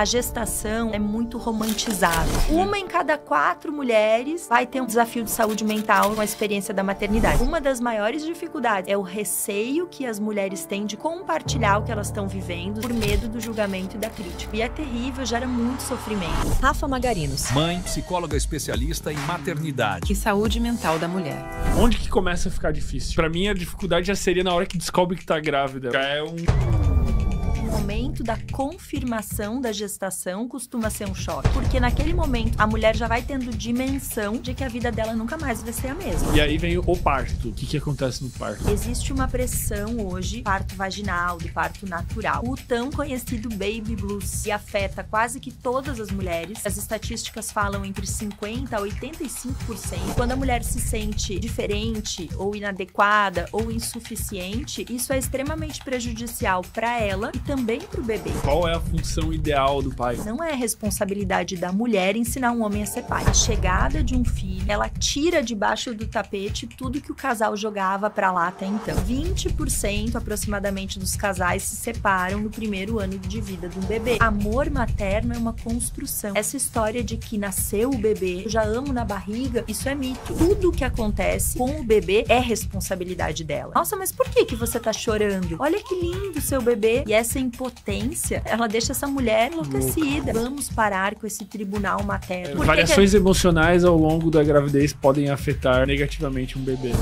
a gestação é muito romantizada. Uma em cada quatro mulheres vai ter um desafio de saúde mental com a experiência da maternidade. Uma das maiores dificuldades é o receio que as mulheres têm de compartilhar o que elas estão vivendo por medo do julgamento e da crítica. E é terrível, gera muito sofrimento. Rafa Magarinos. Mãe, psicóloga especialista em maternidade. E saúde mental da mulher. Onde que começa a ficar difícil? Para mim, a dificuldade já seria na hora que descobre que tá grávida. Já é um momento da confirmação da gestação costuma ser um choque, porque naquele momento a mulher já vai tendo dimensão de que a vida dela nunca mais vai ser a mesma. E aí vem o parto. O que, que acontece no parto? Existe uma pressão hoje, parto vaginal, do parto natural, o tão conhecido baby blues, que afeta quase que todas as mulheres. As estatísticas falam entre 50% a 85%. Quando a mulher se sente diferente ou inadequada ou insuficiente, isso é extremamente prejudicial para ela e também também para o bebê. Qual é a função ideal do pai? Não é responsabilidade da mulher ensinar um homem a ser pai. A chegada de um filho, ela tira debaixo do tapete tudo que o casal jogava para lá até então. 20% aproximadamente dos casais se separam no primeiro ano de vida de um bebê. Amor materno é uma construção. Essa história de que nasceu o bebê, já amo na barriga, isso é mito. Tudo que acontece com o bebê é responsabilidade dela. Nossa, mas por que que você tá chorando? Olha que lindo seu bebê. E essa impotência, ela deixa essa mulher enlouquecida. Louca. Vamos parar com esse tribunal materno. Variações que... emocionais ao longo da gravidez podem afetar negativamente um bebê.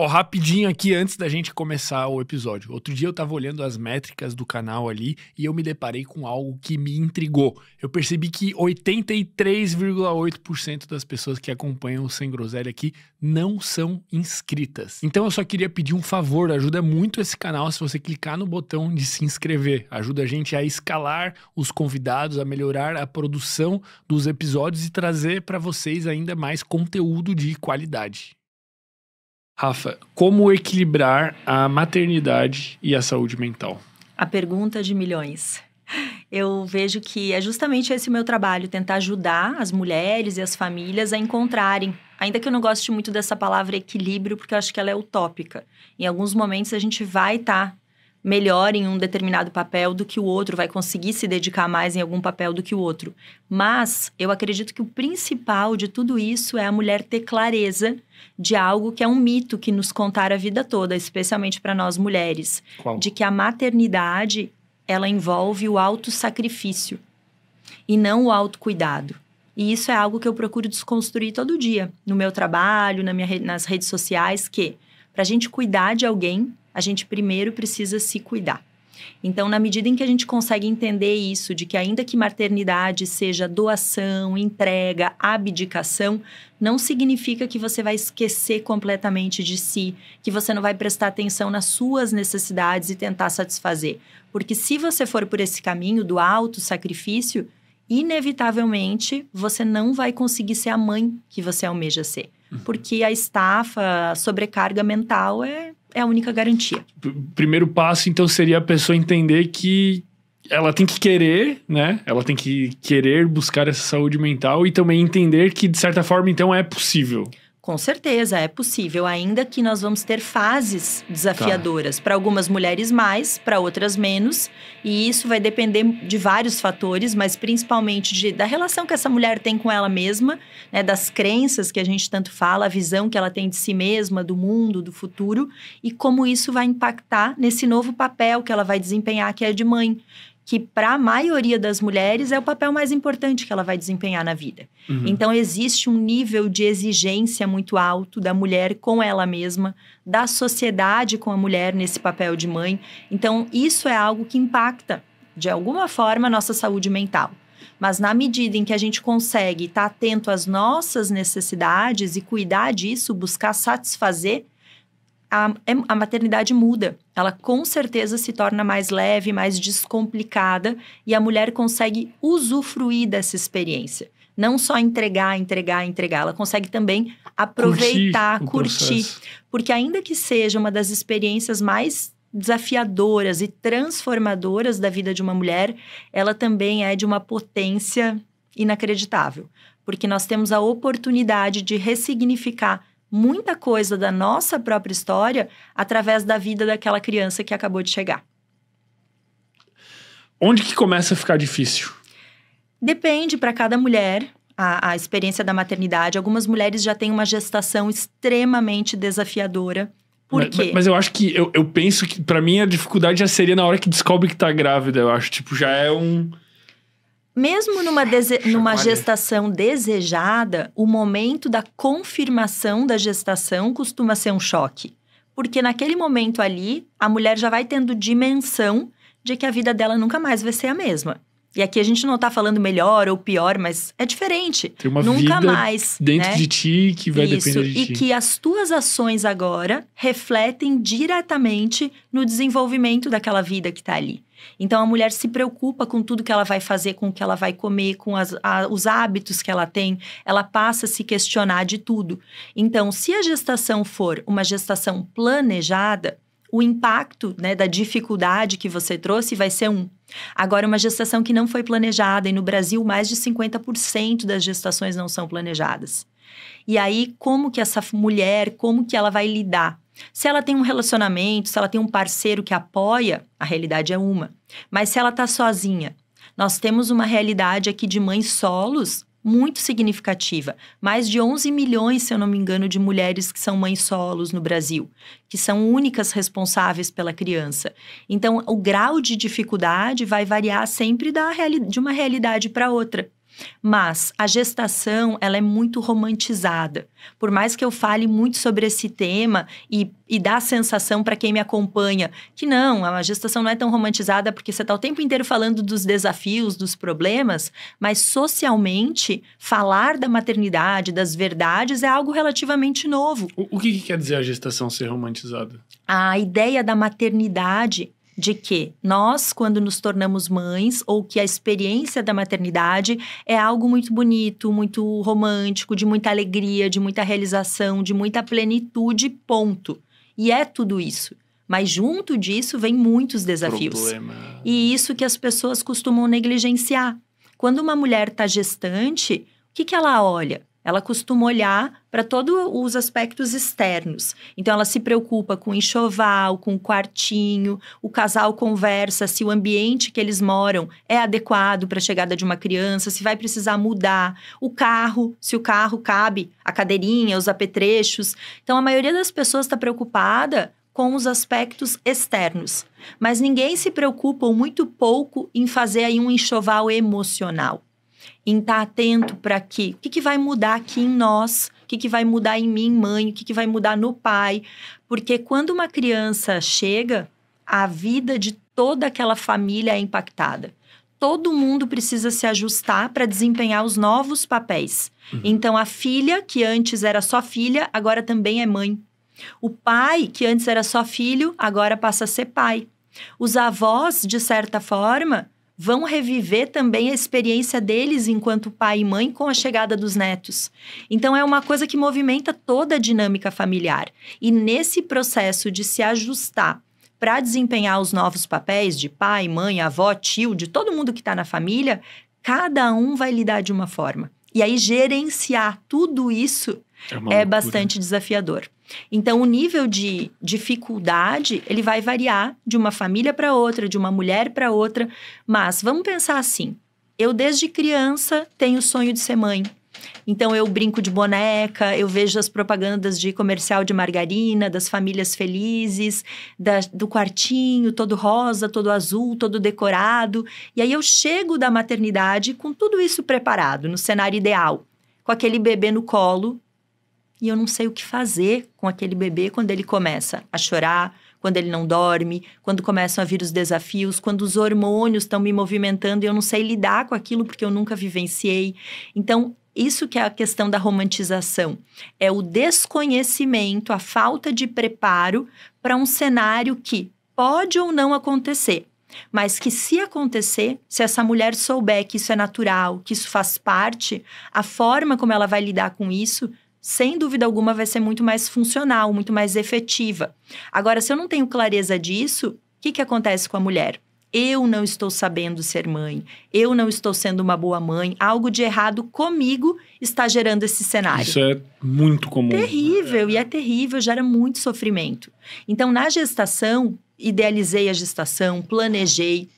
Ó, rapidinho aqui antes da gente começar o episódio. Outro dia eu tava olhando as métricas do canal ali e eu me deparei com algo que me intrigou. Eu percebi que 83,8% das pessoas que acompanham o Sem Groselha aqui não são inscritas. Então eu só queria pedir um favor, ajuda muito esse canal se você clicar no botão de se inscrever. Ajuda a gente a escalar os convidados, a melhorar a produção dos episódios e trazer para vocês ainda mais conteúdo de qualidade. Rafa, como equilibrar a maternidade e a saúde mental? A pergunta de milhões. Eu vejo que é justamente esse o meu trabalho, tentar ajudar as mulheres e as famílias a encontrarem. Ainda que eu não goste muito dessa palavra equilíbrio, porque eu acho que ela é utópica. Em alguns momentos a gente vai estar tá melhor em um determinado papel do que o outro, vai conseguir se dedicar mais em algum papel do que o outro. Mas eu acredito que o principal de tudo isso é a mulher ter clareza de algo que é um mito que nos contaram a vida toda, especialmente para nós mulheres, Qual? de que a maternidade ela envolve o autossacrifício e não o autocuidado. E isso é algo que eu procuro desconstruir todo dia, no meu trabalho, na minha, nas redes sociais, que para a gente cuidar de alguém, a gente primeiro precisa se cuidar. Então, na medida em que a gente consegue entender isso, de que ainda que maternidade seja doação, entrega, abdicação, não significa que você vai esquecer completamente de si, que você não vai prestar atenção nas suas necessidades e tentar satisfazer. Porque se você for por esse caminho do alto sacrifício, inevitavelmente você não vai conseguir ser a mãe que você almeja ser. Porque a estafa, a sobrecarga mental é, é a única garantia. P primeiro passo, então, seria a pessoa entender que ela tem que querer, né? Ela tem que querer buscar essa saúde mental e também entender que, de certa forma, então, é possível. Com certeza, é possível, ainda que nós vamos ter fases desafiadoras, tá. para algumas mulheres mais, para outras menos, e isso vai depender de vários fatores, mas principalmente de, da relação que essa mulher tem com ela mesma, né, das crenças que a gente tanto fala, a visão que ela tem de si mesma, do mundo, do futuro, e como isso vai impactar nesse novo papel que ela vai desempenhar, que é de mãe que para a maioria das mulheres é o papel mais importante que ela vai desempenhar na vida. Uhum. Então existe um nível de exigência muito alto da mulher com ela mesma, da sociedade com a mulher nesse papel de mãe. Então isso é algo que impacta de alguma forma a nossa saúde mental. Mas na medida em que a gente consegue estar tá atento às nossas necessidades e cuidar disso, buscar satisfazer a, é, a maternidade muda. Ela com certeza se torna mais leve, mais descomplicada e a mulher consegue usufruir dessa experiência. Não só entregar, entregar, entregar, ela consegue também aproveitar, curtir. curtir porque, ainda que seja uma das experiências mais desafiadoras e transformadoras da vida de uma mulher, ela também é de uma potência inacreditável. Porque nós temos a oportunidade de ressignificar muita coisa da nossa própria história através da vida daquela criança que acabou de chegar. Onde que começa a ficar difícil? Depende para cada mulher. A, a, experiência da maternidade. Algumas mulheres já têm uma gestação extremamente desafiadora. Por mas, quê? Mas eu acho que eu, eu penso que para mim a dificuldade já seria na hora que descobre que tá grávida. Eu acho tipo já é um mesmo numa, dese... numa gestação desejada, o momento da confirmação da gestação costuma ser um choque. Porque naquele momento ali, a mulher já vai tendo dimensão de que a vida dela nunca mais vai ser a mesma. E aqui a gente não tá falando melhor ou pior, mas é diferente. Tem uma nunca vida mais, dentro né? de ti que vai Isso, depender de e ti. E que as tuas ações agora refletem diretamente no desenvolvimento daquela vida que tá ali. Então a mulher se preocupa com tudo que ela vai fazer, com o que ela vai comer, com as, a, os hábitos que ela tem, ela passa a se questionar de tudo. Então, se a gestação for uma gestação planejada, o impacto né, da dificuldade que você trouxe vai ser um. Agora, uma gestação que não foi planejada, e no Brasil, mais de 50% das gestações não são planejadas. E aí, como que essa mulher, como que ela vai lidar? Se ela tem um relacionamento, se ela tem um parceiro que apoia, a realidade é uma. Mas se ela está sozinha, nós temos uma realidade aqui de mães solos muito significativa. Mais de 11 milhões, se eu não me engano, de mulheres que são mães solos no Brasil, que são únicas responsáveis pela criança. Então, o grau de dificuldade vai variar sempre da, de uma realidade para outra. Mas a gestação, ela é muito romantizada. Por mais que eu fale muito sobre esse tema e, e dá a sensação para quem me acompanha que não, a gestação não é tão romantizada porque você está o tempo inteiro falando dos desafios, dos problemas, mas socialmente, falar da maternidade, das verdades, é algo relativamente novo. O, o que, que quer dizer a gestação ser romantizada? A ideia da maternidade de que nós, quando nos tornamos mães, ou que a experiência da maternidade é algo muito bonito, muito romântico, de muita alegria, de muita realização, de muita plenitude, ponto. E é tudo isso. Mas junto disso vem muitos desafios. Problema. E isso que as pessoas costumam negligenciar. Quando uma mulher está gestante, o que, que ela olha? Ela costuma olhar para todos os aspectos externos. Então, ela se preocupa com o enxoval, com o quartinho, o casal conversa se o ambiente que eles moram é adequado para a chegada de uma criança, se vai precisar mudar, o carro, se o carro cabe, a cadeirinha, os apetrechos. Então, a maioria das pessoas está preocupada com os aspectos externos, mas ninguém se preocupa ou muito pouco em fazer aí um enxoval emocional em estar atento para quê? O que, que vai mudar aqui em nós? O que, que vai mudar em mim, mãe? O que, que vai mudar no pai? Porque quando uma criança chega, a vida de toda aquela família é impactada. Todo mundo precisa se ajustar para desempenhar os novos papéis. Uhum. Então, a filha, que antes era só filha, agora também é mãe. O pai, que antes era só filho, agora passa a ser pai. Os avós, de certa forma, vão reviver também a experiência deles enquanto pai e mãe com a chegada dos netos. Então é uma coisa que movimenta toda a dinâmica familiar. E nesse processo de se ajustar para desempenhar os novos papéis de pai, mãe, avó, tio, de todo mundo que está na família, cada um vai lidar de uma forma. E aí gerenciar tudo isso é, é bastante desafiador. Então, o nível de dificuldade ele vai variar de uma família para outra, de uma mulher para outra. Mas vamos pensar assim: eu desde criança tenho o sonho de ser mãe. Então eu brinco de boneca, eu vejo as propagandas de comercial de margarina, das famílias felizes, da, do quartinho todo rosa, todo azul, todo decorado. E aí eu chego da maternidade com tudo isso preparado, no cenário ideal, com aquele bebê no colo, e eu não sei o que fazer com aquele bebê quando ele começa a chorar, quando ele não dorme, quando começam a vir os desafios, quando os hormônios estão me movimentando e eu não sei lidar com aquilo porque eu nunca vivenciei. Então, isso que é a questão da romantização, é o desconhecimento, a falta de preparo para um cenário que pode ou não acontecer. Mas que, se acontecer, se essa mulher souber que isso é natural, que isso faz parte, a forma como ela vai lidar com isso sem dúvida alguma, vai ser muito mais funcional, muito mais efetiva. Agora, se eu não tenho clareza disso, o que, que acontece com a mulher? Eu não estou sabendo ser mãe, eu não estou sendo uma boa mãe, algo de errado comigo está gerando esse cenário. Isso é muito comum. Né? Terrível, é. e é terrível, gera muito sofrimento. Então, na gestação, idealizei a gestação, planejei,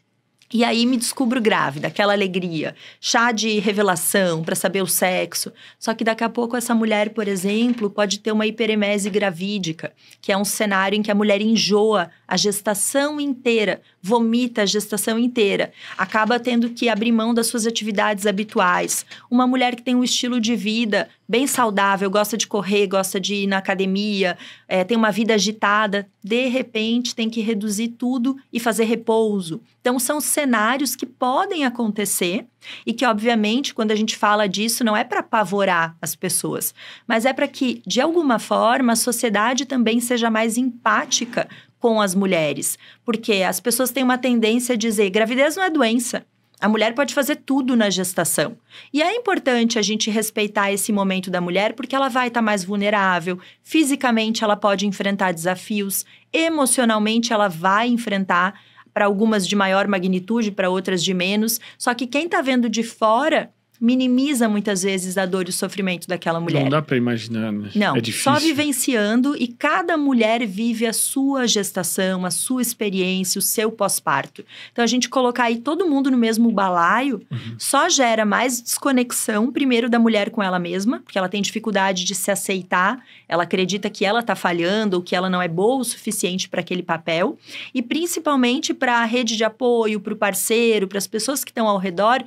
e aí me descubro grávida, aquela alegria, chá de revelação para saber o sexo. Só que daqui a pouco essa mulher, por exemplo, pode ter uma hiperemese gravídica, que é um cenário em que a mulher enjoa a gestação inteira, vomita a gestação inteira, acaba tendo que abrir mão das suas atividades habituais. Uma mulher que tem um estilo de vida bem saudável, gosta de correr, gosta de ir na academia, é, tem uma vida agitada, de repente tem que reduzir tudo e fazer repouso. Então, são cenários que podem acontecer e que, obviamente, quando a gente fala disso, não é para apavorar as pessoas, mas é para que, de alguma forma, a sociedade também seja mais empática com as mulheres. Porque as pessoas têm uma tendência a dizer: gravidez não é doença. A mulher pode fazer tudo na gestação. E é importante a gente respeitar esse momento da mulher porque ela vai estar tá mais vulnerável, fisicamente ela pode enfrentar desafios, emocionalmente ela vai enfrentar para algumas de maior magnitude, para outras de menos. Só que quem está vendo de fora minimiza muitas vezes a dor e o sofrimento daquela mulher. Não dá para imaginar, né? Não, é difícil. só vivenciando e cada mulher vive a sua gestação, a sua experiência, o seu pós-parto. Então a gente colocar aí todo mundo no mesmo balaio uhum. só gera mais desconexão primeiro da mulher com ela mesma, porque ela tem dificuldade de se aceitar, ela acredita que ela tá falhando ou que ela não é boa o suficiente para aquele papel e principalmente para a rede de apoio, para o parceiro, para as pessoas que estão ao redor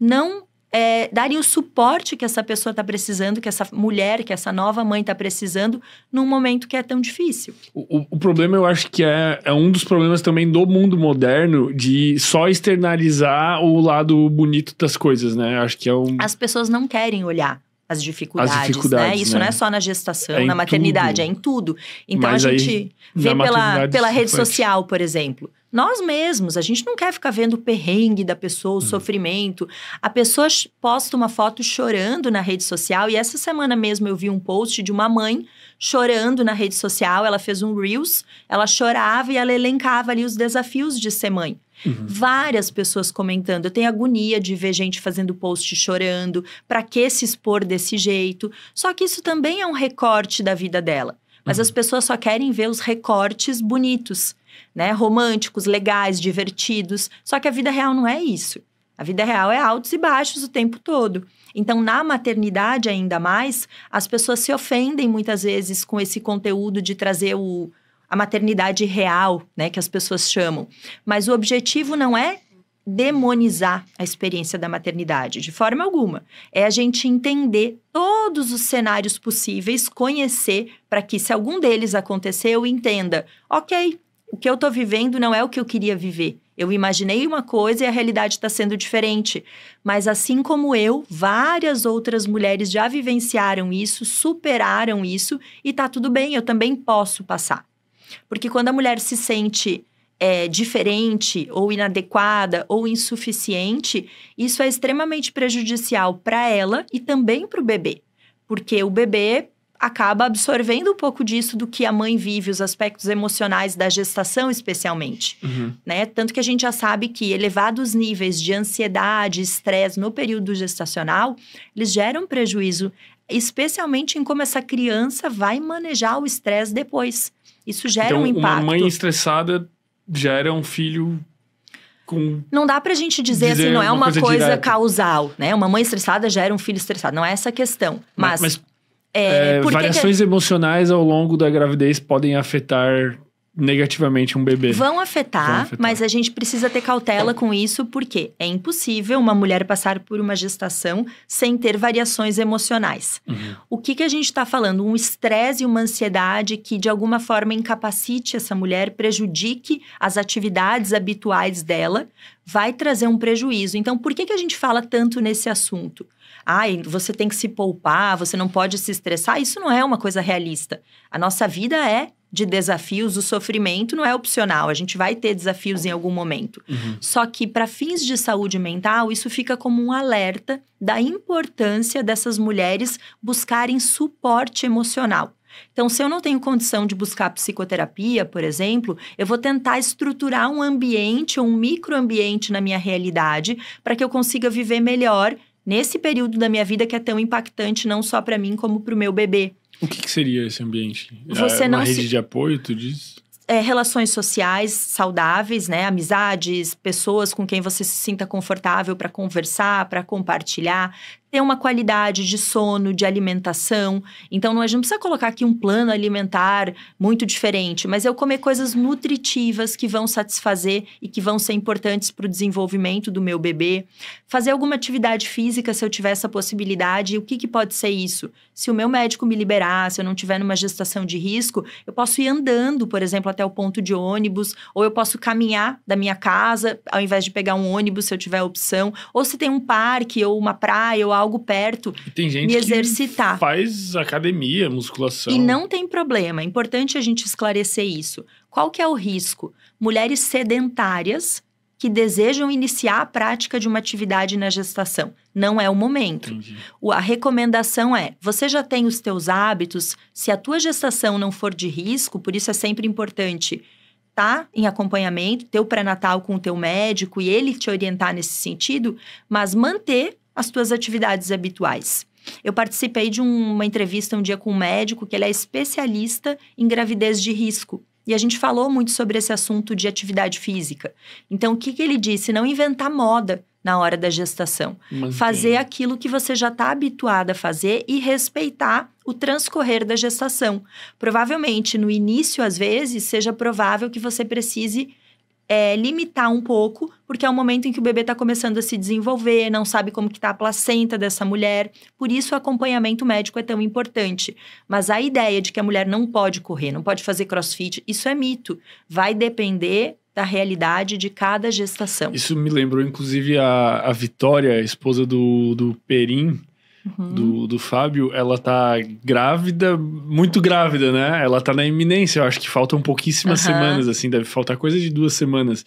não é, darem o suporte que essa pessoa está precisando, que essa mulher, que essa nova mãe está precisando, num momento que é tão difícil. O, o problema, eu acho que é, é, um dos problemas também do mundo moderno de só externalizar o lado bonito das coisas, né? acho que é um. As pessoas não querem olhar. As dificuldades, as né? dificuldades né? Isso né? não é só na gestação, é na maternidade, tudo. é em tudo. Então Mas a gente aí, vê pela, pela rede é social, por exemplo nós mesmos. A gente não quer ficar vendo o perrengue da pessoa, o uhum. sofrimento. A pessoa posta uma foto chorando na rede social. E essa semana mesmo eu vi um post de uma mãe chorando na rede social. Ela fez um Reels, ela chorava e ela elencava ali os desafios de ser mãe. Uhum. Várias pessoas comentando. Eu tenho agonia de ver gente fazendo post chorando. Para que se expor desse jeito? Só que isso também é um recorte da vida dela. Mas uhum. as pessoas só querem ver os recortes bonitos né? Românticos, legais, divertidos. Só que a vida real não é isso. A vida real é altos e baixos o tempo todo. Então, na maternidade, ainda mais, as pessoas se ofendem muitas vezes com esse conteúdo de trazer o, a maternidade real, né? Que as pessoas chamam. Mas o objetivo não é demonizar a experiência da maternidade, de forma alguma. É a gente entender todos os cenários possíveis, conhecer, para que, se algum deles aconteceu, entenda: ok, o que eu estou vivendo não é o que eu queria viver. Eu imaginei uma coisa e a realidade está sendo diferente. Mas assim como eu, várias outras mulheres já vivenciaram isso, superaram isso e tá tudo bem, eu também posso passar. Porque quando a mulher se sente é, diferente ou inadequada ou insuficiente, isso é extremamente prejudicial para ela e também para o bebê. Porque o bebê acaba absorvendo um pouco disso do que a mãe vive, os aspectos emocionais da gestação, especialmente. Uhum. Né? Tanto que a gente já sabe que elevados níveis de ansiedade, estresse no período gestacional, eles geram prejuízo, especialmente em como essa criança vai manejar o estresse depois. Isso gera então, um impacto. Uma mãe estressada gera um filho com, não dá pra gente dizer, assim, dizer assim, não é uma, uma coisa, coisa causal, né? Uma mãe estressada gera um filho estressado, não é essa a questão. Mas, mas, mas é, é variações que... emocionais ao longo da gravidez podem afetar negativamente um bebê. Vão afetar, Vão afetar, mas a gente precisa ter cautela com isso, porque é impossível uma mulher passar por uma gestação sem ter variações emocionais. Uhum. O que, que a gente está falando? Um estresse e uma ansiedade que, de alguma forma, incapacite essa mulher, prejudique as atividades habituais dela, vai trazer um prejuízo. Então, por que, que a gente fala tanto nesse assunto? ai, você tem que se poupar, você não pode se estressar, isso não é uma coisa realista. A nossa vida é de desafios, o sofrimento não é opcional, a gente vai ter desafios em algum momento. Uhum. Só que para fins de saúde mental, isso fica como um alerta da importância dessas mulheres buscarem suporte emocional. Então, se eu não tenho condição de buscar psicoterapia, por exemplo, eu vou tentar estruturar um ambiente ou um microambiente na minha realidade para que eu consiga viver melhor nesse período da minha vida que é tão impactante não só para mim como para o meu bebê. O que, que, seria esse ambiente? Você é Uma rede se... de apoio, tu diz? É, relações sociais saudáveis, né? Amizades, pessoas com quem você se sinta confortável para conversar, para compartilhar, ter uma qualidade de sono, de alimentação. Então, não, a gente não precisa colocar aqui um plano alimentar muito diferente, mas eu comer coisas nutritivas que vão satisfazer e que vão ser importantes para o desenvolvimento do meu bebê. Fazer alguma atividade física se eu tiver essa possibilidade. E o que, que pode ser isso? Se o meu médico me liberar, se eu não tiver numa gestação de risco, eu posso ir andando, por exemplo, até o ponto de ônibus, ou eu posso caminhar da minha casa, ao invés de pegar um ônibus, se eu tiver a opção. Ou se tem um parque, ou uma praia, ou algo perto, tem gente me exercitar. Que faz academia, musculação. E não tem problema. É importante a gente esclarecer isso. Qual que é o risco? Mulheres sedentárias que desejam iniciar a prática de uma atividade na gestação. Não é o momento. Entendi. A recomendação é: você já tem os teus hábitos, se a tua gestação não for de risco, por isso é sempre importante tá em acompanhamento, ter o pré-natal com o teu médico e ele te orientar nesse sentido, mas manter as tuas atividades habituais. Eu participei de um, uma entrevista um dia com um médico que ele é especialista em gravidez de risco. E a gente falou muito sobre esse assunto de atividade física. Então, o que, que ele disse? Não inventar moda na hora da gestação. Mantém. Fazer aquilo que você já está habituada a fazer e respeitar o transcorrer da gestação. Provavelmente, no início, às vezes, seja provável que você precise é, limitar um pouco, porque é o momento em que o bebê está começando a se desenvolver, não sabe como que está a placenta dessa mulher. Por isso, o acompanhamento médico é tão importante. Mas a ideia de que a mulher não pode correr, não pode fazer crossfit, isso é mito. Vai depender da realidade de cada gestação. Isso me lembrou, inclusive, a, a Vitória, a esposa do, do Perim, uhum. do, do Fábio, ela tá grávida, muito grávida, né? Ela tá na iminência, eu acho que faltam pouquíssimas uhum. semanas, assim, deve faltar coisa de duas semanas.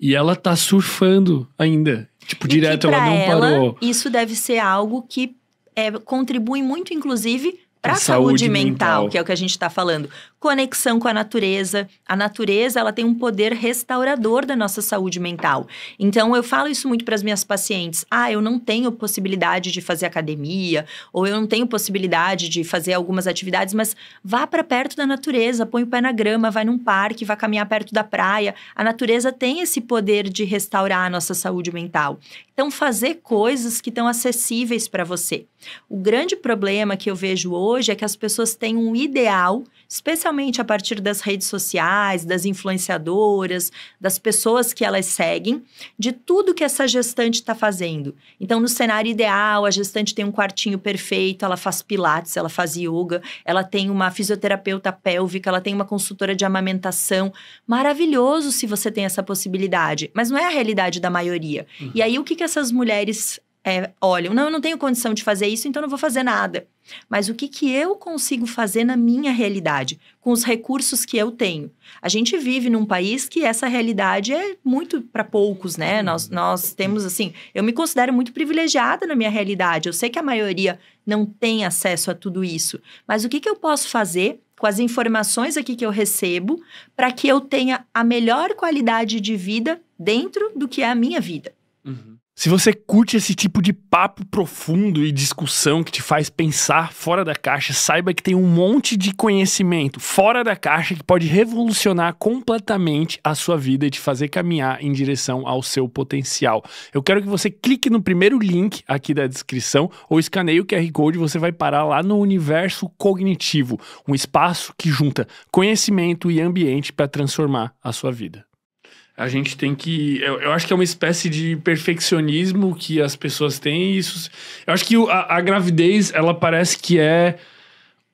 E ela tá surfando ainda. Tipo, e direto, ela não ela, parou. Isso deve ser algo que é, contribui muito, inclusive, para a saúde, saúde mental, mental, que é o que a gente está falando, conexão com a natureza. A natureza ela tem um poder restaurador da nossa saúde mental. Então eu falo isso muito para as minhas pacientes. Ah, eu não tenho possibilidade de fazer academia ou eu não tenho possibilidade de fazer algumas atividades, mas vá para perto da natureza, põe o pé na grama, vai num parque, vá caminhar perto da praia. A natureza tem esse poder de restaurar a nossa saúde mental. Então fazer coisas que estão acessíveis para você. O grande problema que eu vejo hoje hoje é que as pessoas têm um ideal, especialmente a partir das redes sociais, das influenciadoras, das pessoas que elas seguem, de tudo que essa gestante está fazendo. Então, no cenário ideal, a gestante tem um quartinho perfeito, ela faz pilates, ela faz yoga, ela tem uma fisioterapeuta pélvica, ela tem uma consultora de amamentação. Maravilhoso se você tem essa possibilidade, mas não é a realidade da maioria. Uhum. E aí, o que, que essas mulheres é, olham, não, eu não tenho condição de fazer isso, então não vou fazer nada. Mas o que, que eu consigo fazer na minha realidade, com os recursos que eu tenho? A gente vive num país que essa realidade é muito para poucos, né? Uhum. Nós, nós temos, assim, eu me considero muito privilegiada na minha realidade. Eu sei que a maioria não tem acesso a tudo isso. Mas o que, que eu posso fazer com as informações aqui que eu recebo para que eu tenha a melhor qualidade de vida dentro do que é a minha vida? Uhum. Se você curte esse tipo de papo profundo e discussão que te faz pensar fora da caixa, saiba que tem um monte de conhecimento fora da caixa que pode revolucionar completamente a sua vida e te fazer caminhar em direção ao seu potencial. Eu quero que você clique no primeiro link aqui da descrição ou escaneie o QR Code, e você vai parar lá no Universo Cognitivo, um espaço que junta conhecimento e ambiente para transformar a sua vida. A gente tem que. Eu, eu, acho que é uma espécie de perfeccionismo que as pessoas têm. isso, eu acho que a, a gravidez, ela parece que é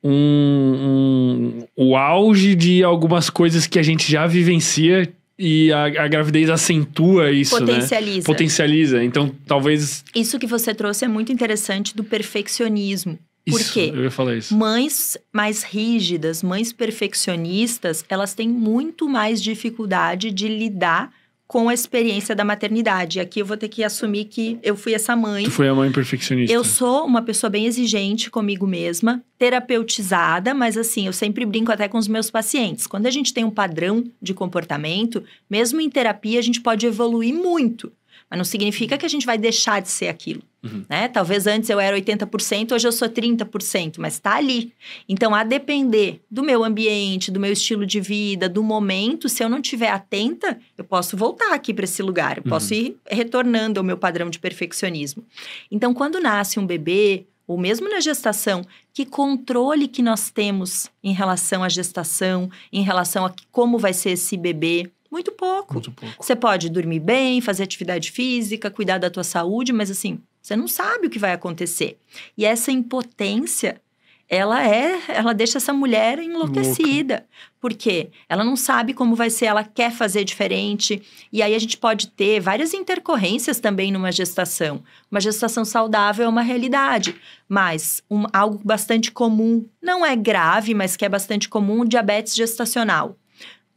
um, um, o auge de algumas coisas que a gente já vivencia e a, a gravidez acentua isso, né? Potencializa. Né? Potencializa. Então, talvez... Isso que você trouxe é muito interessante do perfeccionismo. Por isso, quê? Eu ia falar isso. Mães mais rígidas, mães perfeccionistas, elas têm muito mais dificuldade de lidar com a experiência da maternidade. Aqui eu vou ter que assumir que eu fui essa mãe. Tu foi a mãe perfeccionista. Eu sou uma pessoa bem exigente comigo mesma, terapeutizada, mas assim, eu sempre brinco até com os meus pacientes. Quando a gente tem um padrão de comportamento, mesmo em terapia, a gente pode evoluir muito. Mas não significa que a gente vai deixar de ser aquilo. Uhum. Né? Talvez antes eu era 80%, hoje eu sou 30%, mas está ali. Então, a depender do meu ambiente, do meu estilo de vida, do momento, se eu não estiver atenta, eu posso voltar aqui para esse lugar, eu uhum. posso ir retornando ao meu padrão de perfeccionismo. Então, quando nasce um bebê, ou mesmo na gestação, que controle que nós temos em relação à gestação, em relação a como vai ser esse bebê. Muito pouco. Muito pouco. Você pode dormir bem, fazer atividade física, cuidar da tua saúde, mas assim, você não sabe o que vai acontecer. E essa impotência, ela é, ela deixa essa mulher enlouquecida. Louca. Por quê? Ela não sabe como vai ser, ela quer fazer diferente. E aí a gente pode ter várias intercorrências também numa gestação. Uma gestação saudável é uma realidade, mas um, algo bastante comum, não é grave, mas que é bastante comum, diabetes gestacional.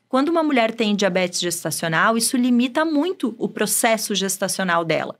Quando uma mulher tem diabetes gestacional, isso limita muito o processo gestacional dela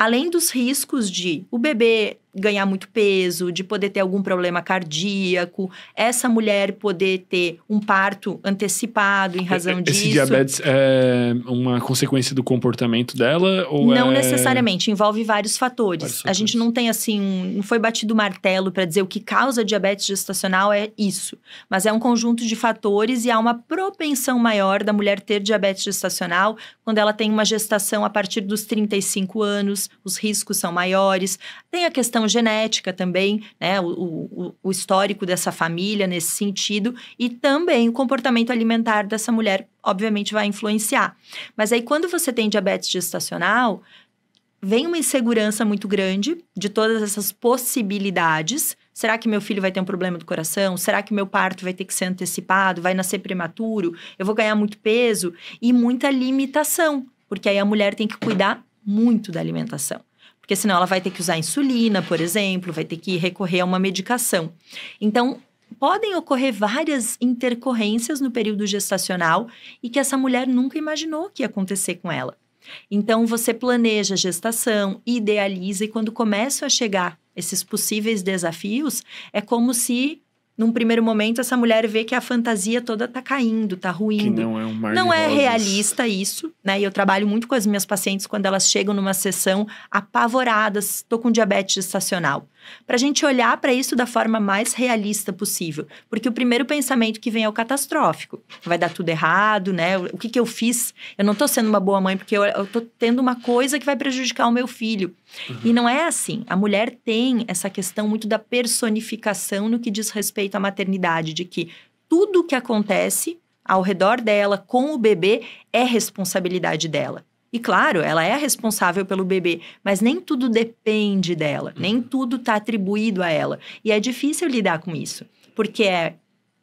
além dos riscos de o bebê ganhar muito peso, de poder ter algum problema cardíaco, essa mulher poder ter um parto antecipado em razão Esse disso. Esse diabetes é uma consequência do comportamento dela ou não é... necessariamente envolve vários fatores. vários fatores. A gente não tem assim, não foi batido martelo para dizer o que causa diabetes gestacional é isso, mas é um conjunto de fatores e há uma propensão maior da mulher ter diabetes gestacional quando ela tem uma gestação a partir dos 35 anos, os riscos são maiores. Tem a questão questão genética também, né? O, o, o histórico dessa família nesse sentido e também o comportamento alimentar dessa mulher, obviamente, vai influenciar. Mas aí, quando você tem diabetes gestacional, vem uma insegurança muito grande de todas essas possibilidades. Será que meu filho vai ter um problema do coração? Será que meu parto vai ter que ser antecipado? Vai nascer prematuro? Eu vou ganhar muito peso? E muita limitação, porque aí a mulher tem que cuidar muito da alimentação porque senão ela vai ter que usar insulina, por exemplo, vai ter que recorrer a uma medicação. Então, podem ocorrer várias intercorrências no período gestacional e que essa mulher nunca imaginou que ia acontecer com ela. Então, você planeja a gestação, idealiza, e quando começam a chegar esses possíveis desafios, é como se num primeiro momento, essa mulher vê que a fantasia toda tá caindo, tá ruindo. Que não é um mar Não é realista isso, né? E eu trabalho muito com as minhas pacientes quando elas chegam numa sessão apavoradas, tô com diabetes estacional para a gente olhar para isso da forma mais realista possível. Porque o primeiro pensamento que vem é o catastrófico. Vai dar tudo errado, né? O que, que eu fiz? Eu não estou sendo uma boa mãe porque eu, estou tendo uma coisa que vai prejudicar o meu filho. Uhum. E não é assim. A mulher tem essa questão muito da personificação no que diz respeito à maternidade, de que tudo o que acontece ao redor dela com o bebê é responsabilidade dela. E claro, ela é responsável pelo bebê, mas nem tudo depende dela, nem uhum. tudo está atribuído a ela. E é difícil lidar com isso, porque é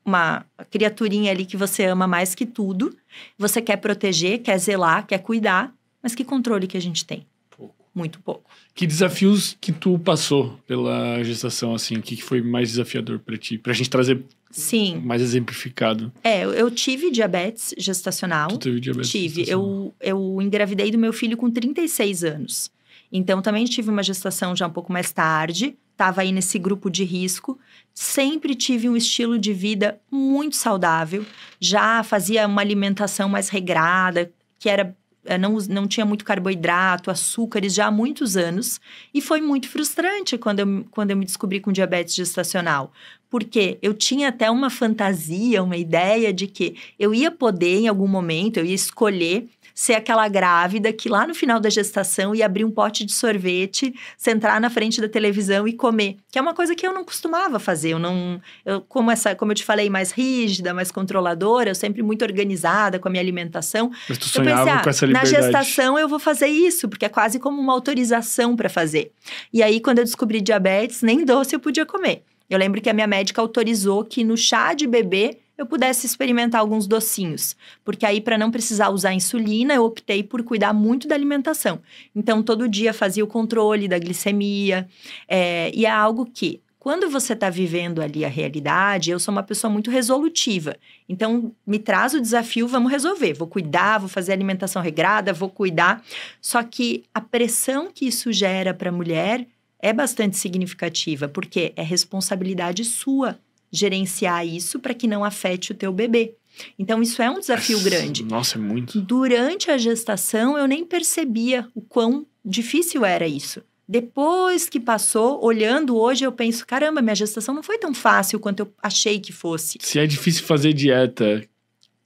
uma criaturinha ali que você ama mais que tudo, você quer proteger, quer zelar, quer cuidar, mas que controle que a gente tem? Pouco. Muito pouco. Que desafios que tu passou pela gestação, assim? O que foi mais desafiador para ti? Pra gente trazer Sim. Mais exemplificado. É, eu tive diabetes gestacional. Tu teve diabetes Tive. Gestacional. Eu, eu engravidei do meu filho com 36 anos. Então, também tive uma gestação já um pouco mais tarde, estava aí nesse grupo de risco. Sempre tive um estilo de vida muito saudável, já fazia uma alimentação mais regrada, que era eh, não, não tinha muito carboidrato, açúcares já há muitos anos. E foi muito frustrante quando eu, quando eu me descobri com diabetes gestacional. Porque eu tinha até uma fantasia, uma ideia de que eu ia poder, em algum momento, eu ia escolher ser aquela grávida que lá no final da gestação ia abrir um pote de sorvete, sentar na frente da televisão e comer, que é uma coisa que eu não costumava fazer. Eu não, eu, como essa, como eu te falei, mais rígida, mais controladora, eu sempre muito organizada com a minha alimentação. Mas tu sonhava ah, com essa liberdade. Na gestação eu vou fazer isso, porque é quase como uma autorização para fazer. E aí quando eu descobri diabetes, nem doce eu podia comer. Eu lembro que a minha médica autorizou que no chá de bebê eu pudesse experimentar alguns docinhos, porque aí para não precisar usar insulina, eu optei por cuidar muito da alimentação. Então todo dia fazia o controle da glicemia é, e é algo que quando você está vivendo ali a realidade, eu sou uma pessoa muito resolutiva. Então, me traz o desafio, vamos resolver. Vou cuidar, vou fazer alimentação regrada, vou cuidar. Só que a pressão que isso gera para a mulher é bastante significativa, porque é responsabilidade sua gerenciar isso para que não afete o teu bebê. Então, isso é um desafio grande. Nossa, é muito. Durante a gestação, eu nem percebia o quão difícil era isso. Depois que passou, olhando hoje, eu penso: caramba, minha gestação não foi tão fácil quanto eu achei que fosse. Se é difícil fazer dieta,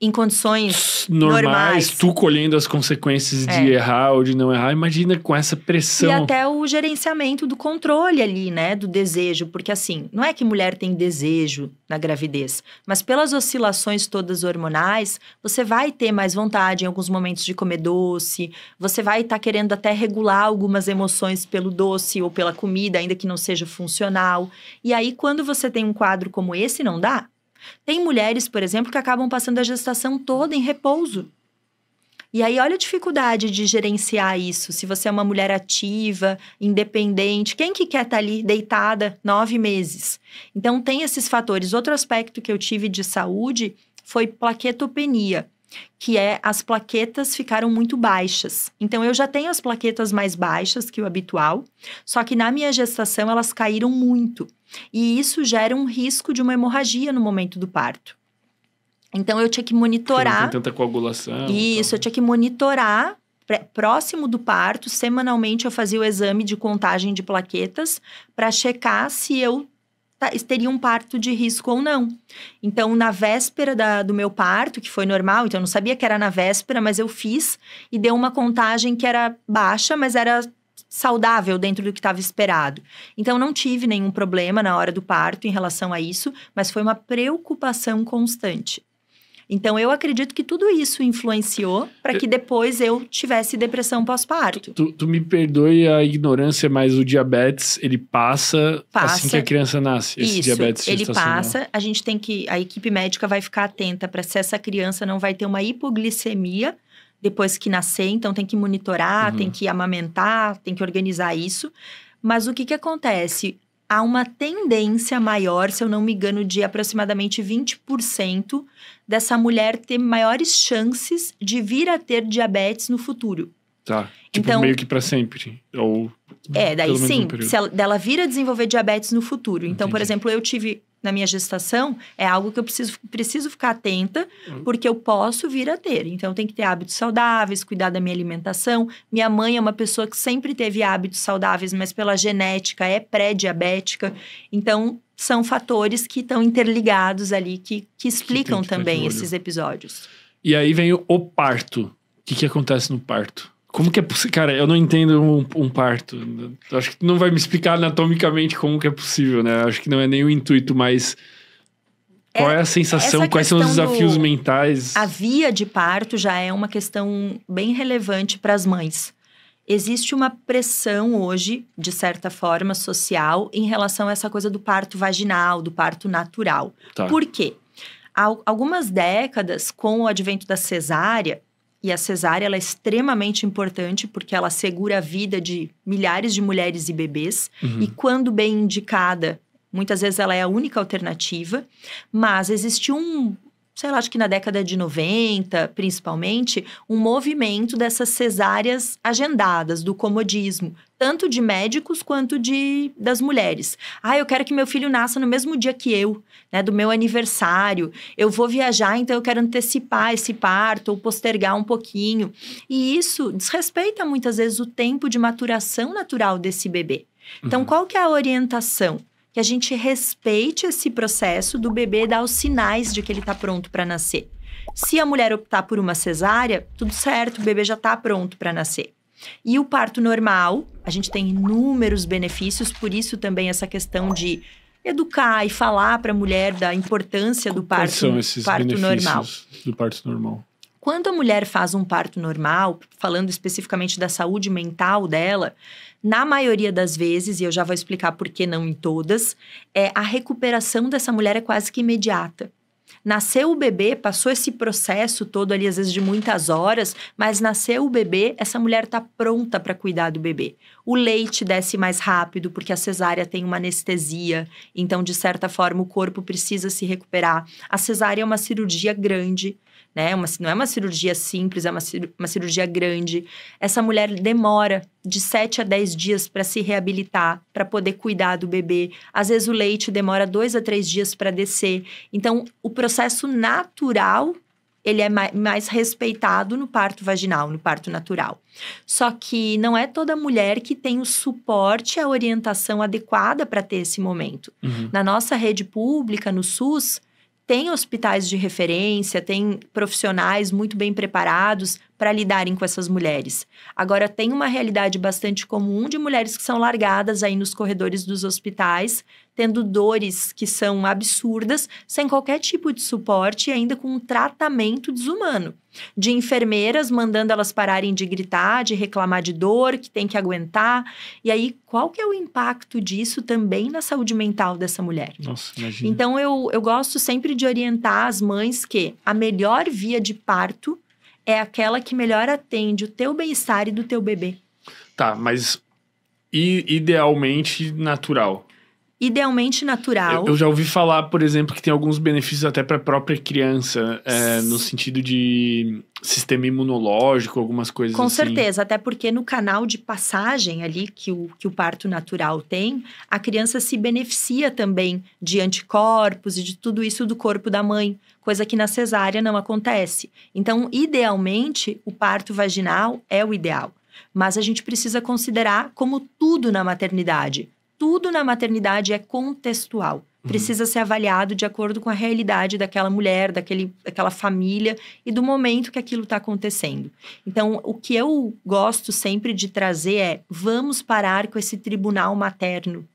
em condições normais, normais, tu colhendo as consequências é. de errar ou de não errar, imagina com essa pressão. E até o gerenciamento do controle ali, né, do desejo, porque assim, não é que mulher tem desejo na gravidez, mas pelas oscilações todas hormonais, você vai ter mais vontade em alguns momentos de comer doce, você vai estar tá querendo até regular algumas emoções pelo doce ou pela comida, ainda que não seja funcional. E aí quando você tem um quadro como esse, não dá? Tem mulheres, por exemplo, que acabam passando a gestação toda em repouso. E aí, olha a dificuldade de gerenciar isso. Se você é uma mulher ativa, independente, quem que quer estar tá ali deitada nove meses? Então, tem esses fatores. Outro aspecto que eu tive de saúde foi plaquetopenia, que é as plaquetas ficaram muito baixas. Então, eu já tenho as plaquetas mais baixas que o habitual, só que na minha gestação elas caíram muito. E isso gera um risco de uma hemorragia no momento do parto. Então eu tinha que monitorar. não tem tanta coagulação. Isso, eu então, tinha que monitorar próximo do parto, semanalmente eu fazia o exame de contagem de plaquetas para checar se eu teria um parto de risco ou não. Então, na véspera da, do meu parto, que foi normal, então eu não sabia que era na véspera, mas eu fiz e deu uma contagem que era baixa, mas era saudável dentro do que estava esperado. Então, não tive nenhum problema na hora do parto em relação a isso, mas foi uma preocupação constante. Então, eu acredito que tudo isso influenciou para que depois eu tivesse depressão pós-parto. Tu, tu, me perdoe a ignorância, mas o diabetes, ele passa, passa assim que a criança nasce. Isso, esse diabetes ele passa. A gente tem que... A equipe médica vai ficar atenta para se essa criança não vai ter uma hipoglicemia depois que nascer, então tem que monitorar, uhum. tem que amamentar, tem que organizar isso. Mas o que, que acontece? Há uma tendência maior, se eu não me engano, de aproximadamente 20% dessa mulher ter maiores chances de vir a ter diabetes no futuro. Tá. Tipo, então, meio que para sempre. Ou. É, daí sim, se ela, dela vir a desenvolver diabetes no futuro. Então, Entendi. por exemplo, eu tive na minha gestação é algo que eu preciso, preciso ficar atenta, uhum. porque eu posso vir a ter. Então, tem que ter hábitos saudáveis, cuidar da minha alimentação. Minha mãe é uma pessoa que sempre teve hábitos saudáveis, mas pela genética é pré-diabética. Então, são fatores que estão interligados ali, que, que explicam que que também esses episódios. E aí vem o, o parto. O que, que acontece no parto? Como que é possível? Cara, eu não entendo um, um, parto. Acho que não vai me explicar anatomicamente como que é possível, né? Acho que não é nem o intuito, mas qual é, é a sensação, quais são os desafios do... mentais? A via de parto já é uma questão bem relevante para as mães. Existe uma pressão hoje, de certa forma, social em relação a essa coisa do parto vaginal, do parto natural. Tá. Por quê? Há algumas décadas, com o advento da cesárea, e a cesárea é extremamente importante porque ela segura a vida de milhares de mulheres e bebês. Uhum. E quando bem indicada, muitas vezes ela é a única alternativa. Mas existe um, sei lá, acho que na década de 90, principalmente, um movimento dessas cesáreas agendadas, do comodismo tanto de médicos quanto de das mulheres. Ah, eu quero que meu filho nasça no mesmo dia que eu, né, do meu aniversário. Eu vou viajar, então eu quero antecipar esse parto ou postergar um pouquinho. E isso desrespeita muitas vezes o tempo de maturação natural desse bebê. Então, uhum. qual que é a orientação? Que a gente respeite esse processo do bebê dar os sinais de que ele está pronto para nascer. Se a mulher optar por uma cesárea, tudo certo, o bebê já está pronto para nascer. E o parto normal, a gente tem inúmeros benefícios, por isso também essa questão de educar e falar para a mulher da importância do parto, Quais são esses parto benefícios normal. Do parto normal. Quando a mulher faz um parto normal, falando especificamente da saúde mental dela, na maioria das vezes, e eu já vou explicar por que não em todas, é, a recuperação dessa mulher é quase que imediata. Nasceu o bebê, passou esse processo todo ali, às vezes de muitas horas, mas nasceu o bebê, essa mulher está pronta para cuidar do bebê. O leite desce mais rápido, porque a cesárea tem uma anestesia, então, de certa forma, o corpo precisa se recuperar. A cesárea é uma cirurgia grande né? Uma, não é uma cirurgia simples, é uma, uma cirurgia grande. Essa mulher demora de 7 a 10 dias para se reabilitar, para poder cuidar do bebê. Às vezes o leite demora 2 a 3 dias para descer. Então, o processo natural ele é mais respeitado no parto vaginal, no parto natural. Só que não é toda mulher que tem o suporte e a orientação adequada para ter esse momento. Uhum. Na nossa rede pública, no SUS, tem hospitais de referência, tem profissionais muito bem preparados para lidarem com essas mulheres. Agora, tem uma realidade bastante comum de mulheres que são largadas aí nos corredores dos hospitais, tendo dores que são absurdas, sem qualquer tipo de suporte e ainda com um tratamento desumano de enfermeiras mandando elas pararem de gritar, de reclamar de dor, que tem que aguentar. E aí, qual que é o impacto disso também na saúde mental dessa mulher? Nossa, imagina. Então, eu, eu gosto sempre de orientar as mães que a melhor via de parto é aquela que melhor atende o teu bem-estar e do teu bebê. Tá, mas idealmente natural idealmente natural. Eu, eu, já ouvi falar, por exemplo, que tem alguns benefícios até para a própria criança, é, no sentido de sistema imunológico, algumas coisas Com assim. certeza, até porque no canal de passagem ali que o, que o parto natural tem, a criança se beneficia também de anticorpos e de tudo isso do corpo da mãe, coisa que na cesárea não acontece. Então, idealmente, o parto vaginal é o ideal. Mas a gente precisa considerar, como tudo na maternidade, tudo na maternidade é contextual. Uhum. Precisa uhum. ser avaliado de acordo com a realidade daquela mulher, daquele, daquela família e do momento que aquilo está acontecendo. Então, o que eu gosto sempre de trazer é: vamos parar com esse tribunal materno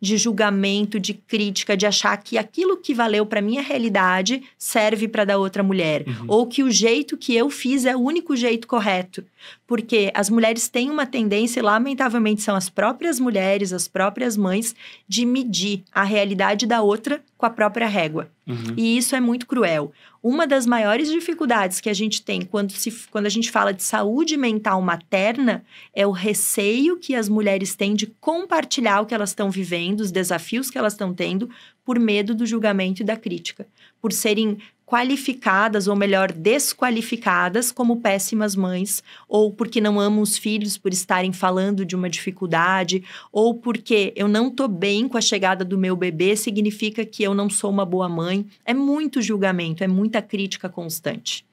de julgamento, de crítica, de achar que aquilo que valeu para minha realidade serve para da outra mulher, uhum. ou que o jeito que eu fiz é o único jeito correto. Porque as mulheres têm uma tendência, lamentavelmente são as próprias mulheres, as próprias mães, de medir a realidade da outra com a própria régua. Uhum. E isso é muito cruel. Uma das maiores dificuldades que a gente tem quando, se, quando a gente fala de saúde mental materna é o receio que as mulheres têm de compartilhar o que elas estão vivendo, os desafios que elas estão tendo, por medo do julgamento e da crítica, por serem qualificadas, ou melhor, desqualificadas como péssimas mães, ou porque não amam os filhos por estarem falando de uma dificuldade, ou porque eu não tô bem com a chegada do meu bebê, significa que eu não sou uma boa mãe. É muito julgamento, é muita crítica constante.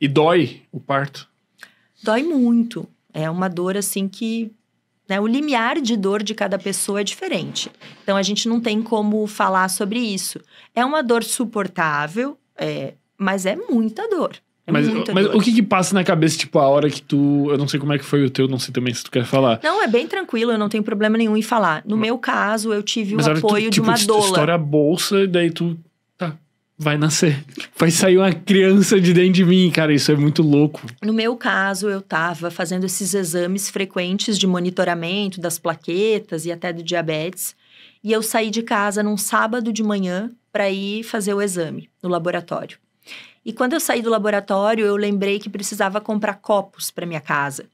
E dói o parto? Dói muito. É uma dor assim que né? O limiar de dor de cada pessoa é diferente. Então, a gente não tem como falar sobre isso. É uma dor suportável, é, mas é muita dor. É mas, mas o que, que passa na cabeça, tipo, a hora que tu. Eu não sei como é que foi o teu, não sei também se tu quer falar. Não, é bem tranquilo, eu não tenho problema nenhum em falar. No mas, meu caso, eu tive o apoio tu, de tipo, uma doula. Tu estoura a bolsa e daí tu. Tá, vai nascer. Vai sair uma criança de dentro de mim, cara, isso é muito louco. No meu caso, eu tava fazendo esses exames frequentes de monitoramento das plaquetas e até do diabetes. E eu saí de casa num sábado de manhã para ir fazer o exame no laboratório. E quando eu saí do laboratório, eu lembrei que precisava comprar copos para minha casa.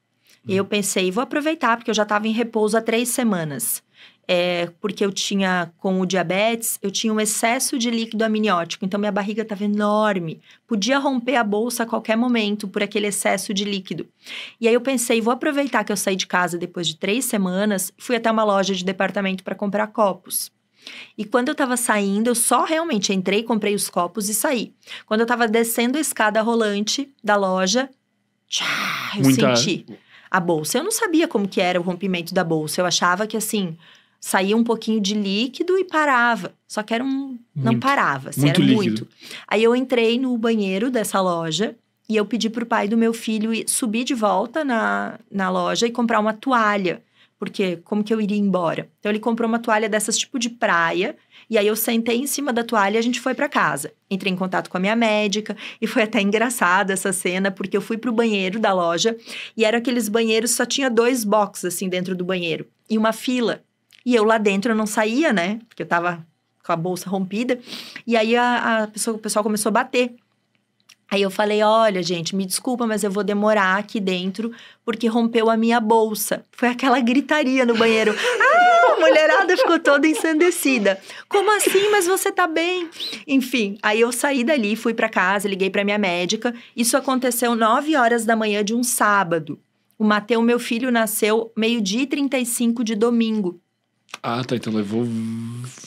E hum. eu pensei, vou aproveitar, porque eu já estava em repouso há três semanas. É, porque eu tinha, com o diabetes, eu tinha um excesso de líquido amniótico. Então, minha barriga estava enorme. Podia romper a bolsa a qualquer momento por aquele excesso de líquido. E aí eu pensei, vou aproveitar que eu saí de casa depois de três semanas, fui até uma loja de departamento para comprar copos. E quando eu tava saindo, eu só realmente entrei, comprei os copos e saí. Quando eu tava descendo a escada rolante da loja, tchá, eu Muita... senti a bolsa. Eu não sabia como que era o rompimento da bolsa. Eu achava que assim, saía um pouquinho de líquido e parava. Só que era um não parava, assim, muito era líquido. muito. Aí eu entrei no banheiro dessa loja e eu pedi pro pai do meu filho subir de volta na, na loja e comprar uma toalha porque como que eu iria embora? Então ele comprou uma toalha dessas tipo de praia, e aí eu sentei em cima da toalha e a gente foi para casa. Entrei em contato com a minha médica e foi até engraçada essa cena, porque eu fui pro banheiro da loja e era aqueles banheiros só tinha dois boxes assim dentro do banheiro e uma fila. E eu lá dentro eu não saía, né? Porque eu tava com a bolsa rompida. E aí a, a pessoa, o pessoal começou a bater. Aí eu falei: olha, gente, me desculpa, mas eu vou demorar aqui dentro porque rompeu a minha bolsa. Foi aquela gritaria no banheiro. Ah, a mulherada ficou toda ensandecida. Como assim? Mas você tá bem? Enfim, aí eu saí dali, fui para casa, liguei para minha médica. Isso aconteceu 9 horas da manhã de um sábado. O Mateu, meu filho, nasceu meio-dia e 35 de domingo. Ah, tá. Então levou.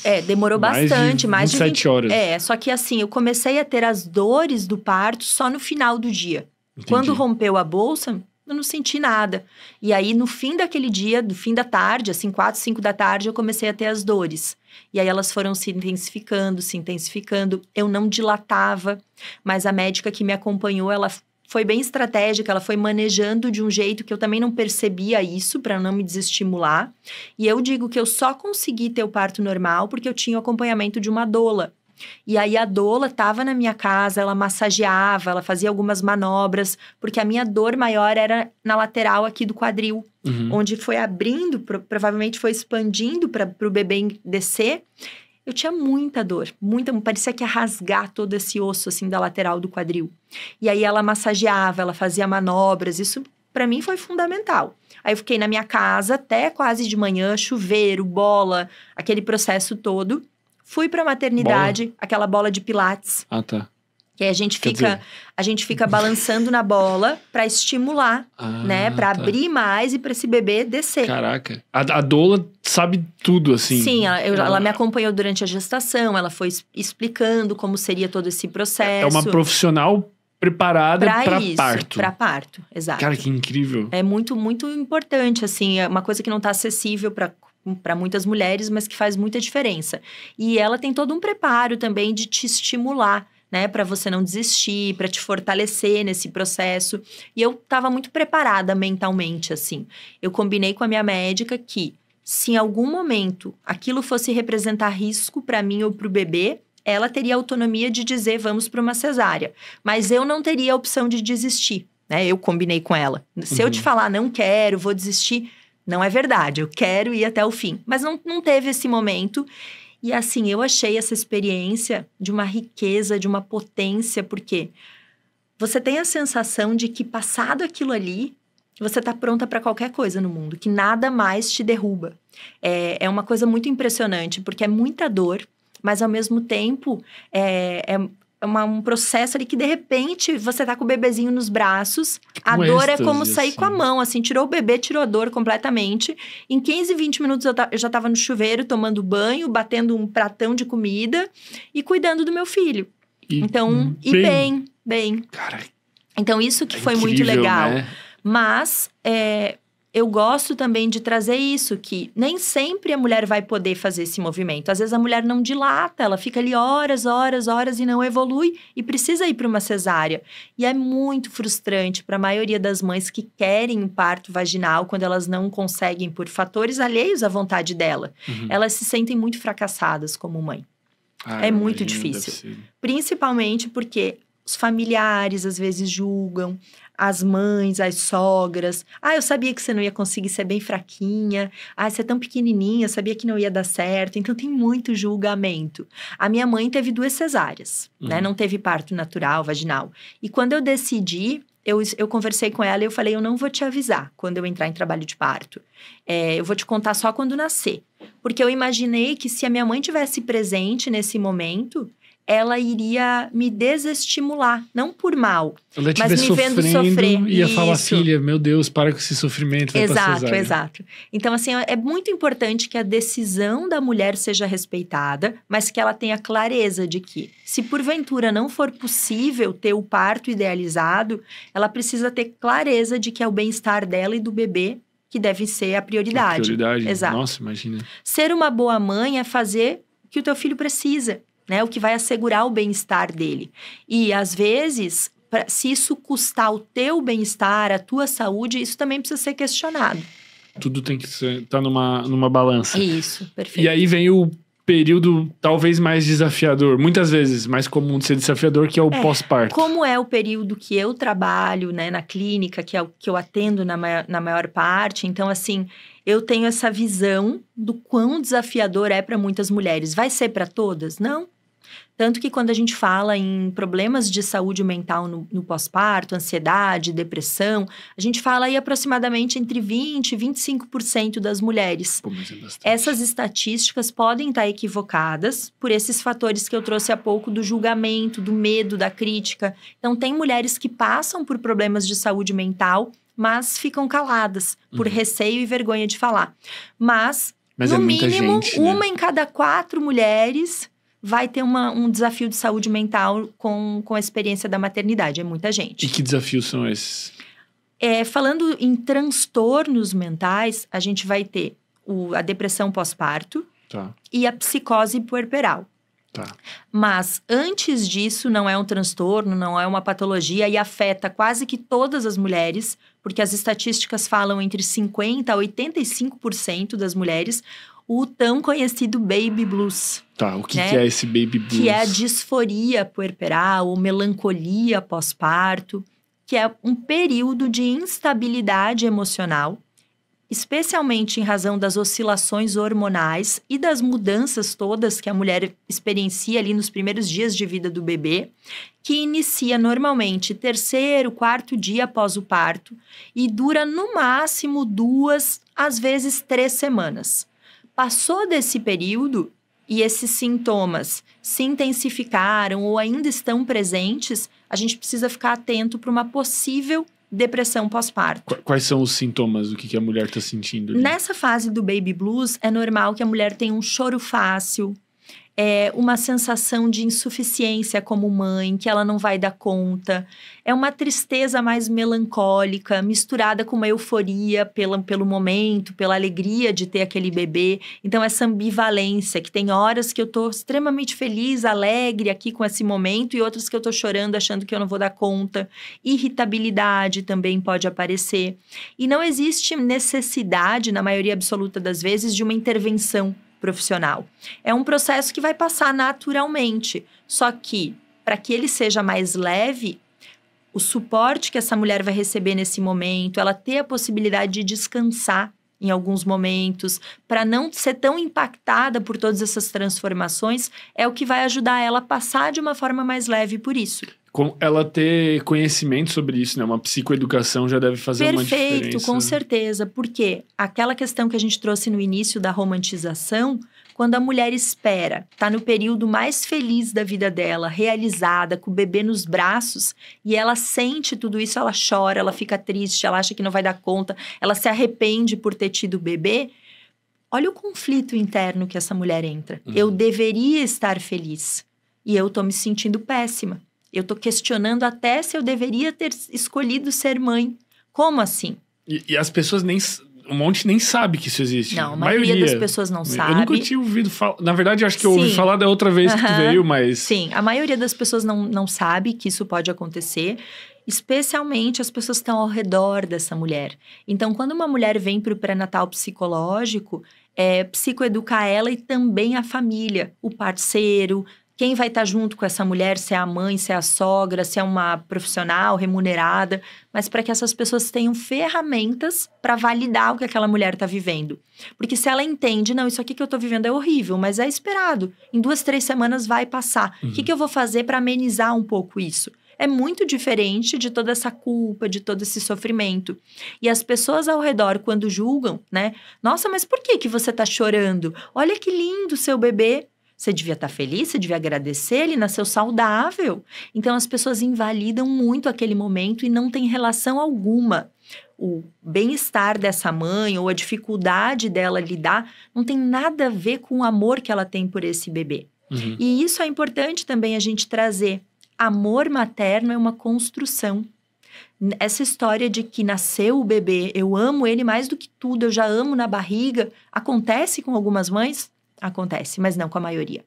É, demorou mais bastante, de mais de. 20, horas. É, só que assim, eu comecei a ter as dores do parto só no final do dia. Entendi. Quando rompeu a bolsa, eu não senti nada. E aí, no fim daquele dia, do fim da tarde, assim, quatro, cinco da tarde, eu comecei a ter as dores. E aí elas foram se intensificando, se intensificando. Eu não dilatava, mas a médica que me acompanhou, ela foi bem estratégica, ela foi manejando de um jeito que eu também não percebia isso para não me desestimular. E eu digo que eu só consegui ter o parto normal porque eu tinha o acompanhamento de uma doula. E aí a doula estava na minha casa, ela massageava, ela fazia algumas manobras, porque a minha dor maior era na lateral aqui do quadril, uhum. onde foi abrindo, provavelmente foi expandindo para o bebê descer eu tinha muita dor, muita, parecia que ia rasgar todo esse osso assim da lateral do quadril. E aí ela massageava, ela fazia manobras, isso para mim foi fundamental. Aí eu fiquei na minha casa até quase de manhã, chuveiro, bola, aquele processo todo. Fui para maternidade, bola? aquela bola de pilates. Ah, tá. Que a gente fica, dizer... a gente fica balançando na bola para estimular, ah, né? Para tá. abrir mais e para esse bebê descer. Caraca. A, a doula sabe tudo assim. Sim, ela, eu, ela... ela, me acompanhou durante a gestação, ela foi explicando como seria todo esse processo. É, é uma profissional preparada para parto. Para parto, exato. Cara, que incrível. É muito muito importante assim, é uma coisa que não tá acessível para para muitas mulheres, mas que faz muita diferença. E ela tem todo um preparo também de te estimular né, para você não desistir, para te fortalecer nesse processo. E eu estava muito preparada mentalmente assim. Eu combinei com a minha médica que se em algum momento aquilo fosse representar risco para mim ou para o bebê, ela teria autonomia de dizer vamos para uma cesárea, mas eu não teria a opção de desistir, né? Eu combinei com ela. Se uhum. eu te uhum. falar não quero, vou desistir, não é verdade. Eu quero ir até o fim, mas não, não teve esse momento. E assim, eu achei essa experiência de uma riqueza, de uma potência, porque você tem a sensação de que passado aquilo ali, você está pronta para qualquer coisa no mundo, que nada mais te derruba. É, é uma coisa muito impressionante, porque é muita dor, mas ao mesmo tempo é, é, uma, um processo ali que de repente você tá com o bebezinho nos braços, a um dor é como sair assim. com a mão, assim, tirou o bebê, tirou a dor completamente. Em 15, 20 minutos eu, eu já tava no chuveiro, tomando banho, batendo um pratão de comida e cuidando do meu filho. E então, hum, bem, e bem, bem. Cara, então isso que é foi incrível, muito legal. Né? Mas é, eu gosto também de trazer isso, que nem sempre a mulher vai poder fazer esse movimento. Às vezes a mulher não dilata, ela fica ali horas, horas, horas e não evolui e precisa ir para uma cesárea. E é muito frustrante para a maioria das mães que querem um parto vaginal quando elas não conseguem por fatores alheios à vontade dela. Uhum. Elas se sentem muito fracassadas como mãe. Ah, é muito difícil. Principalmente porque os familiares às vezes julgam, as mães, as sogras. Ah, eu sabia que você não ia conseguir, ser é bem fraquinha. Ah, você é tão pequenininha, sabia que não ia dar certo. Então tem muito julgamento. A minha mãe teve duas cesáreas, né? uhum. né? Não teve parto natural, vaginal. E quando eu decidi, eu, eu, conversei com ela e eu falei: eu não vou te avisar quando eu entrar em trabalho de parto. É, eu vou te contar só quando nascer. Porque eu imaginei que se a minha mãe tivesse presente nesse momento, ela iria me desestimular, não por mal, ela mas me vendo sofrer. E ia falar, filha, meu Deus, para com esse sofrimento. Exato, exato. Então, assim, é, é muito importante que a decisão da mulher seja respeitada, mas que ela tenha clareza de que, se porventura não for possível ter o parto idealizado, ela precisa ter clareza de que é o bem-estar dela e do bebê que deve ser a prioridade. A prioridade, exato. Nossa, imagina. Ser uma boa mãe é fazer o que o teu filho precisa né? O que vai assegurar o bem-estar dele. E às vezes, pra, se isso custar o teu bem-estar, a tua saúde, isso também precisa ser questionado. Tudo tem que estar tá numa, numa balança. Isso, perfeito. E aí vem o período talvez mais desafiador, muitas vezes mais comum de ser desafiador, que é o é, pós-parto. Como é o período que eu trabalho, né, na clínica, que é o que eu atendo na maior, na maior parte, então assim, eu tenho essa visão do quão desafiador é para muitas mulheres. Vai ser para todas? Não. Tanto que quando a gente fala em problemas de saúde mental no, no pós-parto, ansiedade, depressão, a gente fala aí aproximadamente entre 20% e 25% das mulheres. Pô, é Essas estatísticas podem estar equivocadas por esses fatores que eu trouxe há pouco do julgamento, do medo, da crítica. Então, tem mulheres que passam por problemas de saúde mental, mas ficam caladas por uhum. receio e vergonha de falar. Mas, mas no é mínimo, gente, né? uma em cada quatro mulheres vai ter uma, um desafio de saúde mental com, com a experiência da maternidade. É muita gente. E que desafios são esses? É, falando em transtornos mentais, a gente vai ter o, a depressão pós-parto tá. e a psicose puerperal. Tá. Mas antes disso, não é um transtorno, não é uma patologia e afeta quase que todas as mulheres, porque as estatísticas falam entre 50% a 85% das mulheres o tão conhecido baby blues. Tá, o que, né? que é esse baby blues? Que é a disforia puerperal ou melancolia pós-parto, que é um período de instabilidade emocional, especialmente em razão das oscilações hormonais e das mudanças todas que a mulher experiencia ali nos primeiros dias de vida do bebê, que inicia normalmente terceiro, quarto dia após o parto e dura no máximo duas, às vezes três semanas. Passou desse período e esses sintomas se intensificaram ou ainda estão presentes, a gente precisa ficar atento para uma possível depressão pós-parto. Quais são os sintomas do que a mulher está sentindo? Ali? Nessa fase do baby blues, é normal que a mulher tenha um choro fácil, é, uma sensação de insuficiência como mãe, que ela não vai dar conta. É uma tristeza mais melancólica, misturada com uma euforia pela, pelo momento, pela alegria de ter aquele bebê. Então, essa ambivalência, que tem horas que eu tô extremamente feliz, alegre aqui com esse momento, e outras que eu tô chorando, achando que eu não vou dar conta. Irritabilidade também pode aparecer. E não existe necessidade, na maioria absoluta das vezes, de uma intervenção profissional. É um processo que vai passar naturalmente, só que para que ele seja mais leve, o suporte que essa mulher vai receber nesse momento, ela ter a possibilidade de descansar em alguns momentos, para não ser tão impactada por todas essas transformações, é o que vai ajudar ela a passar de uma forma mais leve por isso ela ter conhecimento sobre isso, né? Uma psicoeducação já deve fazer Perfeito, uma diferença. Perfeito, com certeza. Porque aquela questão que a gente trouxe no início da romantização, quando a mulher espera, está no período mais feliz da vida dela, realizada, com o bebê nos braços, e ela sente tudo isso, ela chora, ela fica triste, ela acha que não vai dar conta, ela se arrepende por ter tido o bebê. Olha o conflito interno que essa mulher entra. Uhum. Eu deveria estar feliz e eu estou me sentindo péssima. Eu estou questionando até se eu deveria ter escolhido ser mãe. Como assim? E, e as pessoas nem. Um monte nem sabe que isso existe. Não, a maioria, maioria das pessoas não sabe. Eu nunca tinha ouvido falar. Na verdade, acho que Sim. eu ouvi falar da outra vez que tu veio, mas. Sim, a maioria das pessoas não, não sabe que isso pode acontecer especialmente as pessoas que estão ao redor dessa mulher. Então, quando uma mulher vem para o pré-natal psicológico, é psicoeducar ela e também a família, o parceiro, quem vai estar tá junto com essa mulher, se é a mãe, se é a sogra, se é uma profissional remunerada, mas para que essas pessoas tenham ferramentas para validar o que aquela mulher está vivendo. Porque se ela entende, não, isso aqui que eu estou vivendo é horrível, mas é esperado. Em duas, três semanas vai passar. O uhum. que, que eu vou fazer para amenizar um pouco isso? é muito diferente de toda essa culpa, de todo esse sofrimento. E as pessoas ao redor, quando julgam, né? Nossa, mas por que, que você está chorando? Olha que lindo seu bebê. Você devia estar tá feliz, você devia agradecer, ele nasceu saudável. Então as pessoas invalidam muito aquele momento e não tem relação alguma. O bem-estar dessa mãe ou a dificuldade dela lidar não tem nada a ver com o amor que ela tem por esse bebê. Uhum. E isso é importante também a gente trazer. Amor materno é uma construção essa história de que nasceu o bebê, eu amo ele mais do que tudo, eu já amo na barriga, acontece com algumas mães, Acontece, mas não com a maioria.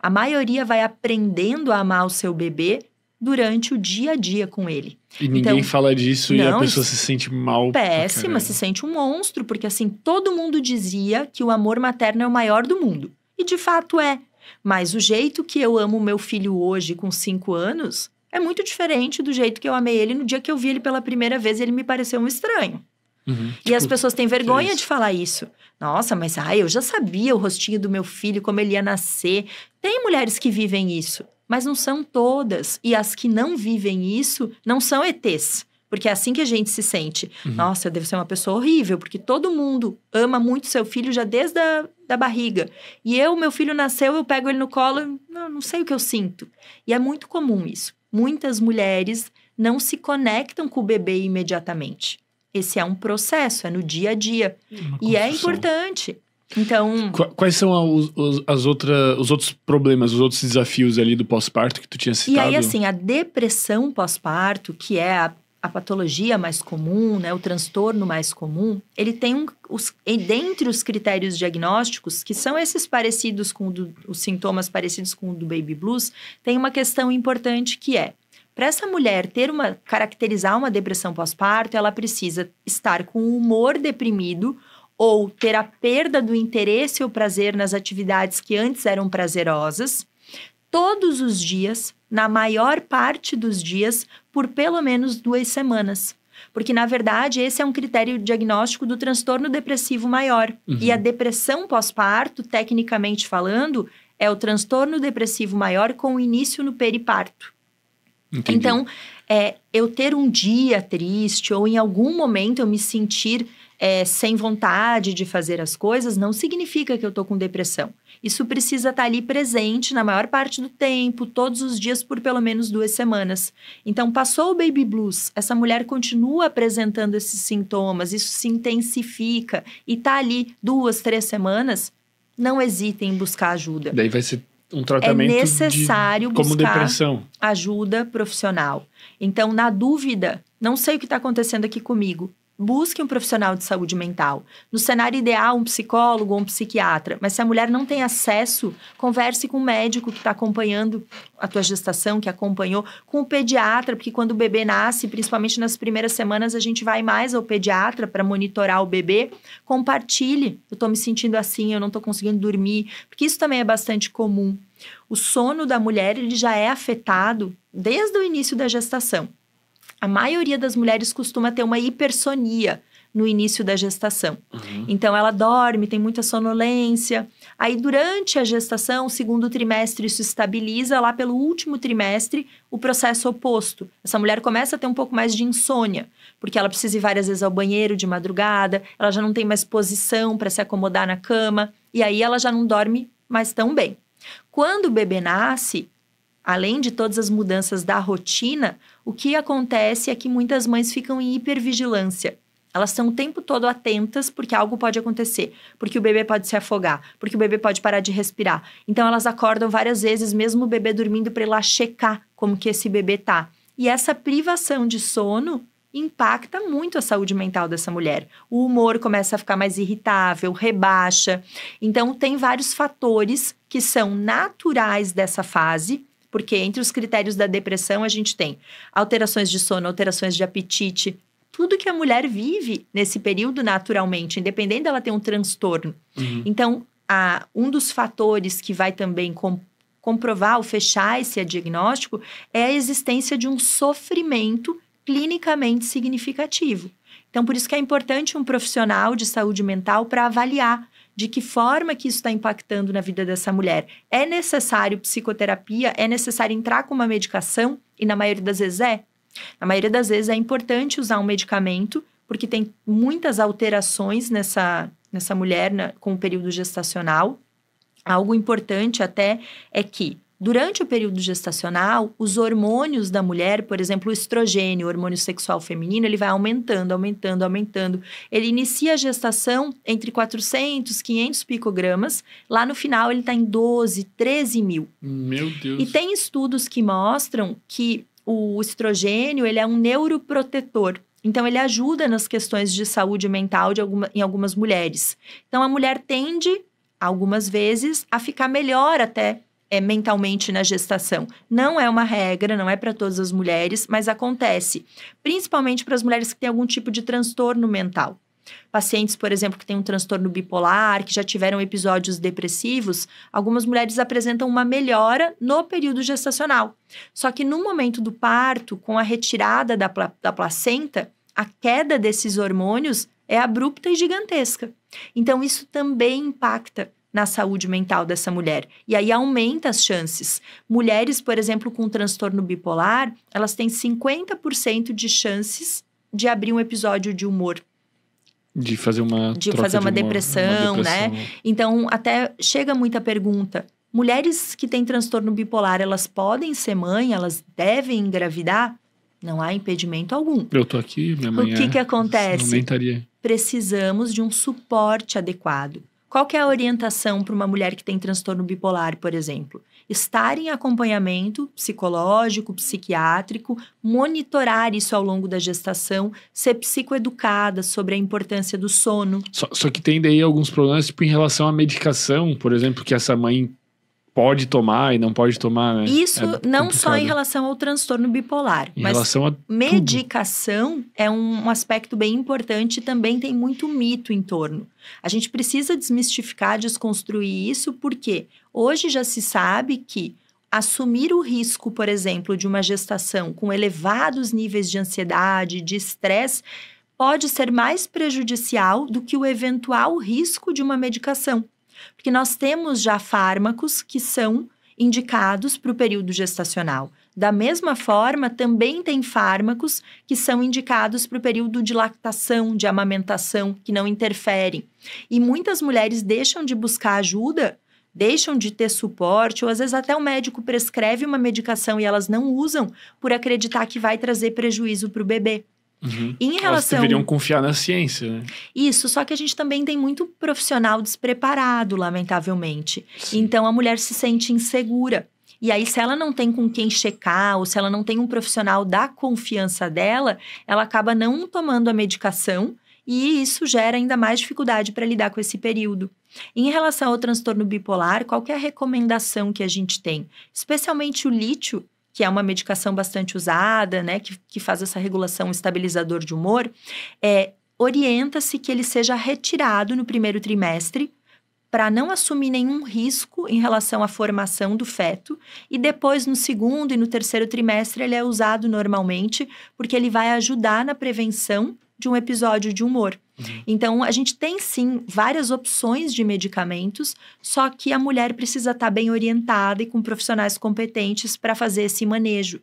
A maioria vai aprendendo a amar o seu bebê durante o dia a dia com ele. E ninguém então, fala disso não, e a pessoa se sente mal. Péssima, se sente um monstro, porque assim, todo mundo dizia que o amor materno é o maior do mundo. E de fato é. Mas o jeito que eu amo meu filho hoje, com cinco anos, é muito diferente do jeito que eu amei ele no dia que eu vi ele pela primeira vez e ele me pareceu um estranho. Uhum. E as tipo, pessoas têm vergonha de falar isso. Nossa, mas ai, ah, eu já sabia o rostinho do meu filho, como ele ia nascer. Tem mulheres que vivem isso, mas não são todas. E as que não vivem isso não são ETs. Porque é assim que a gente se sente. Uhum. Nossa, eu devo ser uma pessoa horrível, porque todo mundo ama muito seu filho já desde a da barriga. E eu, meu filho nasceu, eu pego ele no colo, não sei o que eu sinto. E é muito comum isso. Muitas mulheres não se conectam com o bebê imediatamente. Esse é um processo, é no dia a dia. e é importante. Então. Quais são os, os, as outra, os outros problemas, os outros desafios ali do pós-parto que tu tinha citado? E aí, assim, a depressão pós-parto, que é a, a, patologia mais comum, né, o transtorno mais comum, ele tem um, os, dentre os critérios diagnósticos, que são esses parecidos com do, os sintomas parecidos com o do baby blues, tem uma questão importante que é para essa mulher ter uma caracterizar uma depressão pós-parto, ela precisa estar com o humor deprimido ou ter a perda do interesse ou prazer nas atividades que antes eram prazerosas, todos os dias, na maior parte dos dias, por pelo menos duas semanas. Porque, na verdade, esse é um critério diagnóstico do transtorno depressivo maior. Uhum. E a depressão pós-parto, tecnicamente falando, é o transtorno depressivo maior com início no periparto. Entendi. Então, é, eu ter um dia triste ou em algum momento eu me sentir é, sem vontade de fazer as coisas não significa que eu estou com depressão. Isso precisa estar tá ali presente na maior parte do tempo, todos os dias por pelo menos duas semanas. Então, passou o baby blues, essa mulher continua apresentando esses sintomas, isso se intensifica e está ali duas, três semanas. Não hesitem em buscar ajuda. Daí vai ser um tratamento. É necessário de, buscar depressão. ajuda profissional. Então, na dúvida, não sei o que está acontecendo aqui comigo busque um profissional de saúde mental. No cenário ideal, um psicólogo ou um psiquiatra. Mas se a mulher não tem acesso, converse com o médico que está acompanhando a tua gestação, que acompanhou, com o pediatra, porque quando o bebê nasce, principalmente nas primeiras semanas, a gente vai mais ao pediatra para monitorar o bebê. Compartilhe. Eu estou me sentindo assim, eu não estou conseguindo dormir, porque isso também é bastante comum. O sono da mulher ele já é afetado desde o início da gestação a maioria das mulheres costuma ter uma hipersonia no início da gestação. Uhum. Então, ela dorme, tem muita sonolência. Aí, durante a gestação, o segundo trimestre, isso estabiliza. Lá pelo último trimestre, o processo oposto. Essa mulher começa a ter um pouco mais de insônia, porque ela precisa ir várias vezes ao banheiro de madrugada, ela já não tem mais posição para se acomodar na cama, e aí ela já não dorme mais tão bem. Quando o bebê nasce, além de todas as mudanças da rotina, o que acontece é que muitas mães ficam em hipervigilância. Elas estão o tempo todo atentas porque algo pode acontecer, porque o bebê pode se afogar, porque o bebê pode parar de respirar. Então elas acordam várias vezes, mesmo o bebê dormindo, para ir lá checar como que esse bebê tá. E essa privação de sono impacta muito a saúde mental dessa mulher. O humor começa a ficar mais irritável, rebaixa. Então tem vários fatores que são naturais dessa fase porque entre os critérios da depressão a gente tem alterações de sono, alterações de apetite, tudo que a mulher vive nesse período naturalmente, independente dela ter um transtorno. Uhum. Então, a, um dos fatores que vai também com, comprovar ou fechar esse diagnóstico é a existência de um sofrimento clinicamente significativo. Então, por isso que é importante um profissional de saúde mental para avaliar de que forma que isso está impactando na vida dessa mulher. É necessário psicoterapia? É necessário entrar com uma medicação? E na maioria das vezes é. Na maioria das vezes é importante usar um medicamento, porque tem muitas alterações nessa, nessa mulher na, com o período gestacional. Algo importante até é que Durante o período gestacional, os hormônios da mulher, por exemplo, o estrogênio, o hormônio sexual feminino, ele vai aumentando, aumentando, aumentando. Ele inicia a gestação entre 400, 500 picogramas. Lá no final, ele está em 12, 13 mil. Meu Deus. E tem estudos que mostram que o estrogênio ele é um neuroprotetor. Então, ele ajuda nas questões de saúde mental de alguma, em algumas mulheres. Então, a mulher tende, algumas vezes, a ficar melhor até é, mentalmente na gestação. Não é uma regra, não é para todas as mulheres, mas acontece, principalmente para as mulheres que têm algum tipo de transtorno mental. Pacientes, por exemplo, que têm um transtorno bipolar, que já tiveram episódios depressivos, algumas mulheres apresentam uma melhora no período gestacional. Só que no momento do parto, com a retirada da, da placenta, a queda desses hormônios é abrupta e gigantesca. Então, isso também impacta na saúde mental dessa mulher. E aí aumenta as chances. Mulheres, por exemplo, com transtorno bipolar, elas têm 50% de chances de abrir um episódio de humor. De fazer uma. De fazer uma, de depressão, uma depressão, né? Então, até chega muita pergunta. Mulheres que têm transtorno bipolar, elas podem ser mãe, elas devem engravidar? Não há impedimento algum. Eu tô aqui, minha mãe. O que, é, que acontece? Precisamos de um suporte adequado. Qual que é a orientação para uma mulher que tem transtorno bipolar, por exemplo? Estar em acompanhamento psicológico, psiquiátrico, monitorar isso ao longo da gestação, ser psicoeducada sobre a importância do sono. Só, só que tem daí alguns problemas, tipo, em relação à medicação, por exemplo, que essa mãe pode tomar e não pode tomar. Né? Isso é não complicado. só em relação ao transtorno bipolar, em mas relação a medicação tudo. é um aspecto bem importante e também tem muito mito em torno. A gente precisa desmistificar, desconstruir isso, porque hoje já se sabe que assumir o risco, por exemplo, de uma gestação com elevados níveis de ansiedade, de estresse, pode ser mais prejudicial do que o eventual risco de uma medicação. Porque nós temos já fármacos que são indicados para o período gestacional. Da mesma forma, também tem fármacos que são indicados para o período de lactação, de amamentação, que não interferem. E muitas mulheres deixam de buscar ajuda, deixam de ter suporte, ou às vezes até o médico prescreve uma medicação e elas não usam por acreditar que vai trazer prejuízo para o bebê. Uhum. em relação... Elas deveriam confiar na ciência, né? Isso, só que a gente também tem muito profissional despreparado, lamentavelmente. Sim. Então a mulher se sente insegura. E aí, se ela não tem com quem checar, ou se ela não tem um profissional da confiança dela, ela acaba não tomando a medicação e isso gera ainda mais dificuldade para lidar com esse período. Em relação ao transtorno bipolar, qual é a recomendação que a gente tem? Especialmente o lítio, que é uma medicação bastante usada, né, que, que faz essa regulação estabilizador de humor, é, orienta-se que ele seja retirado no primeiro trimestre para não assumir nenhum risco em relação à formação do feto e depois no segundo e no terceiro trimestre ele é usado normalmente porque ele vai ajudar na prevenção de um episódio de humor. Uhum. Então, a gente tem sim várias opções de medicamentos, só que a mulher precisa estar tá bem orientada e com profissionais competentes para fazer esse manejo.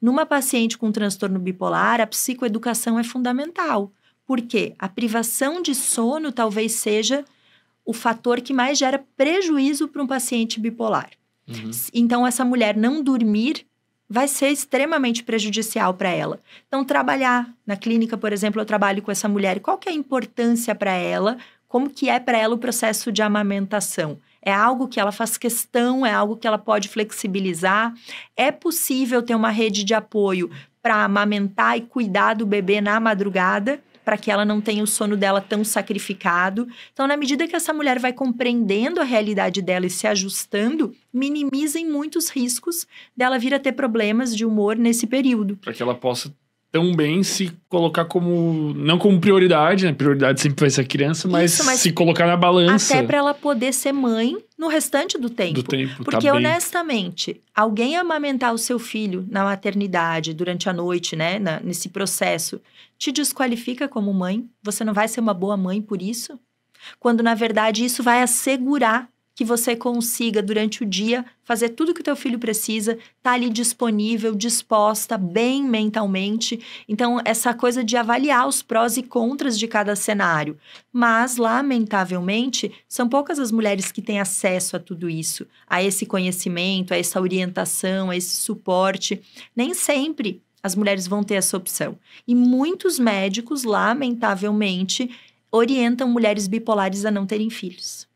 Numa paciente com transtorno bipolar, a psicoeducação é fundamental, porque a privação de sono talvez seja o fator que mais gera prejuízo para um paciente bipolar. Uhum. Então, essa mulher não dormir vai ser extremamente prejudicial para ela. Então, trabalhar na clínica, por exemplo, eu trabalho com essa mulher. Qual que é a importância para ela? Como que é para ela o processo de amamentação? É algo que ela faz questão, é algo que ela pode flexibilizar. É possível ter uma rede de apoio para amamentar e cuidar do bebê na madrugada para que ela não tenha o sono dela tão sacrificado. Então, na medida que essa mulher vai compreendendo a realidade dela e se ajustando, minimizem muitos riscos dela vir a ter problemas de humor nesse período. Para que ela possa também se colocar como. Não como prioridade, né? Prioridade sempre vai ser a criança, mas, Isso, mas se colocar na balança. Até para ela poder ser mãe no restante do tempo. Do tempo tá Porque, tá honestamente, alguém amamentar o seu filho na maternidade, durante a noite, né? Na, nesse processo, te desqualifica como mãe? Você não vai ser uma boa mãe por isso? Quando, na verdade, isso vai assegurar que você consiga, durante o dia, fazer tudo que o teu filho precisa, estar tá ali disponível, disposta, bem mentalmente. Então, essa coisa de avaliar os prós e contras de cada cenário. Mas, lamentavelmente, são poucas as mulheres que têm acesso a tudo isso, a esse conhecimento, a essa orientação, a esse suporte. Nem sempre as mulheres vão ter essa opção. E muitos médicos, lamentavelmente, orientam mulheres bipolares a não terem filhos.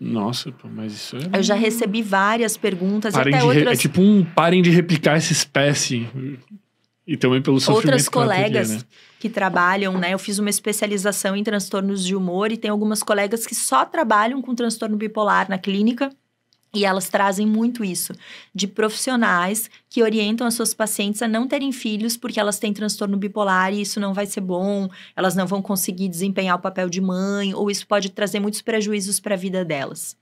Nossa, mas isso é. Eu já recebi várias perguntas. Parem até outras... Re... É tipo um parem de replicar essa espécie. E também pelo sofrimento Outras colegas que, teria, né? que trabalham, né? Eu fiz uma especialização em transtornos de humor e tem algumas colegas que só trabalham com transtorno bipolar na clínica. E elas trazem muito isso, de profissionais que orientam as suas pacientes a não terem filhos porque elas têm transtorno bipolar e isso não vai ser bom, elas não vão conseguir desempenhar o papel de mãe, ou isso pode trazer muitos prejuízos para a vida delas.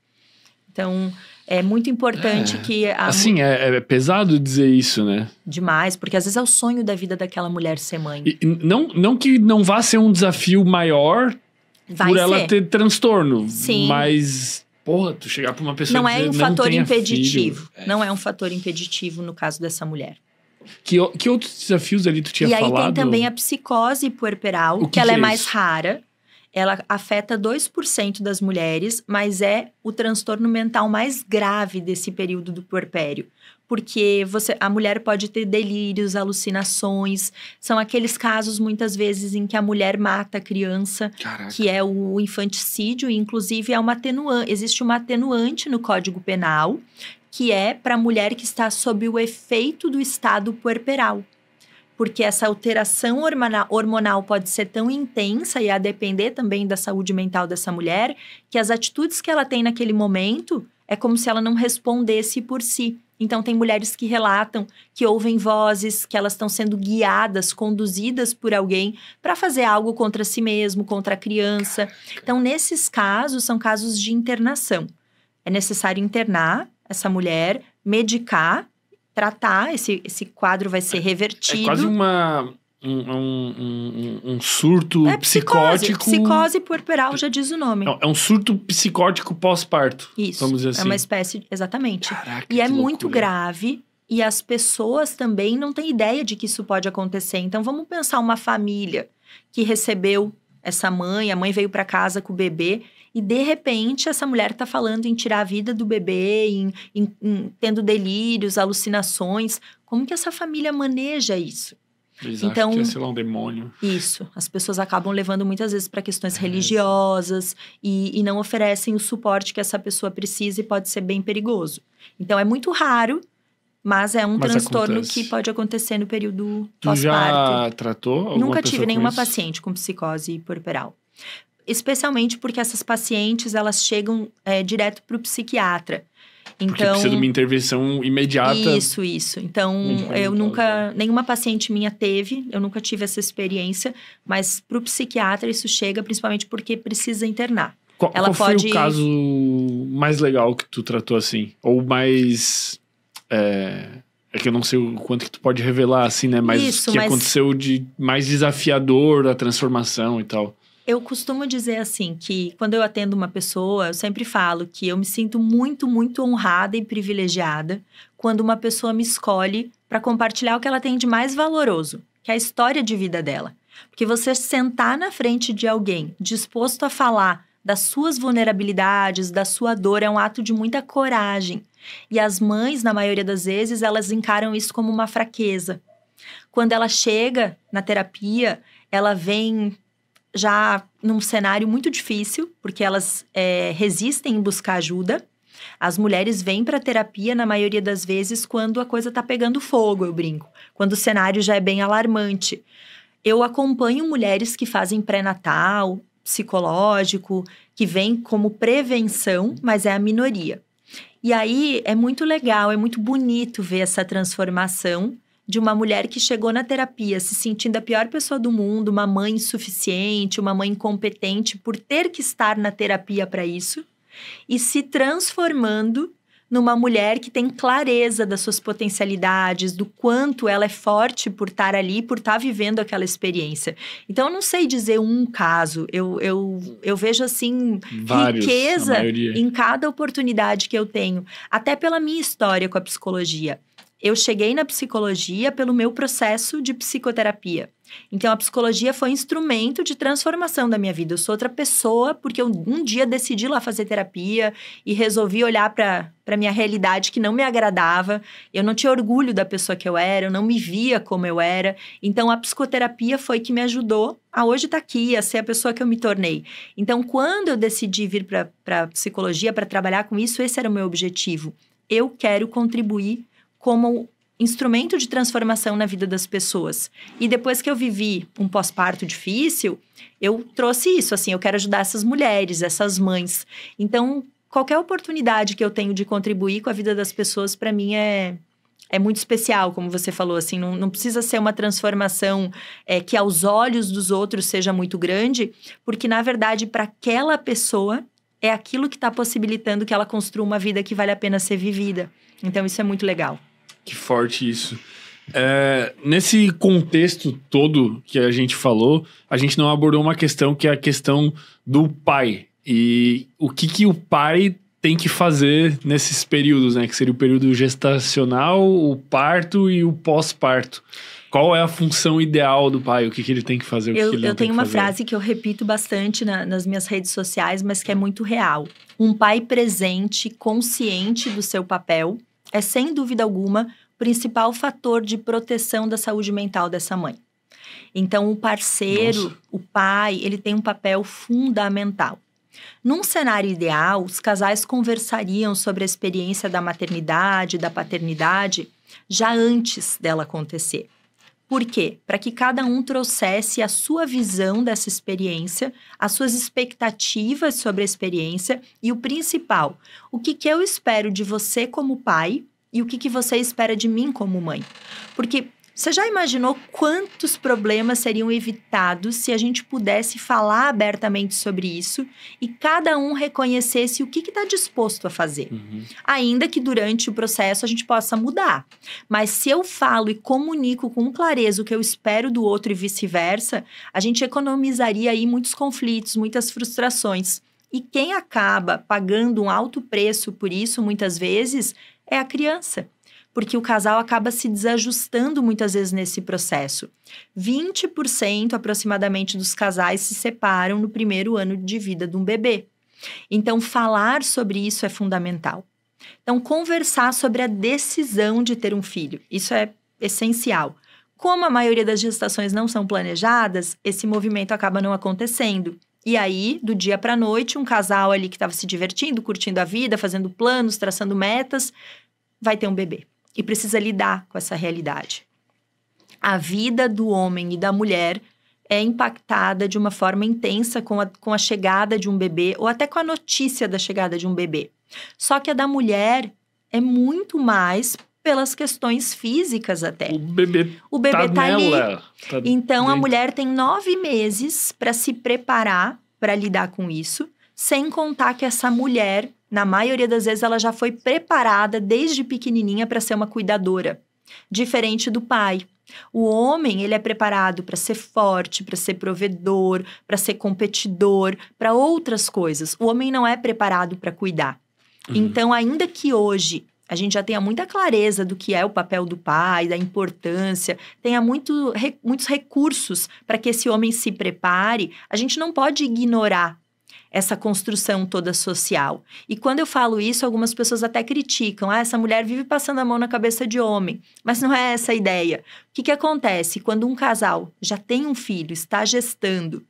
Então, é muito importante é, que. A... Assim, é, é, pesado dizer isso, né? Demais, porque às vezes é o sonho da vida daquela mulher ser mãe. E, não, não que não vá ser um desafio maior Vai por ser. ela ter transtorno, Sim. mas porra, tu chegar para uma pessoa não é dizer, um fator impeditivo, não é um fator impeditivo no caso dessa mulher. Que, que outros desafios ali tu tinha e falado? E aí tem também a psicose puerperal, que, que, ela é que é, é mais rara. Ela afeta 2% das mulheres, mas é o transtorno mental mais grave desse período do puerpério porque você, a mulher pode ter delírios, alucinações. São aqueles casos, muitas vezes, em que a mulher mata a criança, Caraca. que é o infanticídio, inclusive é uma atenuante, existe uma atenuante no Código Penal, que é para a mulher que está sob o efeito do estado puerperal. Porque essa alteração hormonal pode ser tão intensa e a depender também da saúde mental dessa mulher, que as atitudes que ela tem naquele momento é como se ela não respondesse por si. Então, tem mulheres que relatam que ouvem vozes, que elas estão sendo guiadas, conduzidas por alguém para fazer algo contra si mesmo, contra a criança. Então, nesses casos, são casos de internação. É necessário internar essa mulher, medicar, tratar, esse, esse quadro vai ser é, é revertido. É quase uma é um, um, um, surto é psicose, psicótico. Psicose puerperal já diz o nome. Não, é, é um surto psicótico pós-parto. Isso. Vamos dizer assim. É uma assim. espécie, exatamente. Caraca, e é loucura. muito grave. E as pessoas também não têm ideia de que isso pode acontecer. Então vamos pensar uma família que recebeu essa mãe, a mãe veio para casa com o bebê e de repente essa mulher está falando em tirar a vida do bebê, em, em, em tendo delírios, alucinações. Como que essa família maneja isso? Eles então, acham que é, um demônio. Isso. As pessoas acabam levando muitas vezes para questões é. religiosas e, e não oferecem o suporte que essa pessoa precisa e pode ser bem perigoso. Então, é muito raro, mas é um mas transtorno acontece. que pode acontecer no período pós-parto. já tratou Nunca tive nenhuma isso? paciente com psicose puerperal. Especialmente porque essas pacientes, elas chegam é, direto para o psiquiatra. Então, Porque precisa de uma intervenção imediata. Isso, isso. Então, eu nunca. Né? Nenhuma paciente minha teve, eu nunca tive essa experiência, mas para o psiquiatra isso chega principalmente porque precisa internar. Qual, Ela qual pode... foi o caso mais legal que tu tratou assim? Ou mais. É... É que eu não sei o quanto que tu pode revelar, assim, né? Mas o que mas... aconteceu de mais desafiador da transformação e tal. Eu costumo dizer assim que quando eu atendo uma pessoa, eu sempre falo que eu me sinto muito, muito honrada e privilegiada quando uma pessoa me escolhe para compartilhar o que ela tem de mais valoroso, que é a história de vida dela. Porque você sentar na frente de alguém disposto a falar das suas vulnerabilidades, da sua dor, é um ato de muita coragem. E as mães, na maioria das vezes, elas encaram isso como uma fraqueza. Quando ela chega na terapia, ela vem já num cenário muito difícil, porque elas é, resistem em buscar ajuda. As mulheres vêm para terapia, na maioria das vezes, quando a coisa está pegando fogo, eu brinco, quando o cenário já é bem alarmante. Eu acompanho mulheres que fazem pré-natal, psicológico, que vem como prevenção, mas é a minoria. E aí é muito legal, é muito bonito ver essa transformação de uma mulher que chegou na terapia se sentindo a pior pessoa do mundo, uma mãe insuficiente, uma mãe incompetente por ter que estar na terapia para isso, e se transformando numa mulher que tem clareza das suas potencialidades, do quanto ela é forte por estar ali, por estar vivendo aquela experiência. Então, eu não sei dizer um caso, eu, eu, eu vejo assim Vários, riqueza em cada oportunidade que eu tenho, até pela minha história com a psicologia eu cheguei na psicologia pelo meu processo de psicoterapia. Então, a psicologia foi instrumento de transformação da minha vida. Eu sou outra pessoa porque eu, um dia decidi lá fazer terapia e resolvi olhar para a minha realidade que não me agradava. Eu não tinha orgulho da pessoa que eu era, eu não me via como eu era. Então, a psicoterapia foi que me ajudou a hoje estar tá aqui, a ser a pessoa que eu me tornei. Então, quando eu decidi vir para a psicologia para trabalhar com isso, esse era o meu objetivo. Eu quero contribuir como instrumento de transformação na vida das pessoas. E depois que eu vivi um pós-parto difícil, eu trouxe isso, assim, eu quero ajudar essas mulheres, essas mães. Então, qualquer oportunidade que eu tenho de contribuir com a vida das pessoas, para mim é é muito especial, como você falou, assim, não, não precisa ser uma transformação é, que aos olhos dos outros seja muito grande, porque na verdade para aquela pessoa é aquilo que está possibilitando que ela construa uma vida que vale a pena ser vivida. Então isso é muito legal. Que forte isso. É, nesse contexto todo que a gente falou, a gente não abordou uma questão que é a questão do pai. E o que, que o pai tem que fazer nesses períodos, né? Que seria o período gestacional, o parto e o pós-parto. Qual é a função ideal do pai? O que, que ele tem que fazer? eu, que eu tenho uma fazer? frase que eu repito bastante na, nas minhas redes sociais, mas que é muito real. Um pai presente, consciente do seu papel é, sem dúvida alguma, o principal fator de proteção da saúde mental dessa mãe. Então, o parceiro, Nossa. o pai, ele tem um papel fundamental. Num cenário ideal, os casais conversariam sobre a experiência da maternidade, da paternidade, já antes dela acontecer. Por quê? Para que cada um trouxesse a sua visão dessa experiência, as suas expectativas sobre a experiência e o principal, o que, que eu espero de você como pai e o que, que você espera de mim como mãe. Porque você já imaginou quantos problemas seriam evitados se a gente pudesse falar abertamente sobre isso e cada um reconhecesse o que está disposto a fazer? Uhum. Ainda que durante o processo a gente possa mudar. Mas se eu falo e comunico com clareza o que eu espero do outro e vice-versa, a gente economizaria aí muitos conflitos, muitas frustrações. E quem acaba pagando um alto preço por isso, muitas vezes, é a criança porque o casal acaba se desajustando muitas vezes nesse processo. 20% aproximadamente dos casais se separam no primeiro ano de vida de um bebê. Então, falar sobre isso é fundamental. Então, conversar sobre a decisão de ter um filho, isso é essencial. Como a maioria das gestações não são planejadas, esse movimento acaba não acontecendo. E aí, do dia para noite, um casal ali que estava se divertindo, curtindo a vida, fazendo planos, traçando metas, vai ter um bebê e precisa lidar com essa realidade. A vida do homem e da mulher é impactada de uma forma intensa com a, com a chegada de um bebê ou até com a notícia da chegada de um bebê. Só que a da mulher é muito mais pelas questões físicas até. O bebê, o bebê tá, tá ali. Tá então dentro. a mulher tem nove meses para se preparar para lidar com isso, sem contar que essa mulher na maioria das vezes, ela já foi preparada desde pequenininha para ser uma cuidadora, diferente do pai. O homem, ele é preparado para ser forte, para ser provedor, para ser competidor, para outras coisas. O homem não é preparado para cuidar. Uhum. Então, ainda que hoje a gente já tenha muita clareza do que é o papel do pai, da importância, tenha muito, re, muitos recursos para que esse homem se prepare, a gente não pode ignorar essa construção toda social. E quando eu falo isso, algumas pessoas até criticam. Ah, essa mulher vive passando a mão na cabeça de homem. Mas não é essa a ideia. O que, que acontece quando um casal já tem um filho, está gestando?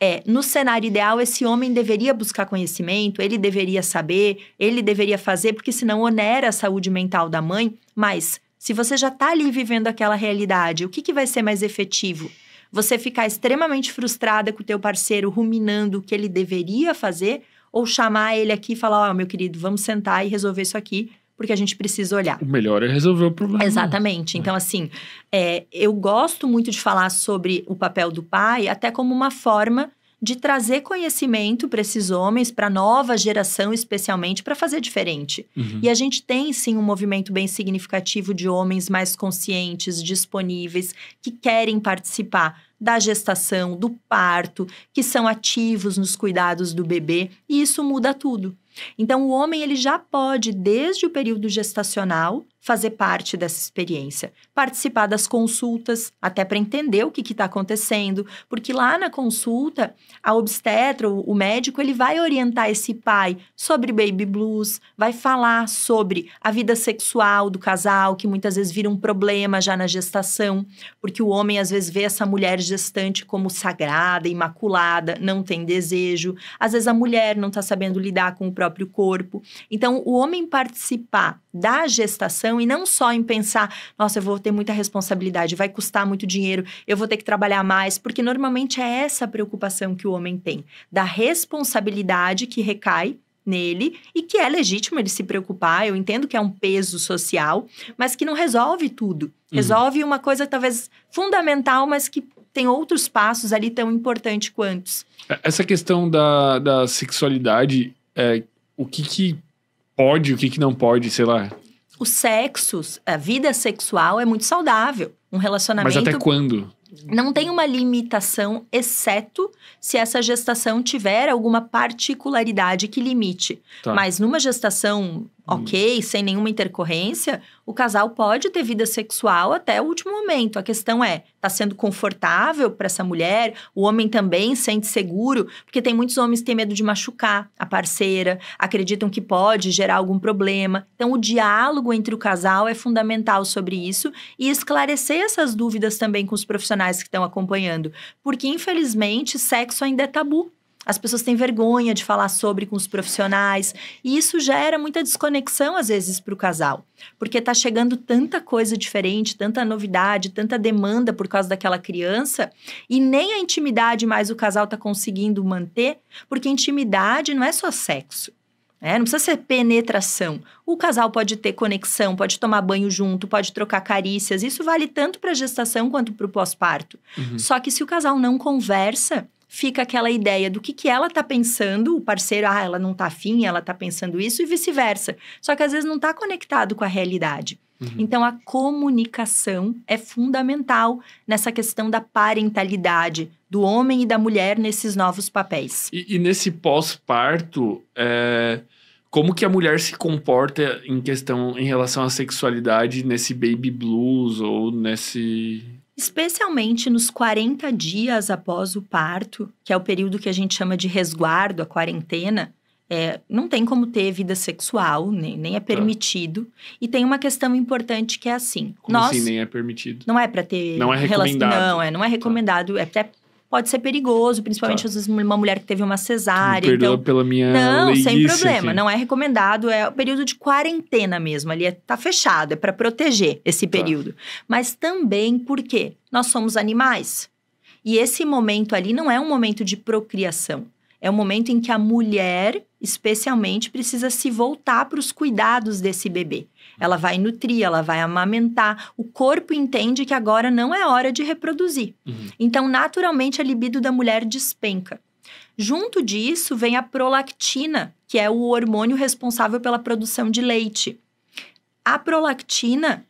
É, no cenário ideal, esse homem deveria buscar conhecimento, ele deveria saber, ele deveria fazer, porque senão onera a saúde mental da mãe. Mas se você já está ali vivendo aquela realidade, o que, que vai ser mais efetivo? Você ficar extremamente frustrada com o teu parceiro ruminando o que ele deveria fazer ou chamar ele aqui e falar, ó, oh, meu querido, vamos sentar e resolver isso aqui, porque a gente precisa olhar. O melhor é resolver o problema. Exatamente. É. Então, assim, é, eu gosto muito de falar sobre o papel do pai, até como uma forma de trazer conhecimento para esses homens, para a nova geração especialmente, para fazer diferente. Uhum. E a gente tem sim um movimento bem significativo de homens mais conscientes, disponíveis, que querem participar da gestação, do parto, que são ativos nos cuidados do bebê, e isso muda tudo. Então o homem ele já pode desde o período gestacional fazer parte dessa experiência, participar das consultas, até para entender o que está acontecendo, porque lá na consulta, a obstetra, o médico, ele vai orientar esse pai sobre baby blues, vai falar sobre a vida sexual do casal, que muitas vezes vira um problema já na gestação, porque o homem às vezes vê essa mulher gestante como sagrada, imaculada, não tem desejo, às vezes a mulher não está sabendo lidar com o próprio corpo. Então, o homem participar da gestação e não só em pensar, nossa, eu vou ter muita responsabilidade, vai custar muito dinheiro, eu vou ter que trabalhar mais, porque normalmente é essa preocupação que o homem tem, da responsabilidade que recai nele e que é legítimo ele se preocupar. Eu entendo que é um peso social, mas que não resolve tudo. Uhum. Resolve uhum. uma coisa talvez fundamental, mas que tem outros passos ali tão importantes quantos. É, essa questão da, da sexualidade, é, o que, que pode, o que, que não pode, sei lá, os sexos, a vida sexual é muito saudável. Um relacionamento. Mas até quando? Não tem uma limitação, exceto se essa gestação tiver alguma particularidade que limite. Tá. Mas numa gestação ok, hum. sem nenhuma intercorrência, o casal pode ter vida sexual até o último momento. A questão é, tá sendo confortável para essa mulher? O homem também sente seguro? Porque tem muitos homens que têm medo de machucar a parceira, acreditam que pode gerar algum problema. Então, o diálogo entre o casal é fundamental sobre isso e esclarecer essas dúvidas também com os profissionais que estão acompanhando. Porque, infelizmente, sexo ainda é tabu as pessoas têm vergonha de falar sobre com os profissionais. E isso gera muita desconexão, às vezes, para o casal. Porque está chegando tanta coisa diferente, tanta novidade, tanta demanda por causa daquela criança, e nem a intimidade mais o casal está conseguindo manter, porque intimidade não é só sexo. É, não precisa ser penetração. O casal pode ter conexão, pode tomar banho junto, pode trocar carícias. Isso vale tanto para a gestação quanto para o pós-parto. Uhum. Só que se o casal não conversa, fica aquela ideia do que, que ela tá pensando, o parceiro, ah, ela não tá afim, ela tá pensando isso, e vice-versa. Só que às vezes não tá conectado com a realidade. Uhum. Então, a comunicação é fundamental nessa questão da parentalidade do homem e da mulher nesses novos papéis. E, e nesse pós-parto, é, como que a mulher se comporta em questão em relação à sexualidade nesse baby blues ou nesse especialmente nos 40 dias após o parto, que é o período que a gente chama de resguardo, a quarentena, é, não tem como ter vida sexual, nem, nem é tá. permitido. Tá. E tem uma questão importante que é assim. Como assim nós, assim nem é permitido? Não é para ter. Não é recomendado. Não, é, não é tá. recomendado. Tá. É até pode ser perigoso, principalmente tá. às vezes uma mulher que teve uma cesárea. perdoa então... pela minha Não, sem problema, assim. não é recomendado, é o período de quarentena mesmo, ali é, tá fechado, é para proteger esse tá. período. Tá. Mas também porque nós somos animais. E esse momento ali não é um momento de procriação. É um momento em que a mulher, especialmente, precisa se voltar para os cuidados desse bebê ela vai nutrir, ela vai amamentar. O corpo entende que agora não é hora de reproduzir. Uhum. Então, naturalmente, a libido da mulher despenca. Junto disso vem a prolactina, que é o hormônio responsável pela produção de leite. A prolactina,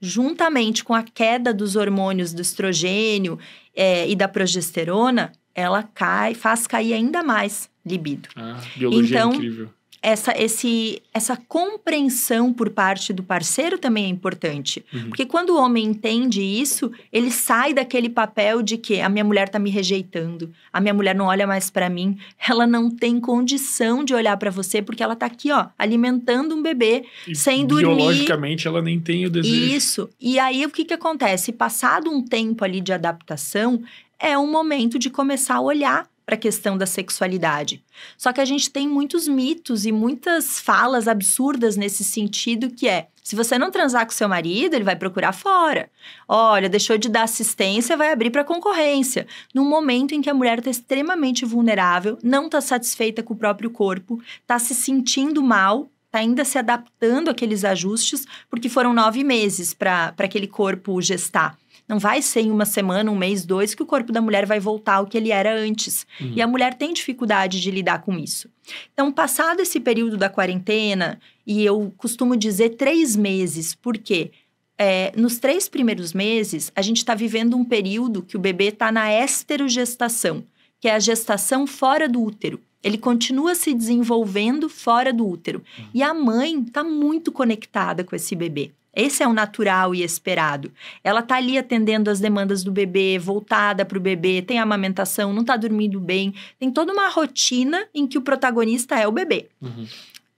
juntamente com a queda dos hormônios do estrogênio é, e da progesterona, ela cai, faz cair ainda mais libido. Ah, biologia é então, é incrível essa, esse, essa compreensão por parte do parceiro também é importante. Uhum. Porque quando o homem entende isso, ele sai daquele papel de que a minha mulher tá me rejeitando, a minha mulher não olha mais para mim, ela não tem condição de olhar para você porque ela tá aqui, ó, alimentando um bebê e sem dormir. Biologicamente ela nem tem o desejo. Isso. E aí o que que acontece? Passado um tempo ali de adaptação, é um momento de começar a olhar para a questão da sexualidade. Só que a gente tem muitos mitos e muitas falas absurdas nesse sentido que é: se você não transar com seu marido, ele vai procurar fora. Olha, deixou de dar assistência, vai abrir para concorrência. Num momento em que a mulher está extremamente vulnerável, não está satisfeita com o próprio corpo, está se sentindo mal está ainda se adaptando àqueles ajustes, porque foram nove meses para aquele corpo gestar. Não vai ser em uma semana, um mês, dois, que o corpo da mulher vai voltar ao que ele era antes. Uhum. E a mulher tem dificuldade de lidar com isso. Então, passado esse período da quarentena, e eu costumo dizer três meses, porque é, nos três primeiros meses, a gente está vivendo um período que o bebê está na esterogestação, que é a gestação fora do útero. Ele continua se desenvolvendo fora do útero. Uhum. E a mãe está muito conectada com esse bebê. Esse é o natural e esperado. Ela tá ali atendendo as demandas do bebê, voltada para o bebê, tem amamentação, não tá dormindo bem, tem toda uma rotina em que o protagonista é o bebê. Uhum.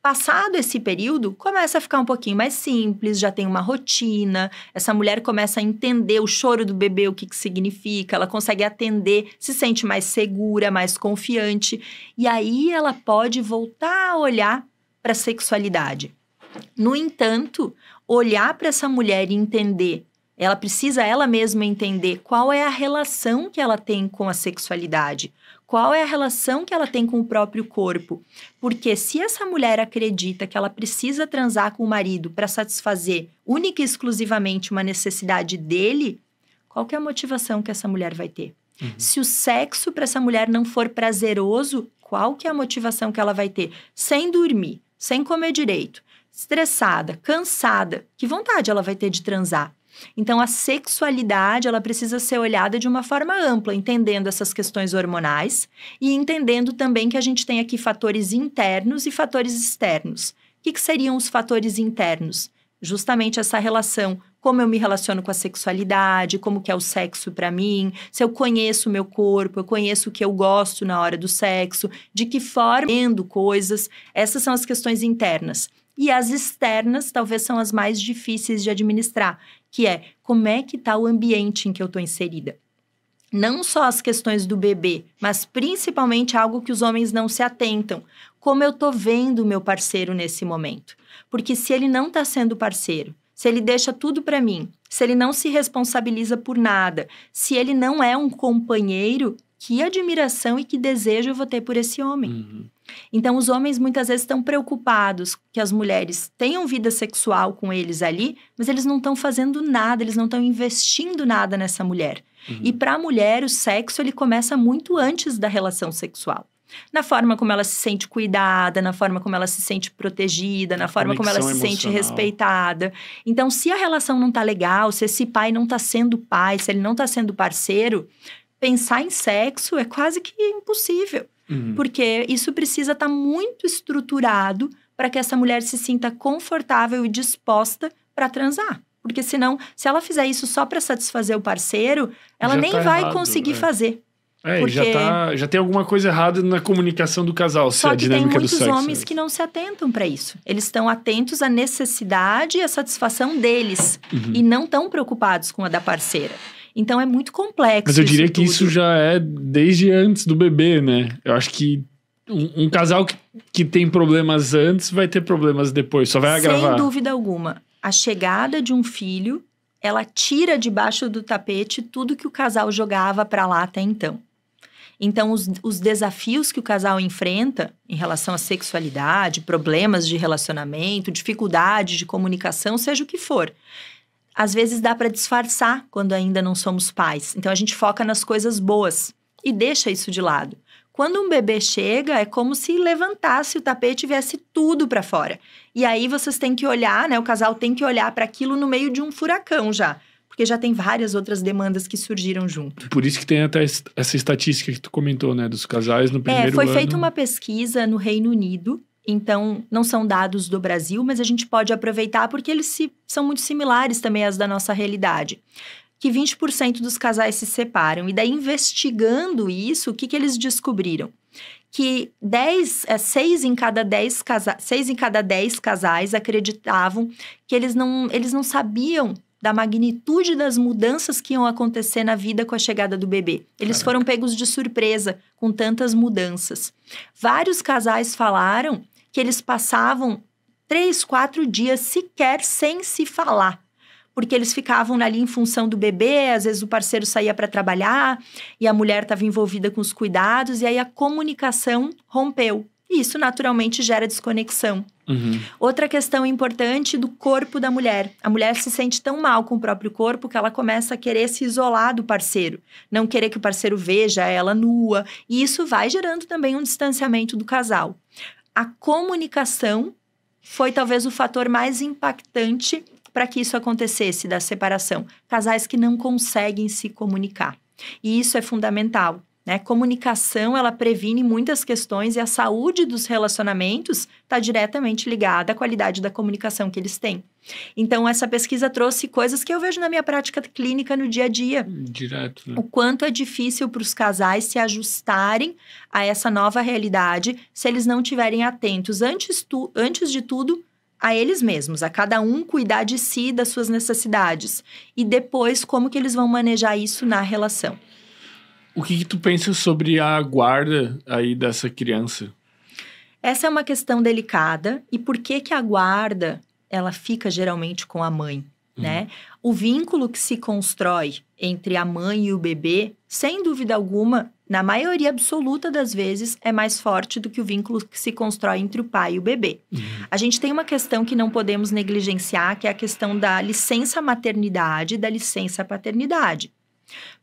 Passado esse período, começa a ficar um pouquinho mais simples, já tem uma rotina, essa mulher começa a entender o choro do bebê, o que, que significa, ela consegue atender, se sente mais segura, mais confiante, e aí ela pode voltar a olhar para a sexualidade. No entanto, olhar para essa mulher e entender, ela precisa ela mesma entender qual é a relação que ela tem com a sexualidade, qual é a relação que ela tem com o próprio corpo. Porque se essa mulher acredita que ela precisa transar com o marido para satisfazer única e exclusivamente uma necessidade dele, qual é a motivação que essa mulher vai ter? Uhum. Se o sexo para essa mulher não for prazeroso, qual que é a motivação que ela vai ter? Sem dormir, sem comer direito, estressada, cansada, que vontade ela vai ter de transar? Então a sexualidade, ela precisa ser olhada de uma forma ampla, entendendo essas questões hormonais e entendendo também que a gente tem aqui fatores internos e fatores externos. O que, que seriam os fatores internos? Justamente essa relação como eu me relaciono com a sexualidade, como que é o sexo para mim, se eu conheço o meu corpo, eu conheço o que eu gosto na hora do sexo, de que forma eu coisas. Essas são as questões internas. E as externas talvez são as mais difíceis de administrar, que é como é que está o ambiente em que eu estou inserida. Não só as questões do bebê, mas principalmente algo que os homens não se atentam. Como eu estou vendo o meu parceiro nesse momento? Porque se ele não está sendo parceiro, se ele deixa tudo para mim, se ele não se responsabiliza por nada, se ele não é um companheiro, que admiração e que desejo eu vou ter por esse homem. Uhum. Então, os homens muitas vezes estão preocupados que as mulheres tenham vida sexual com eles ali, mas eles não estão fazendo nada, eles não estão investindo nada nessa mulher. Uhum. E para a mulher, o sexo ele começa muito antes da relação sexual. Na forma como ela se sente cuidada, na forma como ela se sente protegida, na forma como ela se emocional. sente respeitada. Então, se a relação não tá legal, se esse pai não tá sendo pai, se ele não tá sendo parceiro, pensar em sexo é quase que impossível. Uhum. Porque isso precisa estar tá muito estruturado para que essa mulher se sinta confortável e disposta para transar. Porque senão, se ela fizer isso só para satisfazer o parceiro, ela já nem tá vai errado, conseguir é. fazer. É, porque... já, tá, já tem alguma coisa errada na comunicação do casal, Só se a dinâmica do sexo. tem muitos homens é que não se atentam para isso. Eles estão atentos à necessidade e à satisfação deles. Uhum. E não estão preocupados com a da parceira. Então é muito complexo. Mas eu diria isso que tudo. isso já é desde antes do bebê, né? Eu acho que um, um, casal que, que tem problemas antes vai ter problemas depois, só vai agravar. Sem dúvida alguma. A chegada de um filho, ela tira debaixo do tapete tudo que o casal jogava para lá até então. Então, os, os desafios que o casal enfrenta em relação à sexualidade, problemas de relacionamento, dificuldade de comunicação, seja o que for, às vezes dá para disfarçar quando ainda não somos pais. Então a gente foca nas coisas boas e deixa isso de lado. Quando um bebê chega, é como se levantasse o tapete e viesse tudo para fora. E aí vocês têm que olhar, né? O casal tem que olhar para aquilo no meio de um furacão já porque já tem várias outras demandas que surgiram junto. Por isso que tem até essa estatística que tu comentou, né, dos casais no é, primeiro ano. É, foi ano. feita uma pesquisa no Reino Unido então, não são dados do Brasil, mas a gente pode aproveitar porque eles se, são muito similares também às da nossa realidade. Que 20% dos casais se separam. E daí, investigando isso, o que, que eles descobriram? Que 10, 6, é, em cada 10 casa, 6 em cada 10 casais acreditavam que eles não, eles não sabiam da magnitude das mudanças que iam acontecer na vida com a chegada do bebê. Eles Caraca. foram pegos de surpresa com tantas mudanças. Vários casais falaram que eles passavam três, quatro dias sequer sem se falar. Porque eles ficavam ali em função do bebê, às vezes o parceiro saía para trabalhar e a mulher estava envolvida com os cuidados, e aí a comunicação rompeu. E isso naturalmente gera desconexão. Uhum. Outra questão importante do corpo da mulher. A mulher se sente tão mal com o próprio corpo que ela começa a querer se isolar do parceiro, não querer que o parceiro veja ela nua, e isso vai gerando também um distanciamento do casal a comunicação foi talvez o fator mais impactante para que isso acontecesse da separação. Casais que não conseguem se comunicar. E isso é fundamental. Né? Comunicação, ela previne muitas questões e a saúde dos relacionamentos está diretamente ligada à qualidade da comunicação que eles têm. Então, essa pesquisa trouxe coisas que eu vejo na minha prática clínica no dia a dia. Direto. Né? O quanto é difícil para os casais se ajustarem a essa nova realidade se eles não tiverem atentos, antes, tu, antes de tudo, a eles mesmos, a cada um cuidar de si, das suas necessidades. E depois, como que eles vão manejar isso na relação. O que, que tu pensa sobre a guarda aí dessa criança? Essa é uma questão delicada. E por que que a guarda, ela fica geralmente com a mãe, uhum. né? O vínculo que se constrói entre a mãe e o bebê, sem dúvida alguma, na maioria absoluta das vezes, é mais forte do que o vínculo que se constrói entre o pai e o bebê. Uhum. A gente tem uma questão que não podemos negligenciar, que é a questão da licença maternidade e da licença paternidade.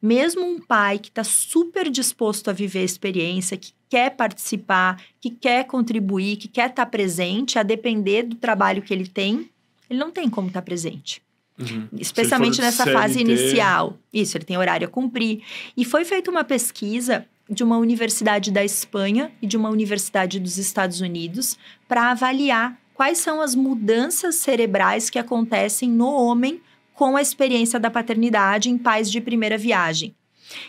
Mesmo um pai que está super disposto a viver a experiência, que quer participar, que quer contribuir, que quer estar tá presente, a depender do trabalho que ele tem, ele não tem como estar tá presente. Uhum. Especialmente nessa CLT. fase inicial. Isso, ele tem horário a cumprir. E foi feita uma pesquisa de uma universidade da Espanha e de uma universidade dos Estados Unidos para avaliar quais são as mudanças cerebrais que acontecem no homem com a experiência da paternidade em pais de primeira viagem.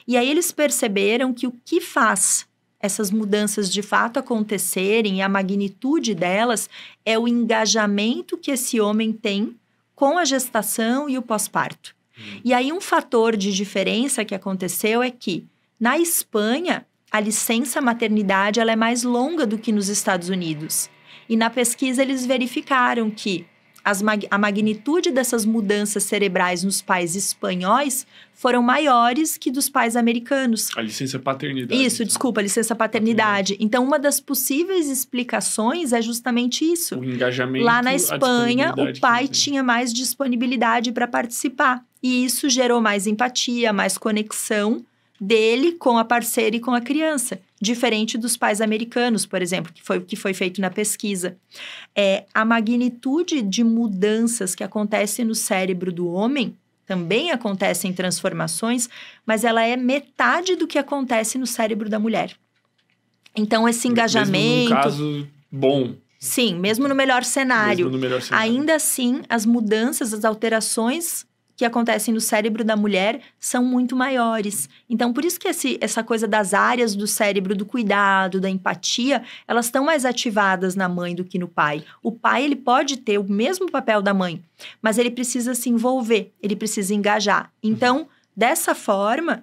E aí eles perceberam que o que faz essas mudanças de fato acontecerem e a magnitude delas é o engajamento que esse homem tem com a gestação e o pós-parto. Hum. E aí um fator de diferença que aconteceu é que na Espanha a licença maternidade ela é mais longa do que nos Estados Unidos. E na pesquisa eles verificaram que Mag a magnitude dessas mudanças cerebrais nos pais espanhóis foram maiores que dos pais americanos. A licença paternidade. Isso, então. desculpa, a licença paternidade. paternidade. Então, uma das possíveis explicações é justamente isso. O engajamento. Lá na Espanha, o pai tinha mais disponibilidade para participar. E isso gerou mais empatia, mais conexão dele com a parceira e com a criança diferente dos pais americanos, por exemplo, que foi o que foi feito na pesquisa. É, a magnitude de mudanças que acontecem no cérebro do homem também acontecem transformações, mas ela é metade do que acontece no cérebro da mulher. Então esse engajamento, mesmo caso bom. Sim, mesmo no melhor cenário. Mesmo no melhor cenário. Ainda assim, as mudanças, as alterações que acontecem no cérebro da mulher são muito maiores. Então, por isso que esse, essa coisa das áreas do cérebro, do cuidado, da empatia, elas estão mais ativadas na mãe do que no pai. O pai, ele pode ter o mesmo papel da mãe, mas ele precisa se envolver, ele precisa engajar. Então, dessa forma,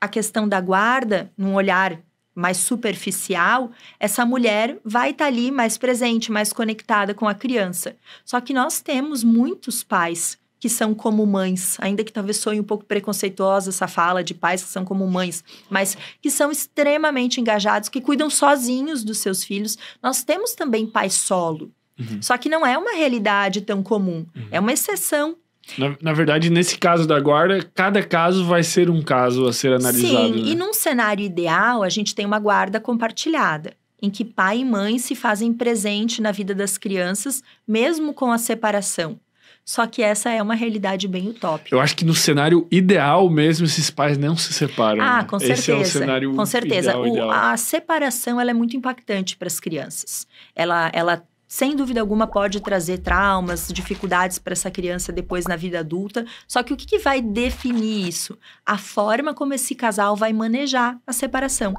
a questão da guarda, num olhar mais superficial, essa mulher vai estar tá ali mais presente, mais conectada com a criança. Só que nós temos muitos pais que são como mães, ainda que talvez sonhe um pouco preconceituosa essa fala de pais que são como mães, mas que são extremamente engajados, que cuidam sozinhos dos seus filhos. Nós temos também pais solo. Uhum. Só que não é uma realidade tão comum, uhum. é uma exceção. Na, na, verdade, nesse caso da guarda, cada caso vai ser um caso a ser analisado. Sim, né? e num cenário ideal, a gente tem uma guarda compartilhada, em que pai e mãe se fazem presente na vida das crianças, mesmo com a separação. Só que essa é uma realidade bem utópica. Eu acho que no cenário ideal mesmo, esses pais não se separam. Ah, né? com certeza. Esse é o cenário Com certeza. Ideal, o, ideal. A separação ela é muito impactante para as crianças. Ela, ela sem dúvida alguma pode trazer traumas, dificuldades para essa criança depois na vida adulta. Só que o que, que vai definir isso? A forma como esse casal vai manejar a separação.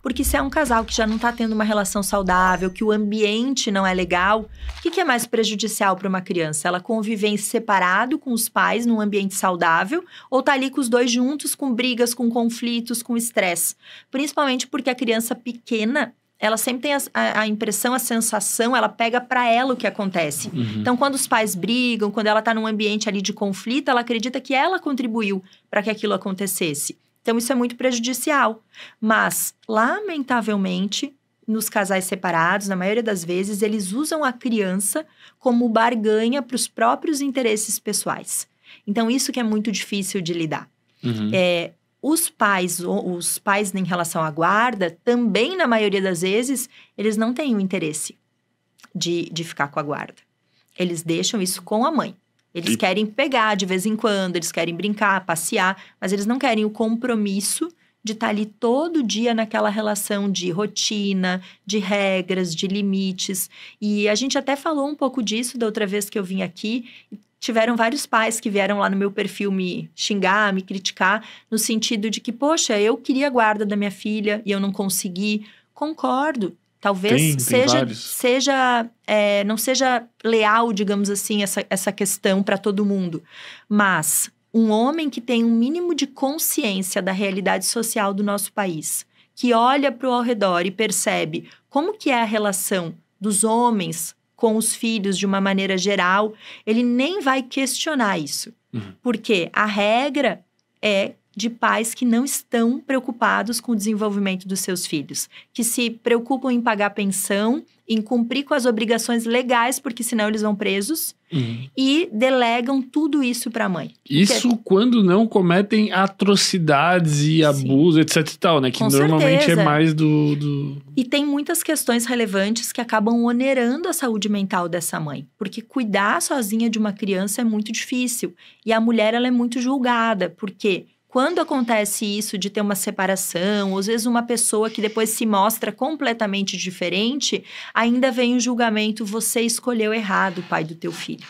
Porque se é um casal que já não está tendo uma relação saudável, que o ambiente não é legal, o que, que é mais prejudicial para uma criança? Ela conviver separado com os pais num ambiente saudável ou tá ali com os dois juntos com brigas, com conflitos, com estresse? Principalmente porque a criança pequena ela sempre tem a, a, impressão, a sensação, ela pega para ela o que acontece. Uhum. Então, quando os pais brigam, quando ela tá num ambiente ali de conflito, ela acredita que ela contribuiu para que aquilo acontecesse. Então, isso é muito prejudicial. Mas, lamentavelmente, nos casais separados, na maioria das vezes, eles usam a criança como barganha para os próprios interesses pessoais. Então, isso que é muito difícil de lidar. Uhum. É, os pais, os pais em relação à guarda, também na maioria das vezes, eles não têm o interesse de, de ficar com a guarda. Eles deixam isso com a mãe. Eles e... querem pegar de vez em quando, eles querem brincar, passear, mas eles não querem o compromisso de estar tá ali todo dia naquela relação de rotina, de regras, de limites. E a gente até falou um pouco disso da outra vez que eu vim aqui tiveram vários pais que vieram lá no meu perfil me xingar, me criticar, no sentido de que, poxa, eu queria a guarda da minha filha e eu não consegui. Concordo. Talvez tem, seja, tem seja é, não seja leal, digamos assim, essa, essa questão para todo mundo. Mas um homem que tem um mínimo de consciência da realidade social do nosso país, que olha para o ao redor e percebe como que é a relação dos homens com os filhos de uma maneira geral, ele nem vai questionar isso. Uhum. Porque a regra é de pais que não estão preocupados com o desenvolvimento dos seus filhos, que se preocupam em pagar pensão, em cumprir com as obrigações legais, porque senão eles vão presos, uhum. e delegam tudo isso para a mãe. Isso quando não cometem atrocidades e abuso, abusos, etc e tal, né? Que com normalmente é certeza. é mais do, do... E tem muitas questões relevantes que acabam onerando a saúde mental dessa mãe, porque cuidar sozinha de uma criança é muito difícil, e a mulher ela é muito julgada, porque quando acontece isso de ter uma separação, ou às vezes uma pessoa que depois se mostra completamente diferente, ainda vem o julgamento, você escolheu errado o pai do teu filho.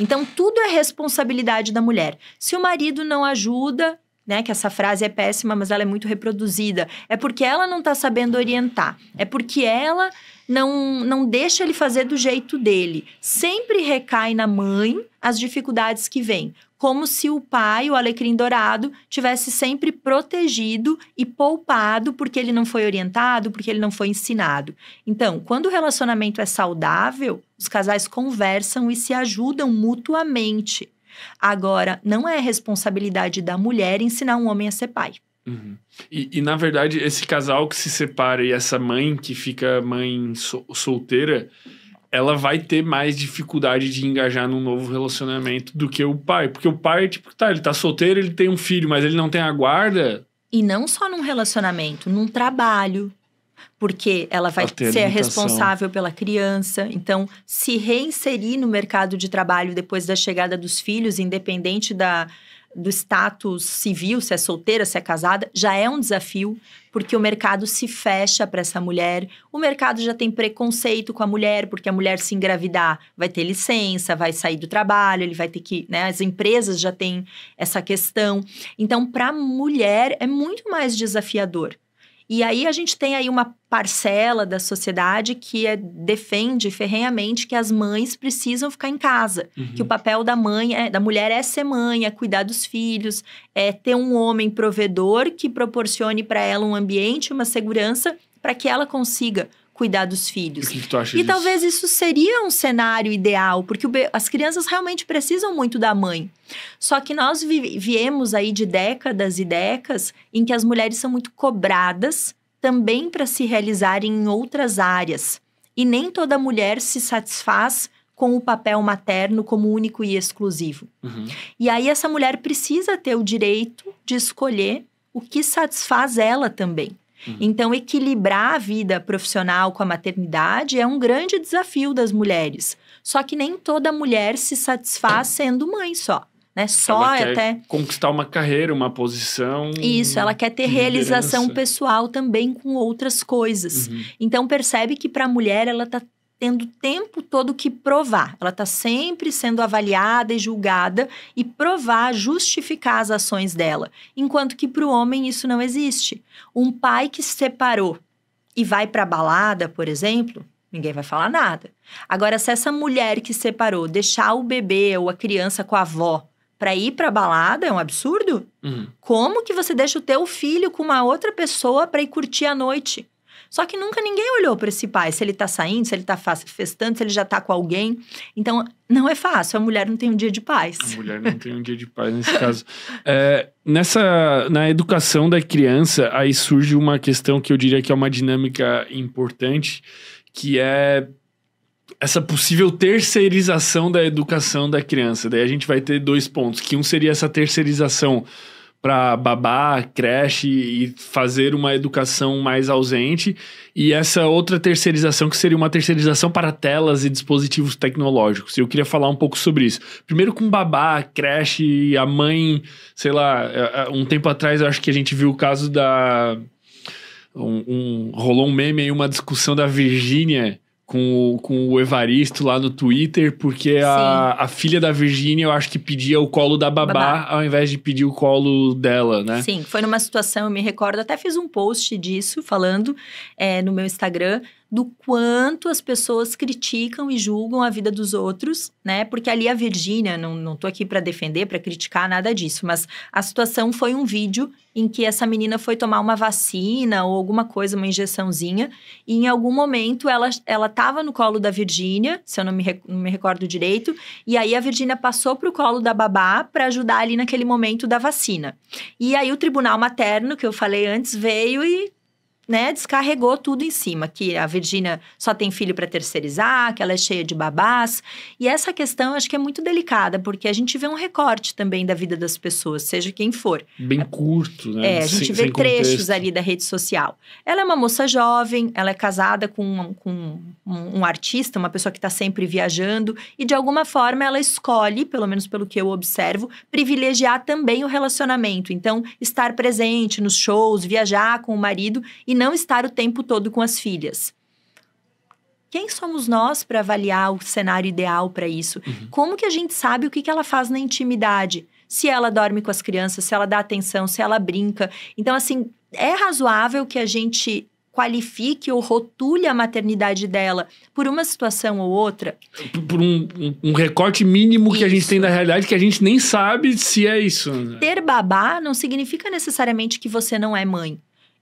Então, tudo é responsabilidade da mulher. Se o marido não ajuda, né, que essa frase é péssima, mas ela é muito reproduzida, é porque ela não está sabendo orientar, é porque ela não, não deixa ele fazer do jeito dele. Sempre recai na mãe as dificuldades que vêm como se o pai, o alecrim dourado, tivesse sempre protegido e poupado porque ele não foi orientado, porque ele não foi ensinado. Então, quando o relacionamento é saudável, os casais conversam e se ajudam mutuamente. Agora, não é responsabilidade da mulher ensinar um homem a ser pai. Uhum. E, e, na verdade, esse casal que se separa e essa mãe que fica mãe solteira ela vai ter mais dificuldade de engajar num novo relacionamento do que o pai. Porque o pai, tipo, tá, ele tá solteiro, ele tem um filho, mas ele não tem a guarda. E não só num relacionamento, num trabalho. Porque ela vai ser responsável pela criança. Então, se reinserir no mercado de trabalho depois da chegada dos filhos, independente da, do status civil, se é solteira, se é casada, já é um desafio porque o mercado se fecha para essa mulher. O mercado já tem preconceito com a mulher, porque a mulher se engravidar vai ter licença, vai sair do trabalho, ele vai ter que, né? As empresas já têm essa questão. Então, para a mulher é muito mais desafiador. E aí a gente tem aí uma parcela da sociedade que é, defende ferrenhamente que as mães precisam ficar em casa, uhum. que o papel da mãe, é, da mulher é ser mãe, é cuidar dos filhos, é ter um homem provedor que proporcione para ela um ambiente, uma segurança para que ela consiga cuidar dos filhos. O que, que tu acha e disso? talvez isso seria um cenário ideal, porque as crianças realmente precisam muito da mãe. Só que nós viemos aí de décadas e décadas em que as mulheres são muito cobradas também para se realizarem em outras áreas. E nem toda mulher se satisfaz com o papel materno como único e exclusivo. Uhum. E aí essa mulher precisa ter o direito de escolher o que satisfaz ela também. Uhum. Então, equilibrar a vida profissional com a maternidade é um grande desafio das mulheres. Só que nem toda mulher se satisfaz sendo mãe só. Né? Só ela quer até. Conquistar uma carreira, uma posição. Isso, ela quer ter realização liderança. pessoal também com outras coisas. Uhum. Então percebe que para a mulher ela está tendo o tempo todo que provar. Ela está sempre sendo avaliada e julgada e provar, justificar as ações dela. Enquanto que para o homem isso não existe. Um pai que se separou e vai para balada, por exemplo, ninguém vai falar nada. Agora, se essa mulher que separou deixar o bebê ou a criança com a avó para ir para balada é um absurdo? Uhum. Como que você deixa o teu filho com uma outra pessoa para ir curtir a noite? Só que nunca ninguém olhou para esse pai, se ele tá saindo, se ele tá festando, se ele já tá com alguém. Então, não é fácil, a mulher não tem um dia de paz. A mulher não tem um dia de paz nesse caso. É, nessa, na educação da criança, aí surge uma questão que eu diria que é uma dinâmica importante, que é essa possível terceirização da educação da criança. Daí a gente vai ter dois pontos, que um seria essa terceirização para babá, creche e fazer uma educação mais ausente, e essa outra terceirização que seria uma terceirização para telas e dispositivos tecnológicos. Eu queria falar um pouco sobre isso. Primeiro com babá, creche, a mãe, sei lá, é, é, um tempo atrás eu acho que a gente viu o caso da um, um rolou um meme aí uma discussão da Virgínia com, com o Evaristo lá no Twitter, porque a, a filha da Virgínia eu acho que pedia o colo da babá, babá, ao invés de pedir o colo dela, né? Sim, foi numa situação, eu me recordo, até fiz um post disso falando é, no meu Instagram do quanto as pessoas criticam e julgam a vida dos outros, né? Porque ali a Virgínia, não, não tô aqui para defender, para criticar nada disso, mas a situação foi um vídeo em que essa menina foi tomar uma vacina ou alguma coisa, uma injeçãozinha, e em algum momento ela ela tava no colo da Virgínia, se eu não me, não me recordo direito, e aí a Virgínia passou pro colo da babá para ajudar ali naquele momento da vacina. E aí o tribunal materno, que eu falei antes, veio e né, descarregou tudo em cima, que a Virgínia só tem filho para terceirizar, que ela é cheia de babás. E essa questão acho que é muito delicada, porque a gente vê um recorte também da vida das pessoas, seja quem for. Bem curto, né? É, a gente sem, vê sem trechos contexto. ali da rede social. Ela é uma moça jovem, ela é casada com, com um, um artista, uma pessoa que está sempre viajando, e de alguma forma ela escolhe, pelo menos pelo que eu observo, privilegiar também o relacionamento. Então, estar presente nos shows, viajar com o marido e não estar o tempo todo com as filhas. Quem somos nós para avaliar o cenário ideal para isso? Uhum. Como que a gente sabe o que, que ela faz na intimidade? Se ela dorme com as crianças, se ela dá atenção, se ela brinca. Então, assim, é razoável que a gente qualifique ou rotule a maternidade dela por uma situação ou outra. Por um, um, recorte mínimo isso. que a gente tem da realidade que a gente nem sabe se é isso. Né? Ter babá não significa necessariamente que você não é mãe.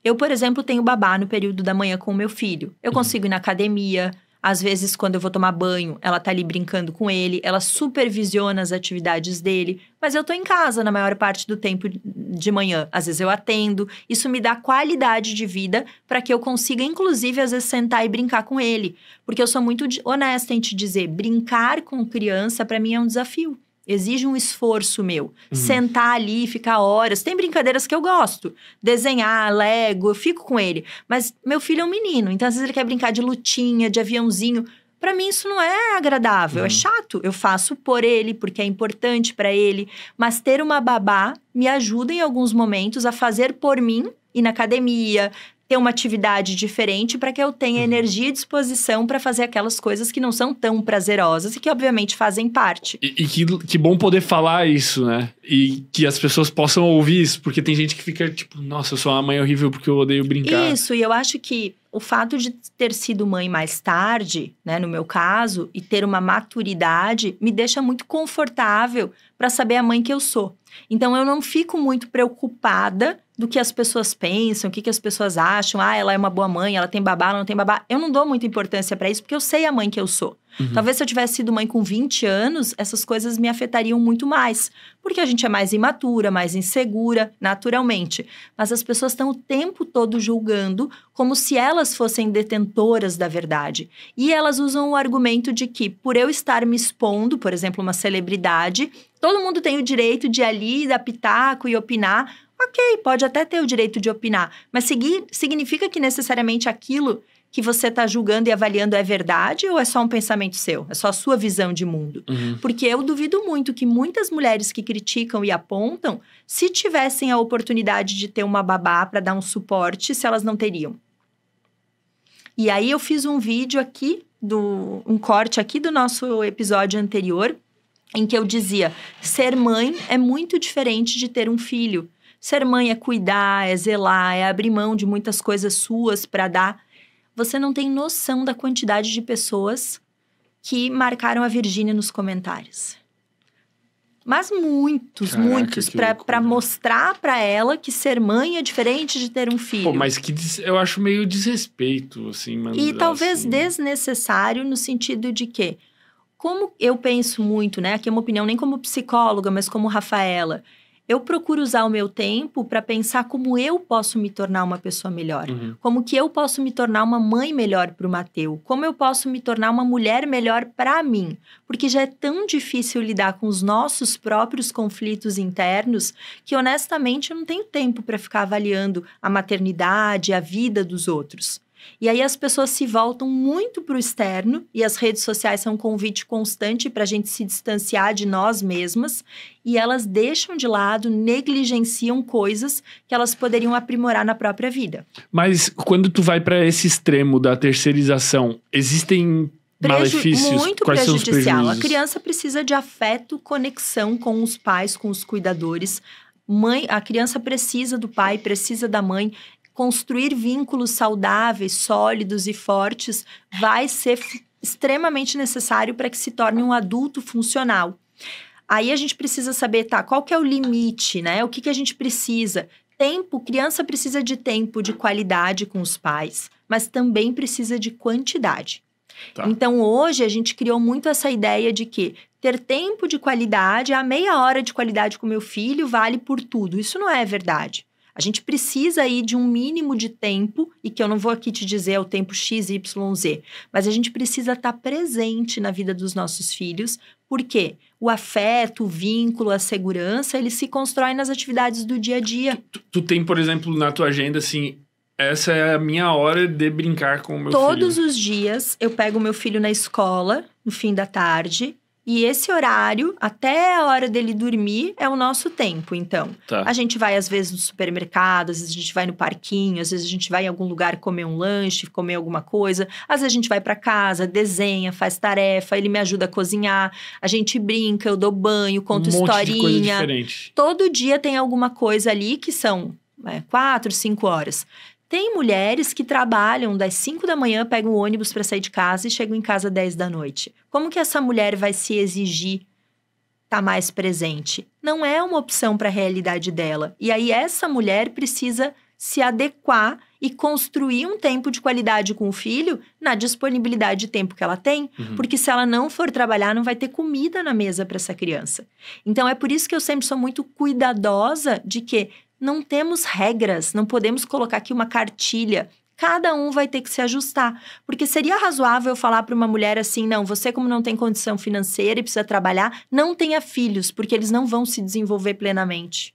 Eu, por exemplo, tenho babá no período da manhã com o meu filho. Eu uhum. consigo ir na academia. Às vezes, quando eu vou tomar banho, ela tá ali brincando com ele, ela supervisiona as atividades dele, mas eu tô em casa na maior parte do tempo de manhã. Às vezes eu atendo, isso me dá qualidade de vida para que eu consiga, inclusive, às vezes sentar e brincar com ele. Porque eu sou muito honesta em te dizer, brincar com criança para mim é um desafio exige um esforço meu. Uhum. Sentar ali, ficar horas. Tem brincadeiras que eu gosto. Desenhar, Lego, eu fico com ele. Mas meu filho é um menino, então às vezes ele quer brincar de lutinha, de aviãozinho. Para mim isso não é agradável, é uhum. é chato. Eu faço por ele porque é importante para ele, mas ter uma babá me ajuda em alguns momentos a fazer por mim e na academia, ter uma atividade diferente para que eu tenha uhum. energia e disposição para fazer aquelas coisas que não são tão prazerosas e que, obviamente, fazem parte. E, e, que, que bom poder falar isso, né? E que as pessoas possam ouvir isso, porque tem gente que fica tipo, nossa, eu sou uma mãe horrível porque eu odeio brincar. Isso, e eu acho que o fato de ter sido mãe mais tarde, né, no meu caso, e ter uma maturidade, me deixa muito confortável para saber a mãe que eu sou. Então eu não fico muito preocupada do que as pessoas pensam, o que, que as pessoas acham. Ah, ela é uma boa mãe, ela tem babá, ela não tem babá. Eu não dou muita importância para isso, porque eu sei a mãe que eu sou. Uhum. Talvez se eu tivesse sido mãe com 20 anos, essas coisas me afetariam muito mais. Porque a gente é mais imatura, mais insegura, naturalmente. Mas as pessoas estão o tempo todo julgando como se elas fossem detentoras da verdade. E elas usam o argumento de que, por eu estar me expondo, por exemplo, uma celebridade, Todo mundo tem o direito de ali dar pitaco e opinar. Ok, pode até ter o direito de opinar, mas seguir significa que necessariamente aquilo que você está julgando e avaliando é verdade ou é só um pensamento seu? É só a sua visão de mundo? Uhum. Porque eu duvido muito que muitas mulheres que criticam e apontam, se tivessem a oportunidade de ter uma babá para dar um suporte, se elas não teriam. E aí eu fiz um vídeo aqui do um corte aqui do nosso episódio anterior em que eu dizia: ser mãe é muito diferente de ter um filho. Ser mãe é cuidar, é zelar, é abrir mão de muitas coisas suas para dar. Você não tem noção da quantidade de pessoas que marcaram a Virgínia nos comentários. Mas muitos, Caraca, muitos, para mostrar para ela que ser mãe é diferente de ter um filho. Pô, mas que eu acho meio desrespeito, assim, mano. E talvez assim. desnecessário no sentido de que como eu penso muito, né? Aqui é uma opinião nem como psicóloga, mas como Rafaela. Eu procuro usar o meu tempo para pensar como eu posso me tornar uma pessoa melhor, uhum. como que eu posso me tornar uma mãe melhor para o Mateu, como eu posso me tornar uma mulher melhor para mim, porque já é tão difícil lidar com os nossos próprios conflitos internos que honestamente eu não tenho tempo para ficar avaliando a maternidade, a vida dos outros. E aí as pessoas se voltam muito para o externo e as redes sociais são um convite constante para a gente se distanciar de nós mesmas e elas deixam de lado, negligenciam coisas que elas poderiam aprimorar na própria vida. Mas quando tu vai para esse extremo da terceirização, existem Preju muito Quais prejudicial. A criança precisa de afeto, conexão com os pais, com os cuidadores. Mãe, a criança precisa do pai, precisa da mãe construir vínculos saudáveis, sólidos e fortes vai ser extremamente necessário para que se torne um adulto funcional. Aí a gente precisa saber, tá, qual que é o limite, né? O que, que a gente precisa? Tempo, criança precisa de tempo de qualidade com os pais, mas também precisa de quantidade. Tá. Então hoje a gente criou muito essa ideia de que ter tempo de qualidade, a meia hora de qualidade com meu filho vale por tudo. Isso não é verdade. A gente precisa aí de um mínimo de tempo, e que eu não vou aqui te dizer é o tempo X, Y, Z, mas a gente precisa estar tá presente na vida dos nossos filhos, porque o afeto, o vínculo, a segurança, ele se constrói nas atividades do dia a dia. Tu, tu tem, por exemplo, na tua agenda, assim, essa é a minha hora de brincar com o meu Todos filho. Todos os dias eu pego o meu filho na escola, no fim da tarde, e esse horário, até a hora dele dormir, é o nosso tempo, então. Tá. A gente vai, às vezes, no supermercado, às vezes a gente vai no parquinho, às vezes a gente vai em algum lugar comer um lanche, comer alguma coisa. Às vezes a gente vai para casa, desenha, faz tarefa, ele me ajuda a cozinhar, a gente brinca, eu dou banho, conto um historinha. Todo dia tem alguma coisa ali que são é, quatro, cinco horas. Tem mulheres que trabalham das 5 da manhã, pegam o ônibus para sair de casa e chegam em casa às 10 da noite. Como que essa mulher vai se exigir estar tá mais presente? Não é uma opção para a realidade dela. E aí essa mulher precisa se adequar e construir um tempo de qualidade com o filho na disponibilidade de tempo que ela tem, uhum. porque se ela não for trabalhar, não vai ter comida na mesa para essa criança. Então é por isso que eu sempre sou muito cuidadosa de que não temos regras, não podemos colocar aqui uma cartilha. Cada um vai ter que se ajustar. Porque seria razoável falar para uma mulher assim: não, você, como não tem condição financeira e precisa trabalhar, não tenha filhos, porque eles não vão se desenvolver plenamente.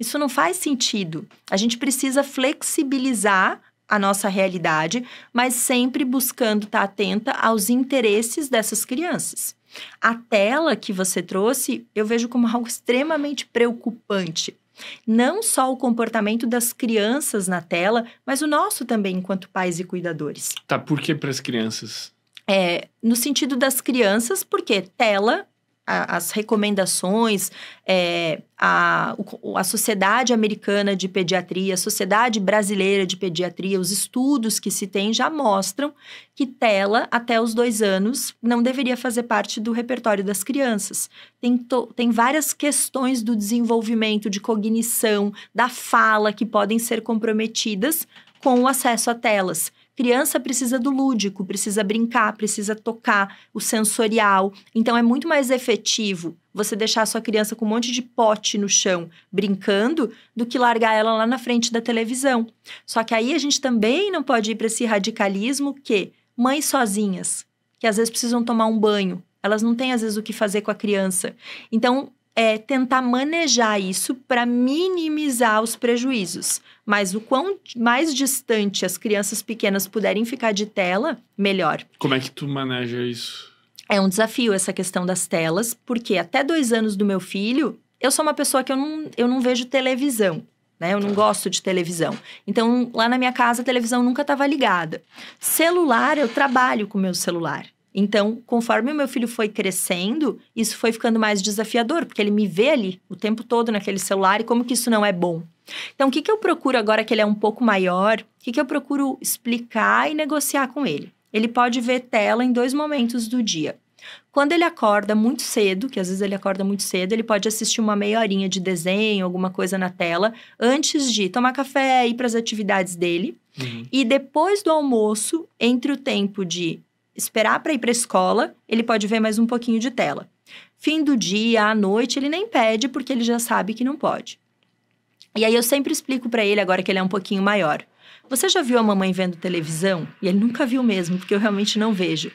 Isso não faz sentido. A gente precisa flexibilizar a nossa realidade, mas sempre buscando estar tá atenta aos interesses dessas crianças. A tela que você trouxe, eu vejo como algo extremamente preocupante. Não só o comportamento das crianças na tela, mas o nosso também, enquanto pais e cuidadores. Tá, por que para as crianças? É, no sentido das crianças, porque tela a, as recomendações, é, a, a Sociedade Americana de Pediatria, a Sociedade Brasileira de Pediatria, os estudos que se tem já mostram que tela até os dois anos não deveria fazer parte do repertório das crianças. Tem, to, tem várias questões do desenvolvimento, de cognição, da fala que podem ser comprometidas com o acesso a telas. Criança precisa do lúdico, precisa brincar, precisa tocar, o sensorial. Então é muito mais efetivo você deixar a sua criança com um monte de pote no chão brincando do que largar ela lá na frente da televisão. Só que aí a gente também não pode ir para esse radicalismo que mães sozinhas, que às vezes precisam tomar um banho, elas não têm às vezes o que fazer com a criança. Então, é, tentar manejar isso para minimizar os prejuízos. Mas o quão mais distante as crianças pequenas puderem ficar de tela, melhor. Como é que tu maneja isso? É um desafio essa questão das telas, porque até dois anos do meu filho, eu sou uma pessoa que eu não, eu não vejo televisão. Né? Eu não tá. gosto de televisão. Então, lá na minha casa, a televisão nunca estava ligada. Celular, eu trabalho com meu celular. Então, conforme o meu filho foi crescendo, isso foi ficando mais desafiador, porque ele me vê ali o tempo todo naquele celular e como que isso não é bom. Então, o que, que eu procuro agora que ele é um pouco maior? O que, que eu procuro explicar e negociar com ele? Ele pode ver tela em dois momentos do dia. Quando ele acorda muito cedo, que às vezes ele acorda muito cedo, ele pode assistir uma meia horinha de desenho, alguma coisa na tela, antes de tomar café, e ir para as atividades dele. Uhum. E depois do almoço, entre o tempo de esperar para ir para a escola, ele pode ver mais um pouquinho de tela. Fim do dia, à noite, ele nem pede porque ele já sabe que não pode. E aí eu sempre explico para ele agora que ele é um pouquinho maior. Você já viu a mamãe vendo televisão? E ele nunca viu mesmo, porque eu realmente não vejo.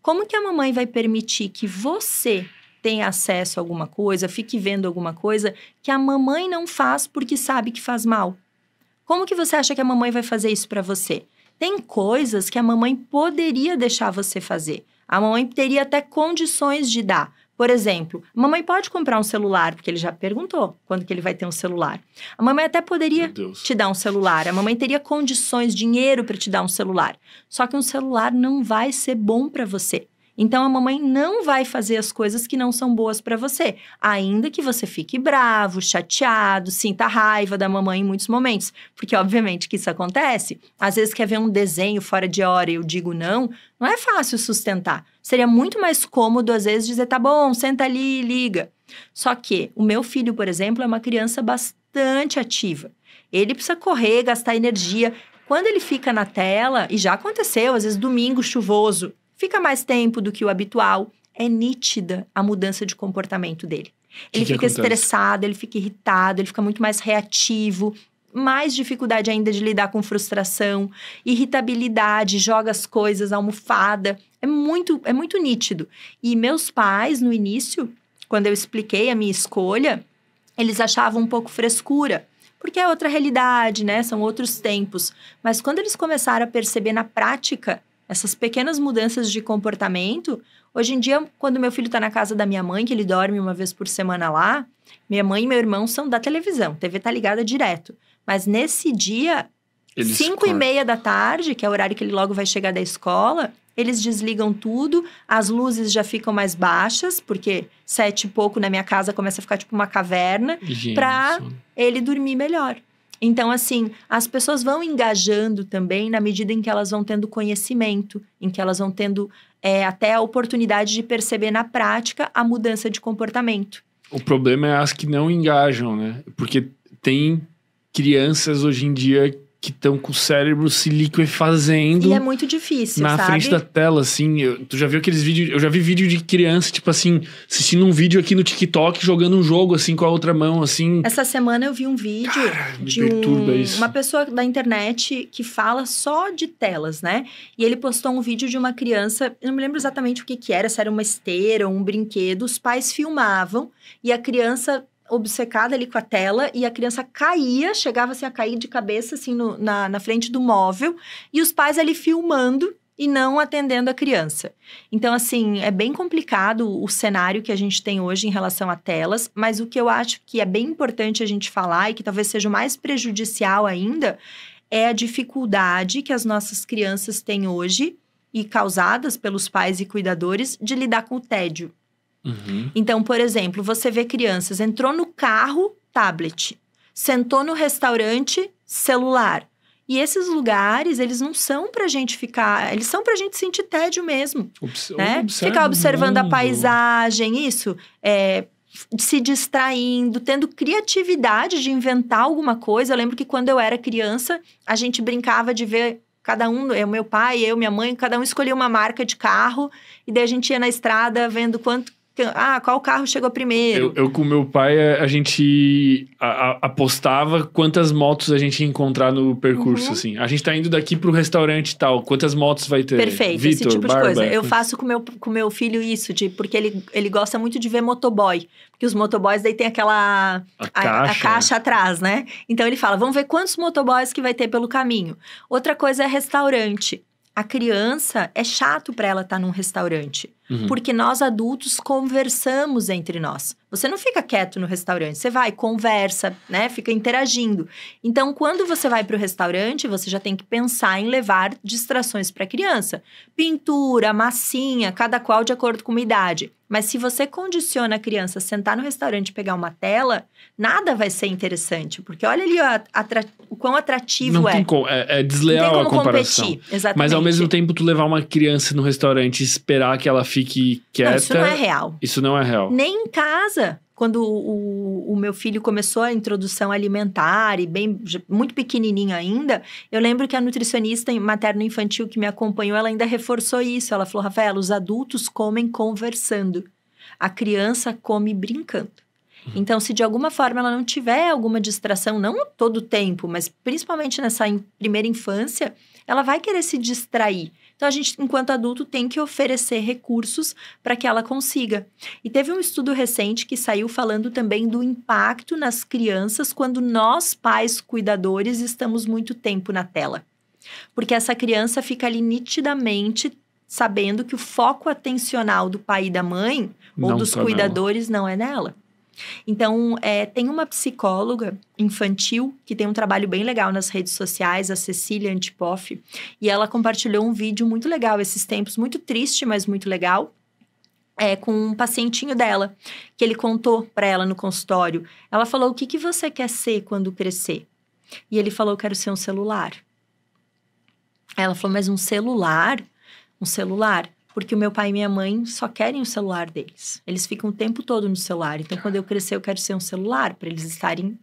Como que a mamãe vai permitir que você tenha acesso a alguma coisa, fique vendo alguma coisa que a mamãe não faz porque sabe que faz mal? Como que você acha que a mamãe vai fazer isso para você? Tem coisas que a mamãe poderia deixar você fazer. A mamãe teria até condições de dar. Por exemplo, a mamãe pode comprar um celular, porque ele já perguntou quando que ele vai ter um celular. A mamãe até poderia te dar um celular. A mamãe teria condições, dinheiro para te dar um celular. Só que um celular não vai ser bom para você. Então a mamãe não vai fazer as coisas que não são boas para você, ainda que você fique bravo, chateado, sinta raiva da mamãe em muitos momentos, porque obviamente que isso acontece. Às vezes quer ver um desenho fora de hora e eu digo não, não é fácil sustentar. Seria muito mais cômodo às vezes dizer tá bom, senta ali e liga. Só que o meu filho, por exemplo, é uma criança bastante ativa. Ele precisa correr, gastar energia. Quando ele fica na tela, e já aconteceu, às vezes domingo chuvoso, fica mais tempo do que o habitual, é nítida a mudança de comportamento dele. Ele que fica estressado, ele fica irritado, ele fica muito mais reativo, mais dificuldade ainda de lidar com frustração, irritabilidade, joga as coisas, almofada. É muito, é muito nítido. E meus pais, no início, quando eu expliquei a minha escolha, eles achavam um pouco frescura, porque é outra realidade, né? São outros tempos. Mas quando eles começaram a perceber na prática essas pequenas mudanças de comportamento. Hoje em dia, quando meu filho está na casa da minha mãe, que ele dorme uma vez por semana lá, minha mãe e meu irmão são da televisão. A TV tá ligada direto. Mas nesse dia, eles cinco cortam. e meia da tarde, que é o horário que ele logo vai chegar da escola, eles desligam tudo, as luzes já ficam mais baixas, porque sete e pouco na minha casa começa a ficar tipo uma caverna, para ele dormir melhor. Então, assim, as pessoas vão engajando também na medida em que elas vão tendo conhecimento, em que elas vão tendo é, até a oportunidade de perceber na prática a mudança de comportamento. O problema é as que não engajam, né? Porque tem crianças hoje em dia que estão com o cérebro se liquefazendo. E é muito difícil, Na sabe? frente da tela, assim. Eu, tu já viu aqueles vídeos... Eu já vi vídeo de criança, tipo assim, assistindo um vídeo aqui no TikTok, jogando um jogo, assim, com a outra mão, assim. Essa semana eu vi um vídeo Cara, de um, uma pessoa da internet que fala só de telas, né? E ele postou um vídeo de uma criança, eu não me lembro exatamente o que que era, se era uma esteira, um brinquedo. Os pais filmavam e a criança obcecada ali com a tela e a criança caía, chegava assim a cair de cabeça assim no, na, na frente do móvel e os pais ali filmando e não atendendo a criança. Então, assim, é bem complicado o cenário que a gente tem hoje em relação a telas, mas o que eu acho que é bem importante a gente falar e que talvez seja o mais prejudicial ainda é a dificuldade que as nossas crianças têm hoje e causadas pelos pais e cuidadores de lidar com o tédio. Uhum. Então, por exemplo, você vê crianças, entrou no carro, tablet. Sentou no restaurante, celular. E esses lugares, eles não são pra gente ficar, eles são pra gente sentir tédio mesmo. Obs né? Ficar observando a paisagem, isso. É, se distraindo, tendo criatividade de inventar alguma coisa. Eu lembro que quando eu era criança, a gente brincava de ver cada um, eu, meu pai, eu, minha mãe, cada um escolhia uma marca de carro e daí a gente ia na estrada vendo quanto ah, qual carro chegou primeiro? Eu, eu com meu pai, a, gente a, a, apostava quantas motos a gente ia encontrar no percurso, uhum. assim. A gente tá indo daqui pro restaurante e tal, quantas motos vai ter? Perfeito, Victor, esse tipo de coisa. Eu faço com meu, com meu filho isso, de porque ele, ele gosta muito de ver motoboy. Porque os motoboys daí tem aquela... A, caixa. caixa atrás, né? Então ele fala, vamos ver quantos motoboys que vai ter pelo caminho. Outra coisa é restaurante. A criança, é chato para ela estar tá num restaurante. Uhum. Porque nós adultos conversamos entre nós. Você não fica quieto no restaurante, você vai, conversa, né? Fica interagindo. Então, quando você vai para o restaurante, você já tem que pensar em levar distrações para a criança. Pintura, massinha, cada qual de acordo com a idade. Mas se você condiciona a criança a sentar no restaurante e pegar uma tela, nada vai ser interessante. Porque olha ali o, o quão atrativo não é. Tem como é. É desleal a comparação. Competir, exatamente. Mas ao mesmo tempo, tu levar uma criança no restaurante e esperar que ela fique fique quieta. Não, isso não é real. Isso não é real. Nem em casa. Quando o, o, meu filho começou a introdução alimentar e bem muito pequenininho ainda, eu lembro que a nutricionista materno-infantil que me acompanhou, ela ainda reforçou isso. Ela falou, Rafael, os adultos comem conversando, a criança come brincando. Uhum. Então, se de alguma forma ela não tiver alguma distração, não todo o tempo, mas principalmente nessa primeira infância, ela vai querer se distrair. Então a gente, enquanto adulto, tem que oferecer recursos para que ela consiga. E teve um estudo recente que saiu falando também do impacto nas crianças quando nós, pais cuidadores, estamos muito tempo na tela. Porque essa criança fica ali nitidamente sabendo que o foco atencional do pai e da mãe ou não dos tá cuidadores nela. não é nela. Então, é, tem uma psicóloga infantil que tem um trabalho bem legal nas redes sociais, a Cecília Antipoff, e ela compartilhou um vídeo muito legal esses tempos, muito triste, mas muito legal, é, com um pacientinho dela, que ele contou para ela no consultório. Ela falou: O que, que você quer ser quando crescer? E ele falou: Quero ser um celular. Ela falou: Mas um celular? Um celular? porque o meu pai e minha mãe só querem o celular deles. Eles ficam o tempo todo no celular. Então, quando eu crescer, eu quero ser um celular para eles estarem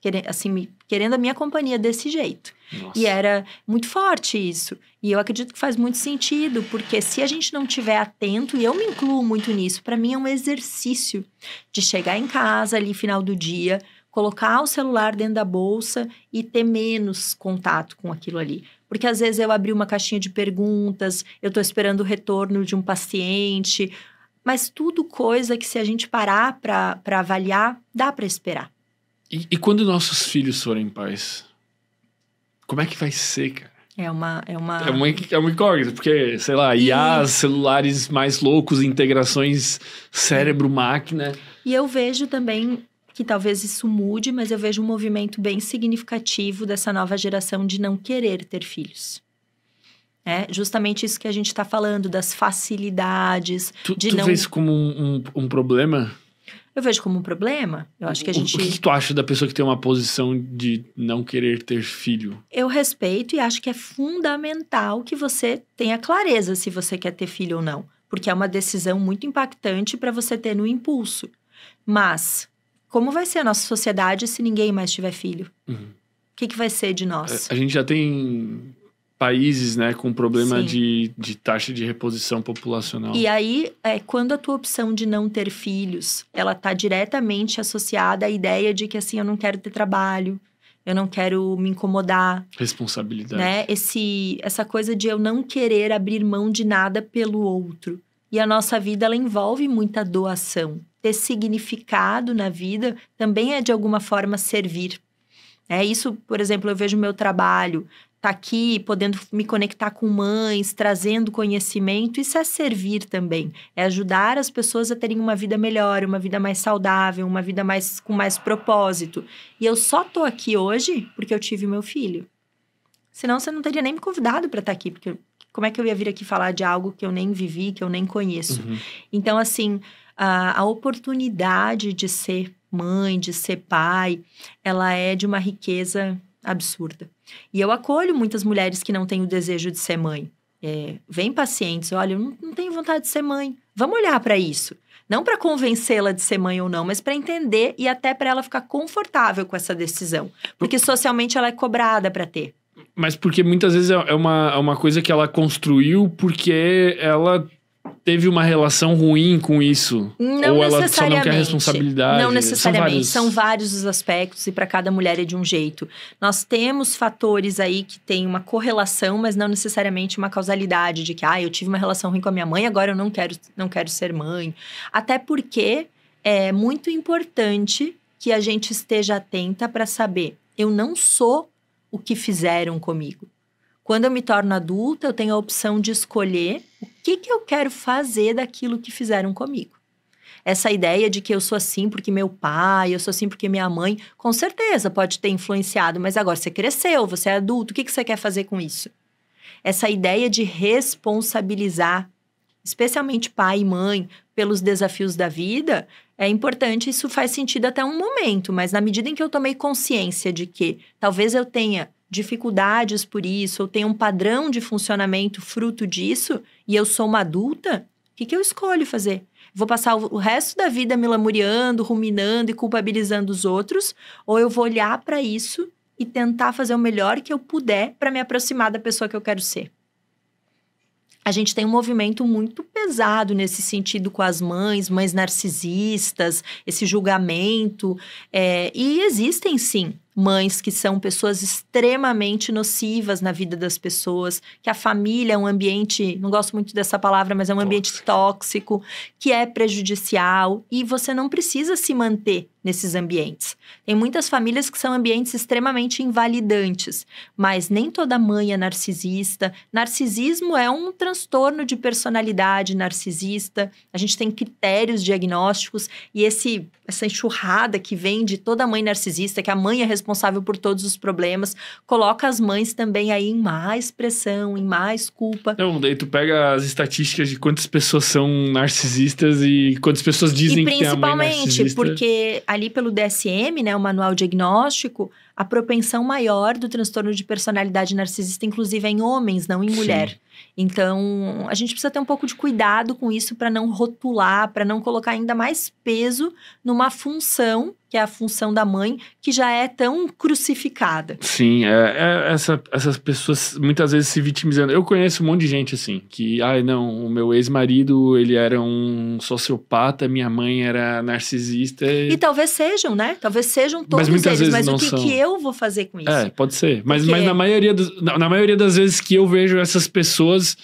querendo, assim, me querendo a minha companhia desse jeito. Nossa. E era muito forte isso. E eu acredito que faz muito sentido, porque se a gente não tiver atento, e eu me incluo muito nisso, para mim é um exercício de chegar em casa ali final do dia, colocar o celular dentro da bolsa e ter menos contato com aquilo ali. Porque às vezes eu abri uma caixinha de perguntas, eu estou esperando o retorno de um paciente, mas tudo coisa que se a gente parar para avaliar, dá para esperar. E, e, quando nossos filhos forem pais, como é que vai ser, cara? É uma, é uma... É uma, é uma incógnita, porque, sei lá, IAs, e... celulares mais loucos, integrações cérebro-máquina. E eu vejo também que talvez isso mude, mas eu vejo um movimento bem significativo dessa nova geração de não querer ter filhos. É justamente isso que a gente está falando, das facilidades. Tu, de tu não... vê isso como um, um, um, problema? Eu vejo como um problema. Eu acho que a gente. O, o que tu acha da pessoa que tem uma posição de não querer ter filho? Eu respeito e acho que é fundamental que você tenha clareza se você quer ter filho ou não, porque é uma decisão muito impactante para você ter no impulso. Mas como vai ser a nossa sociedade se ninguém mais tiver filho? Uhum. O uhum. que, que vai ser de nós? A, é, a gente já tem países, né, com problema de, de taxa de reposição populacional. E aí, é, quando a tua opção de não ter filhos, ela está diretamente associada à ideia de que, assim, eu não quero ter trabalho, eu não quero me incomodar. Responsabilidade. Né? Esse, essa coisa de eu não querer abrir mão de nada pelo outro. E a nossa vida, ela envolve muita doação ter significado na vida também é de alguma forma servir. É isso, por exemplo, eu vejo meu trabalho tá aqui, podendo me conectar com mães, trazendo conhecimento, isso é servir também, é ajudar as pessoas a terem uma vida melhor, uma vida mais saudável, uma vida mais com mais propósito. E eu só tô aqui hoje porque eu tive meu filho. Senão você não teria nem me convidado para estar tá aqui, porque como é que eu ia vir aqui falar de algo que eu nem vivi, que eu nem conheço? Uhum. Então assim, a, a oportunidade de ser mãe, de ser pai, ela é de uma riqueza absurda. E eu acolho muitas mulheres que não têm o desejo de ser mãe. É, vem pacientes, olha, eu não, não tenho vontade de ser mãe. Vamos olhar para isso. Não para convencê-la de ser mãe ou não, mas para entender e até para ela ficar confortável com essa decisão. Porque socialmente ela é cobrada para ter. Mas porque muitas vezes é, é uma, é uma coisa que ela construiu porque ela teve uma relação ruim com isso? Não Ou ela só não quer responsabilidade? Não necessariamente. São vários, São vários os aspectos e para cada mulher é de um jeito. Nós temos fatores aí que tem uma correlação, mas não necessariamente uma causalidade de que, ah, eu tive uma relação ruim com a minha mãe, agora eu não quero, não quero ser mãe. Até porque é muito importante que a gente esteja atenta para saber, eu não sou o que fizeram comigo. Quando eu me torno adulta, eu tenho a opção de escolher o que, que eu quero fazer daquilo que fizeram comigo? Essa ideia de que eu sou assim porque meu pai, eu sou assim porque minha mãe, com certeza pode ter influenciado, mas agora você cresceu, você é adulto, o que, que você quer fazer com isso? Essa ideia de responsabilizar, especialmente pai e mãe, pelos desafios da vida, é importante, isso faz sentido até um momento, mas na medida em que eu tomei consciência de que talvez eu tenha dificuldades por isso, ou tenho um padrão de funcionamento fruto disso, e eu sou uma adulta, o que, que eu escolho fazer? Vou passar o resto da vida me lamuriando, ruminando e culpabilizando os outros, ou eu vou olhar para isso e tentar fazer o melhor que eu puder para me aproximar da pessoa que eu quero ser. A gente tem um movimento muito pesado nesse sentido com as mães, mães narcisistas, esse julgamento. É, e existem sim mães que são pessoas extremamente nocivas na vida das pessoas, que a família é um ambiente, não gosto muito dessa palavra, mas é um ambiente tóxico, que é prejudicial e você não precisa se manter nesses ambientes. Tem muitas famílias que são ambientes extremamente invalidantes, mas nem toda mãe é narcisista. Narcisismo é um transtorno de personalidade narcisista. A gente tem critérios diagnósticos e esse essa enxurrada que vem de toda mãe narcisista, que a mãe é responsável por todos os problemas, coloca as mães também aí em mais pressão, em mais culpa. Então, daí tu pega as estatísticas de quantas pessoas são narcisistas e quantas pessoas dizem e que tem a mãe narcisista. Principalmente porque ali pelo DSM, né, o manual diagnóstico, a propensão maior do transtorno de personalidade narcisista, inclusive é em homens, não em mulher. Sim. Então, a gente precisa ter um pouco de cuidado com isso para não rotular, para não colocar ainda mais peso numa função, que é a função da mãe, que já é tão crucificada. Sim, é, é essa, essas pessoas muitas vezes se vitimizando. Eu conheço um monte de gente assim, que, ai, ah, não, o meu ex-marido, ele era um sociopata, minha mãe era narcisista. E, e talvez sejam, né? Talvez sejam todos mas eles, mas o que, são... que, eu vou fazer com é, isso? É, pode ser. Mas, Porque... mas na, maioria dos, na, na maioria das vezes que eu vejo essas pessoas, pessoas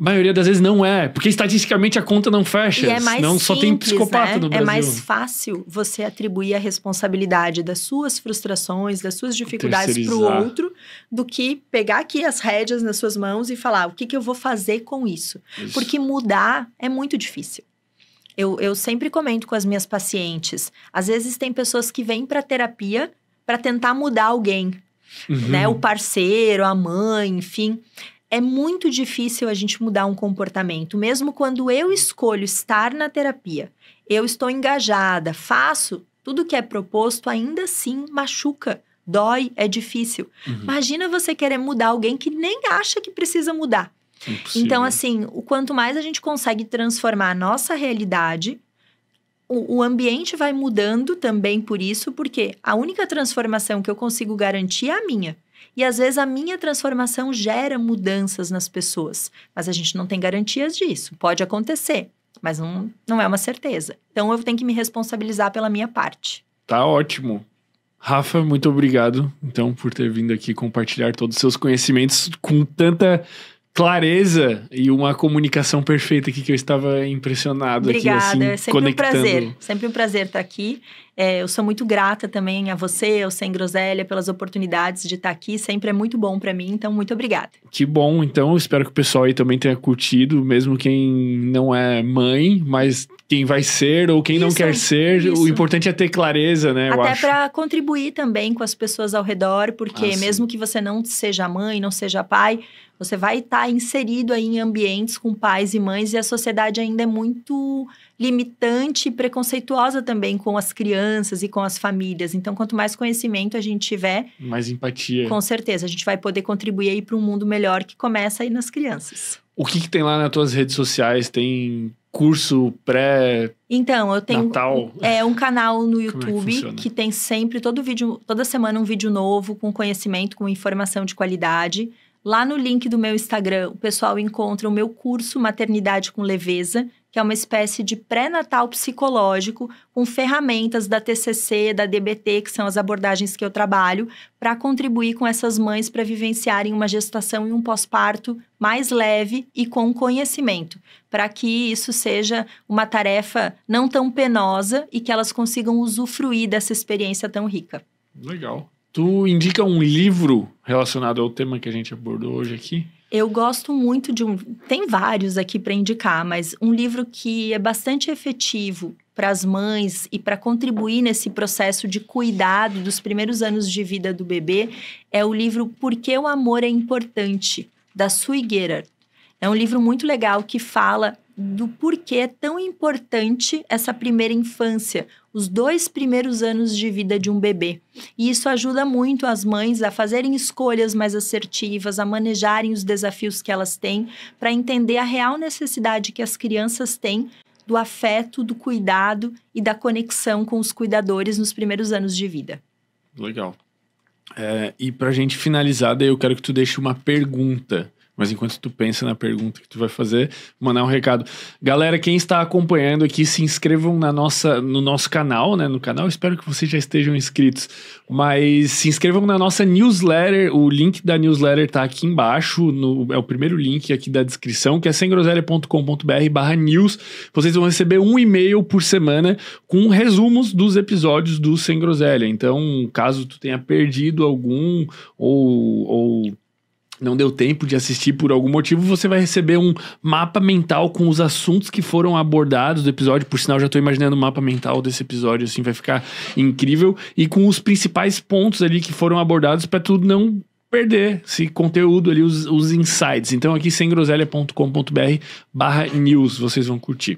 a maioria das vezes não é, porque estatisticamente a conta não fecha. E é mais não só tem psicopata né? no Brasil. É mais fácil você atribuir a responsabilidade das suas frustrações, das suas dificuldades para o outro, do que pegar aqui as rédeas nas suas mãos e falar ah, o que, que eu vou fazer com isso. isso. Porque mudar é muito difícil. Eu, eu sempre comento com as minhas pacientes. Às vezes tem pessoas que vêm para terapia para tentar mudar alguém, uhum. né? O parceiro, a mãe, enfim é muito difícil a gente mudar um comportamento, mesmo quando eu escolho estar na terapia, eu estou engajada, faço tudo que é proposto, ainda assim machuca, dói, é difícil. Uhum. Imagina você querer mudar alguém que nem acha que precisa mudar. Impossível. Então, assim, o quanto mais a gente consegue transformar a nossa realidade, o, o, ambiente vai mudando também por isso, porque a única transformação que eu consigo garantir é a minha. E às vezes a minha transformação gera mudanças nas pessoas, mas a gente não tem garantias disso. Pode acontecer, mas não, não é uma certeza. Então eu tenho que me responsabilizar pela minha parte. Tá ótimo. Rafa, muito obrigado, então, por ter vindo aqui compartilhar todos os seus conhecimentos com tanta clareza e uma comunicação perfeita aqui que eu estava impressionado. Obrigada, aqui, assim, é sempre conectando. um prazer, sempre um prazer estar aqui. É, eu sou muito grata também a você, ao Sem Groselha, pelas oportunidades de estar aqui. Sempre é muito bom para mim, então muito obrigada. Que bom, então. Espero que o pessoal aí também tenha curtido, mesmo quem não é mãe, mas quem vai ser ou quem isso, não quer ser. Isso. O importante é ter clareza, né? Até para contribuir também com as pessoas ao redor, porque ah, mesmo que você não seja mãe, não seja pai, você vai estar tá inserido aí em ambientes com pais e mães e a sociedade ainda é muito limitante e preconceituosa também com as crianças e com as famílias. Então, quanto mais conhecimento a gente tiver, mais empatia. Com certeza, a gente vai poder contribuir aí para um mundo melhor que começa aí nas crianças. O que, que tem lá nas tuas redes sociais? Tem curso pré então eu tenho Natal. é um canal no YouTube é que, que, tem sempre todo vídeo toda semana um vídeo novo com conhecimento com informação de qualidade Lá no link do meu Instagram, o pessoal encontra o meu curso Maternidade com Leveza, que é uma espécie de pré-natal psicológico com ferramentas da TCC, da DBT, que são as abordagens que eu trabalho, para contribuir com essas mães para vivenciarem uma gestação e um pós-parto mais leve e com conhecimento, para que isso seja uma tarefa não tão penosa e que elas consigam usufruir dessa experiência tão rica. Legal. Tu indica um livro relacionado ao tema que a gente abordou hoje aqui? Eu gosto muito de um. Tem vários aqui para indicar, mas um livro que é bastante efetivo para as mães e para contribuir nesse processo de cuidado dos primeiros anos de vida do bebê é o livro Por que o Amor é Importante, da Sui Gerard. É um livro muito legal que fala do porquê é tão importante essa primeira infância, os dois primeiros anos de vida de um bebê. E isso ajuda muito as mães a fazerem escolhas mais assertivas, a manejarem os desafios que elas têm, para entender a real necessidade que as crianças têm do afeto, do cuidado e da conexão com os cuidadores nos primeiros anos de vida. Legal. É, e para a gente finalizar, daí eu quero que tu deixe uma pergunta mas enquanto tu pensa na pergunta que tu vai fazer, mandar um recado. Galera, quem está acompanhando aqui, se inscrevam na nossa, no nosso canal, né? No canal, espero que vocês já estejam inscritos. Mas se inscrevam na nossa newsletter. O link da newsletter está aqui embaixo. No, é o primeiro link aqui da descrição, que é semgroselha.com.br barra news. Vocês vão receber um e-mail por semana com resumos dos episódios do Sem Groselha. Então, caso tu tenha perdido algum ou, ou não deu tempo de assistir por algum motivo, você vai receber um mapa mental com os assuntos que foram abordados do episódio. Por sinal, já estou imaginando o mapa mental desse episódio, assim, vai ficar incrível. E com os principais pontos ali que foram abordados para tudo não perder esse conteúdo ali, os, os insights. Então aqui semgroselha.com.br barra news, vocês vão curtir.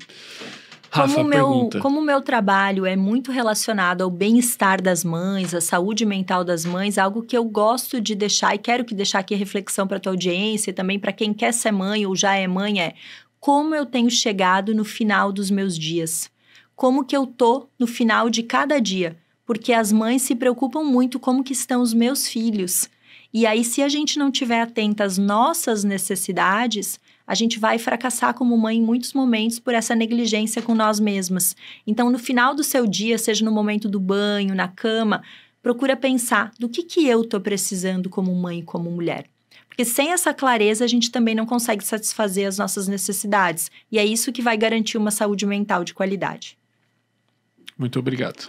Rafa, ah, como meu, pergunta. Como o meu trabalho é muito relacionado ao bem-estar das mães, à saúde mental das mães, algo que eu gosto de deixar e quero que deixar aqui reflexão para tua audiência e também para quem quer ser mãe ou já é mãe é como eu tenho chegado no final dos meus dias. Como que eu tô no final de cada dia? Porque as mães se preocupam muito como que estão os meus filhos. E aí, se a gente não tiver atenta às nossas necessidades, a gente vai fracassar como mãe em muitos momentos por essa negligência com nós mesmas. Então, no final do seu dia, seja no momento do banho, na cama, procura pensar do que, que eu estou precisando como mãe e como mulher. Porque sem essa clareza, a gente também não consegue satisfazer as nossas necessidades. E é isso que vai garantir uma saúde mental de qualidade. Muito obrigado.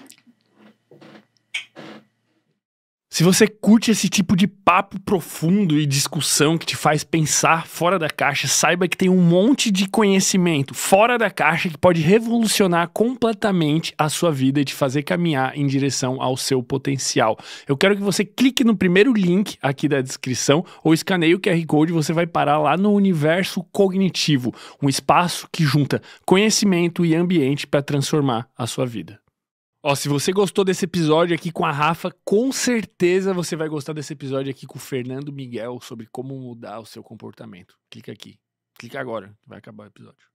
Se você curte esse tipo de papo profundo e discussão que te faz pensar fora da caixa, saiba que tem um monte de conhecimento fora da caixa que pode revolucionar completamente a sua vida e te fazer caminhar em direção ao seu potencial. Eu quero que você clique no primeiro link aqui da descrição ou escaneie o QR Code, e você vai parar lá no Universo Cognitivo, um espaço que junta conhecimento e ambiente para transformar a sua vida. Ó, se você gostou desse episódio aqui com a Rafa, com certeza você vai gostar desse episódio aqui com o Fernando Miguel sobre como mudar o seu comportamento. Clica aqui. Clica agora, vai acabar o episódio.